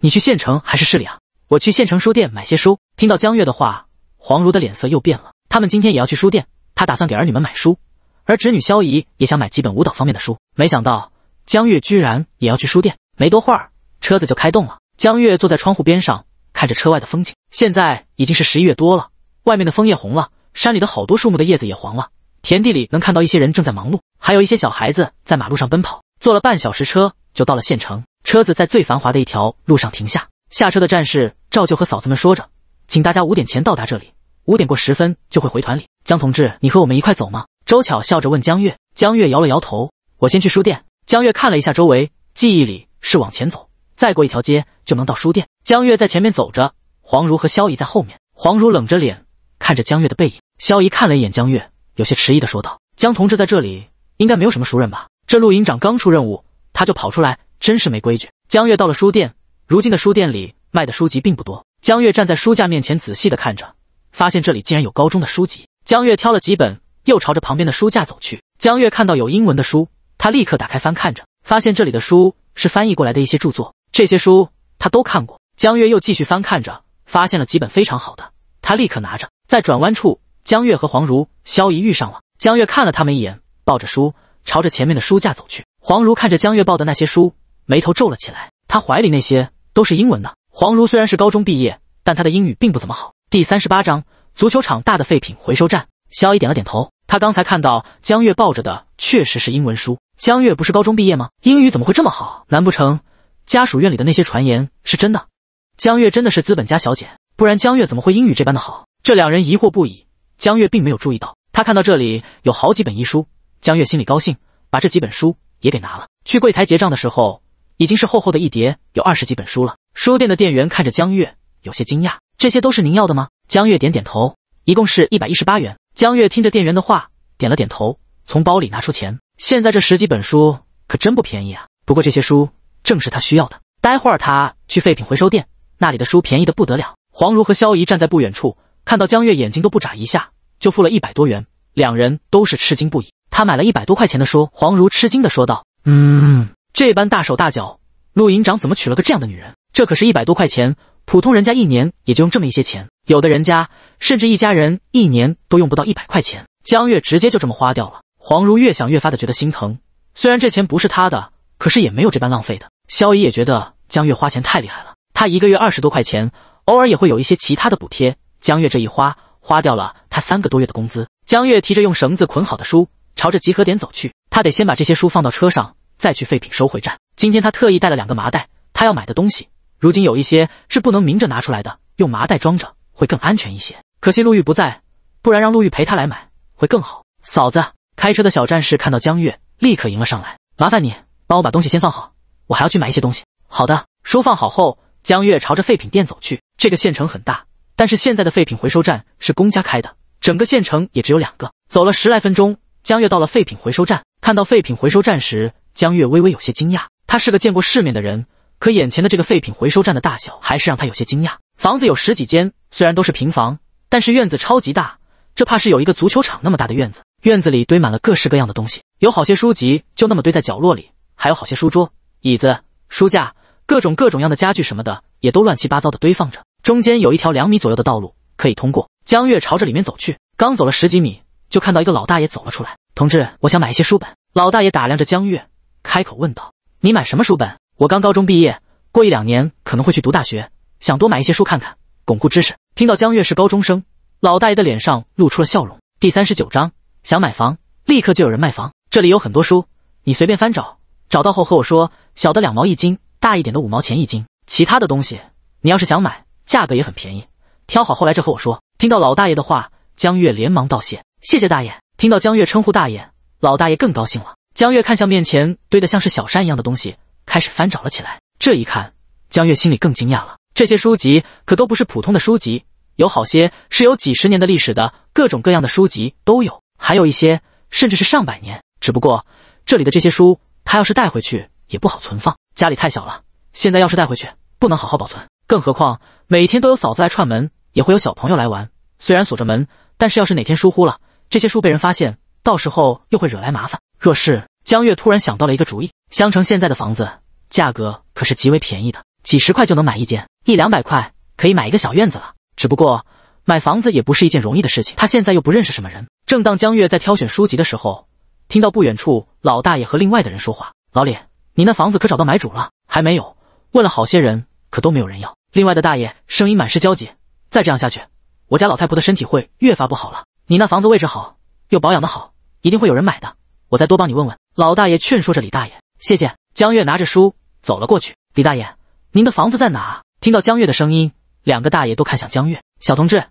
你去县城还是市里啊？我去县城书店买些书。听到江月的话，黄如的脸色又变了。他们今天也要去书店，他打算给儿女们买书，而侄女萧怡也想买几本舞蹈方面的书。没想到江月居然也要去书店。没多会儿，车子就开动了。江月坐在窗户边上，看着车外的风景。现在已经是十一月多了，外面的枫叶红了，山里的好多树木的叶子也黄了。田地里能看到一些人正在忙碌，还有一些小孩子在马路上奔跑。坐了半小时车，就到了县城。车子在最繁华的一条路上停下。下车的战士照旧和嫂子们说着，请大家五点前到达这里，五点过十分就会回团里。江同志，你和我们一块走吗？周巧笑着问江月。江月摇了摇头：“我先去书店。”江月看了一下周围，记忆里是往前走，再过一条街就能到书店。江月在前面走着，黄如和萧姨在后面。黄如冷着脸看着江月的背影，萧姨看了一眼江月，有些迟疑的说道：“江同志在这里应该没有什么熟人吧？这陆营长刚出任务，他就跑出来，真是没规矩。”江月到了书店。如今的书店里卖的书籍并不多。江月站在书架面前，仔细的看着，发现这里竟然有高中的书籍。江月挑了几本，又朝着旁边的书架走去。江月看到有英文的书，他立刻打开翻看着，发现这里的书是翻译过来的一些著作，这些书他都看过。江月又继续翻看着，发现了几本非常好的，他立刻拿着。在转弯处，江月和黄如、萧怡遇上了。江月看了他们一眼，抱着书朝着前面的书架走去。黄如看着江月抱的那些书，眉头皱了起来，他怀里那些。都是英文的。黄如虽然是高中毕业，但他的英语并不怎么好。第三十八章，足球场大的废品回收站。萧逸点了点头，他刚才看到江月抱着的确实是英文书。江月不是高中毕业吗？英语怎么会这么好？难不成家属院里的那些传言是真的？江月真的是资本家小姐，不然江月怎么会英语这般的好？这两人疑惑不已。江月并没有注意到，他看到这里有好几本遗书，江月心里高兴，把这几本书也给拿了。去柜台结账的时候。已经是厚厚的一叠，有二十几本书了。书店的店员看着江月，有些惊讶：“这些都是您要的吗？”江月点点头，一共是一百一十八元。江月听着店员的话，点了点头，从包里拿出钱。现在这十几本书可真不便宜啊！不过这些书正是他需要的。待会儿他去废品回收店，那里的书便宜的不得了。黄如和萧姨站在不远处，看到江月眼睛都不眨一下就付了一百多元，两人都是吃惊不已。他买了一百多块钱的书，黄如吃惊的说道：“嗯。”这般大手大脚，陆营长怎么娶了个这样的女人？这可是一百多块钱，普通人家一年也就用这么一些钱，有的人家甚至一家人一年都用不到一百块钱。江月直接就这么花掉了。黄如越想越发的觉得心疼，虽然这钱不是他的，可是也没有这般浪费的。萧姨也觉得江月花钱太厉害了，她一个月二十多块钱，偶尔也会有一些其他的补贴。江月这一花，花掉了她三个多月的工资。江月提着用绳子捆好的书，朝着集合点走去，他得先把这些书放到车上。再去废品收回站。今天他特意带了两个麻袋，他要买的东西，如今有一些是不能明着拿出来的，用麻袋装着会更安全一些。可惜陆玉不在，不然让陆玉陪他来买会更好。嫂子，开车的小战士看到江月，立刻迎了上来。麻烦你帮我把东西先放好，我还要去买一些东西。好的。书放好后，江月朝着废品店走去。这个县城很大，但是现在的废品回收站是公家开的，整个县城也只有两个。走了十来分钟，江月到了废品回收站。看到废品回收站时，江月微微有些惊讶，他是个见过世面的人，可眼前的这个废品回收站的大小还是让他有些惊讶。房子有十几间，虽然都是平房，但是院子超级大，这怕是有一个足球场那么大的院子。院子里堆满了各式各样的东西，有好些书籍就那么堆在角落里，还有好些书桌、椅子、书架，各种各种样的家具什么的也都乱七八糟的堆放着。中间有一条两米左右的道路可以通过。江月朝着里面走去，刚走了十几米，就看到一个老大爷走了出来。同志，我想买一些书本。老大爷打量着江月。开口问道：“你买什么书本？我刚高中毕业，过一两年可能会去读大学，想多买一些书看看，巩固知识。”听到江月是高中生，老大爷的脸上露出了笑容。第三十九章，想买房，立刻就有人卖房。这里有很多书，你随便翻找，找到后和我说。小的两毛一斤，大一点的五毛钱一斤，其他的东西你要是想买，价格也很便宜。挑好后来这和我说。听到老大爷的话，江月连忙道谢：“谢谢大爷。”听到江月称呼大爷，老大爷更高兴了。江月看向面前堆得像是小山一样的东西，开始翻找了起来。这一看，江月心里更惊讶了。这些书籍可都不是普通的书籍，有好些是有几十年的历史的，各种各样的书籍都有，还有一些甚至是上百年。只不过这里的这些书，他要是带回去也不好存放，家里太小了。现在要是带回去，不能好好保存。更何况每天都有嫂子来串门，也会有小朋友来玩。虽然锁着门，但是要是哪天疏忽了，这些书被人发现，到时候又会惹来麻烦。若是江月突然想到了一个主意，襄城现在的房子价格可是极为便宜的，几十块就能买一间，一两百块可以买一个小院子了。只不过买房子也不是一件容易的事情，他现在又不认识什么人。正当江月在挑选书籍的时候，听到不远处老大爷和另外的人说话：“老李，你那房子可找到买主了？还没有？问了好些人，可都没有人要。”另外的大爷声音满是焦急：“再这样下去，我家老太婆的身体会越发不好了。你那房子位置好，又保养得好，一定会有人买的。”我再多帮你问问老大爷，劝说着李大爷。谢谢江月拿着书走了过去。李大爷，您的房子在哪？听到江月的声音，两个大爷都看向江月。小同志，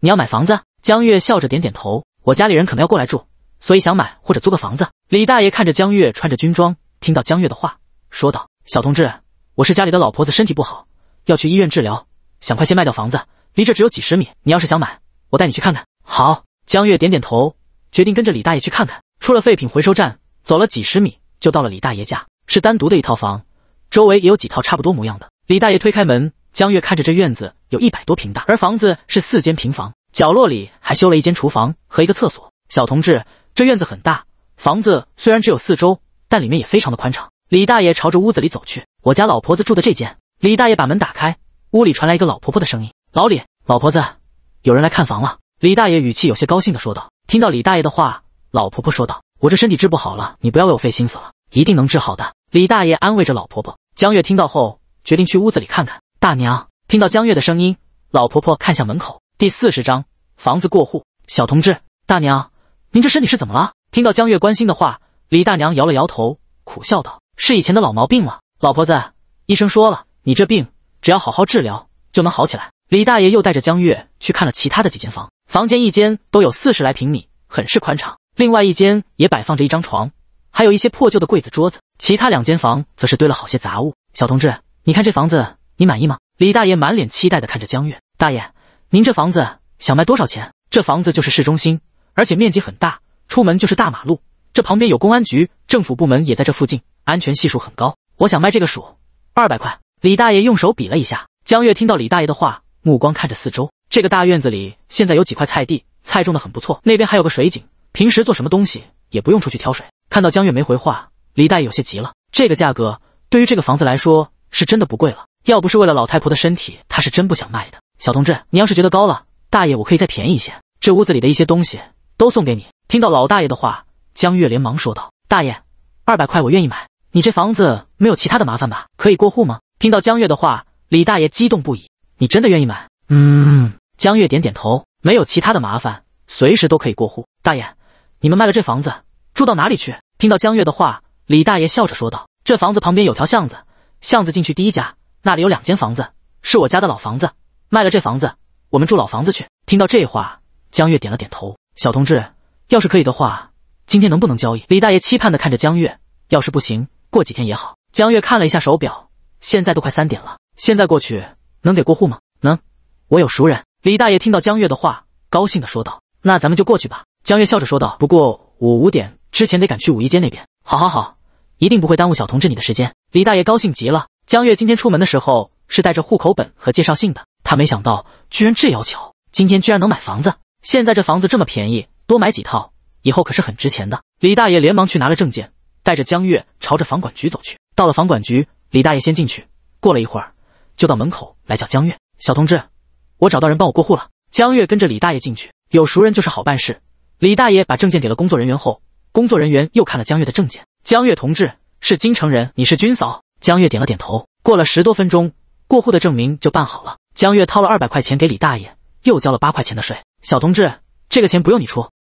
你要买房子？江月笑着点点头。我家里人可能要过来住，所以想买或者租个房子。李大爷看着江月穿着军装，听到江月的话，说道：“小同志，我是家里的老婆子，身体不好，要去医院治疗，想快些卖掉房子。离这只有几十米，你要是想买，我带你去看看。”好，江月点点头，决定跟着李大爷去看看。出了废品回收站，走了几十米就到了李大爷家，是单独的一套房，周围也有几套差不多模样的。李大爷推开门，江月看着这院子有一百多平大，而房子是四间平房，角落里还修了一间厨房和一个厕所。小同志，这院子很大，房子虽然只有四周，但里面也非常的宽敞。李大爷朝着屋子里走去，我家老婆子住的这间。李大爷把门打开，屋里传来一个老婆婆的声音：“老李，老婆子，有人来看房了。”李大爷语气有些高兴的说道。听到李大爷的话。老婆婆说道：“我这身体治不好了，你不要为我费心思了，一定能治好的。”李大爷安慰着老婆婆。江月听到后，决定去屋子里看看。大娘听到江月的声音，老婆婆看向门口。第四十章，房子过户。小同志，大娘，您这身体是怎么了？听到江月关心的话，李大娘摇了摇头，苦笑道：“是以前的老毛病了。”老婆子，医生说了，你这病只要好好治疗就能好起来。”李大爷又带着江月去看了其他的几间房，房间一间都有四十来平米，很是宽敞。另外一间也摆放着一张床，还有一些破旧的柜子、桌子。其他两间房则是堆了好些杂物。小同志，你看这房子，你满意吗？李大爷满脸期待的看着江月。大爷，您这房子想卖多少钱？这房子就是市中心，而且面积很大，出门就是大马路。这旁边有公安局，政府部门也在这附近，安全系数很高。我想卖这个数，二百块。李大爷用手比了一下。江月听到李大爷的话，目光看着四周。这个大院子里现在有几块菜地，菜种的很不错。那边还有个水井。平时做什么东西也不用出去挑水。看到江月没回话，李大爷有些急了。这个价格对于这个房子来说是真的不贵了。要不是为了老太婆的身体，他是真不想卖的。小同志，你要是觉得高了，大爷我可以再便宜一些。这屋子里的一些东西都送给你。听到老大爷的话，江月连忙说道：“大爷，二百块我愿意买。你这房子没有其他的麻烦吧？可以过户吗？”听到江月的话，李大爷激动不已：“你真的愿意买？嗯。”江月点点头：“没有其他的麻烦，随时都可以过户，大爷。”你们卖了这房子，住到哪里去？听到江月的话，李大爷笑着说道：“这房子旁边有条巷子，巷子进去第一家，那里有两间房子，是我家的老房子。卖了这房子，我们住老房子去。”听到这话，江月点了点头：“小同志，要是可以的话，今天能不能交易？”李大爷期盼的看着江月：“要是不行，过几天也好。”江月看了一下手表，现在都快三点了，现在过去能给过户吗？能，我有熟人。李大爷听到江月的话，高兴的说道：“那咱们就过去吧。”江月笑着说道：“不过我五点之前得赶去五一街那边。”“好，好，好，一定不会耽误小同志你的时间。”李大爷高兴极了。江月今天出门的时候是带着户口本和介绍信的，他没想到居然这要求，今天居然能买房子。现在这房子这么便宜，多买几套，以后可是很值钱的。李大爷连忙去拿了证件，带着江月朝着房管局走去。到了房管局，李大爷先进去，过了一会儿就到门口来叫江月：“小同志，我找到人帮我过户了。”江月跟着李大爷进去，有熟人就是好办事。李大爷把证件给了工作人员后，工作人员又看了江月的证件。江月同志是京城人，你是军嫂。江月点了点头。过了十多分钟，过户的证明就办好了。江月掏了二百块钱给李大爷，又交了八块钱的税。小同志，这个钱不用你出。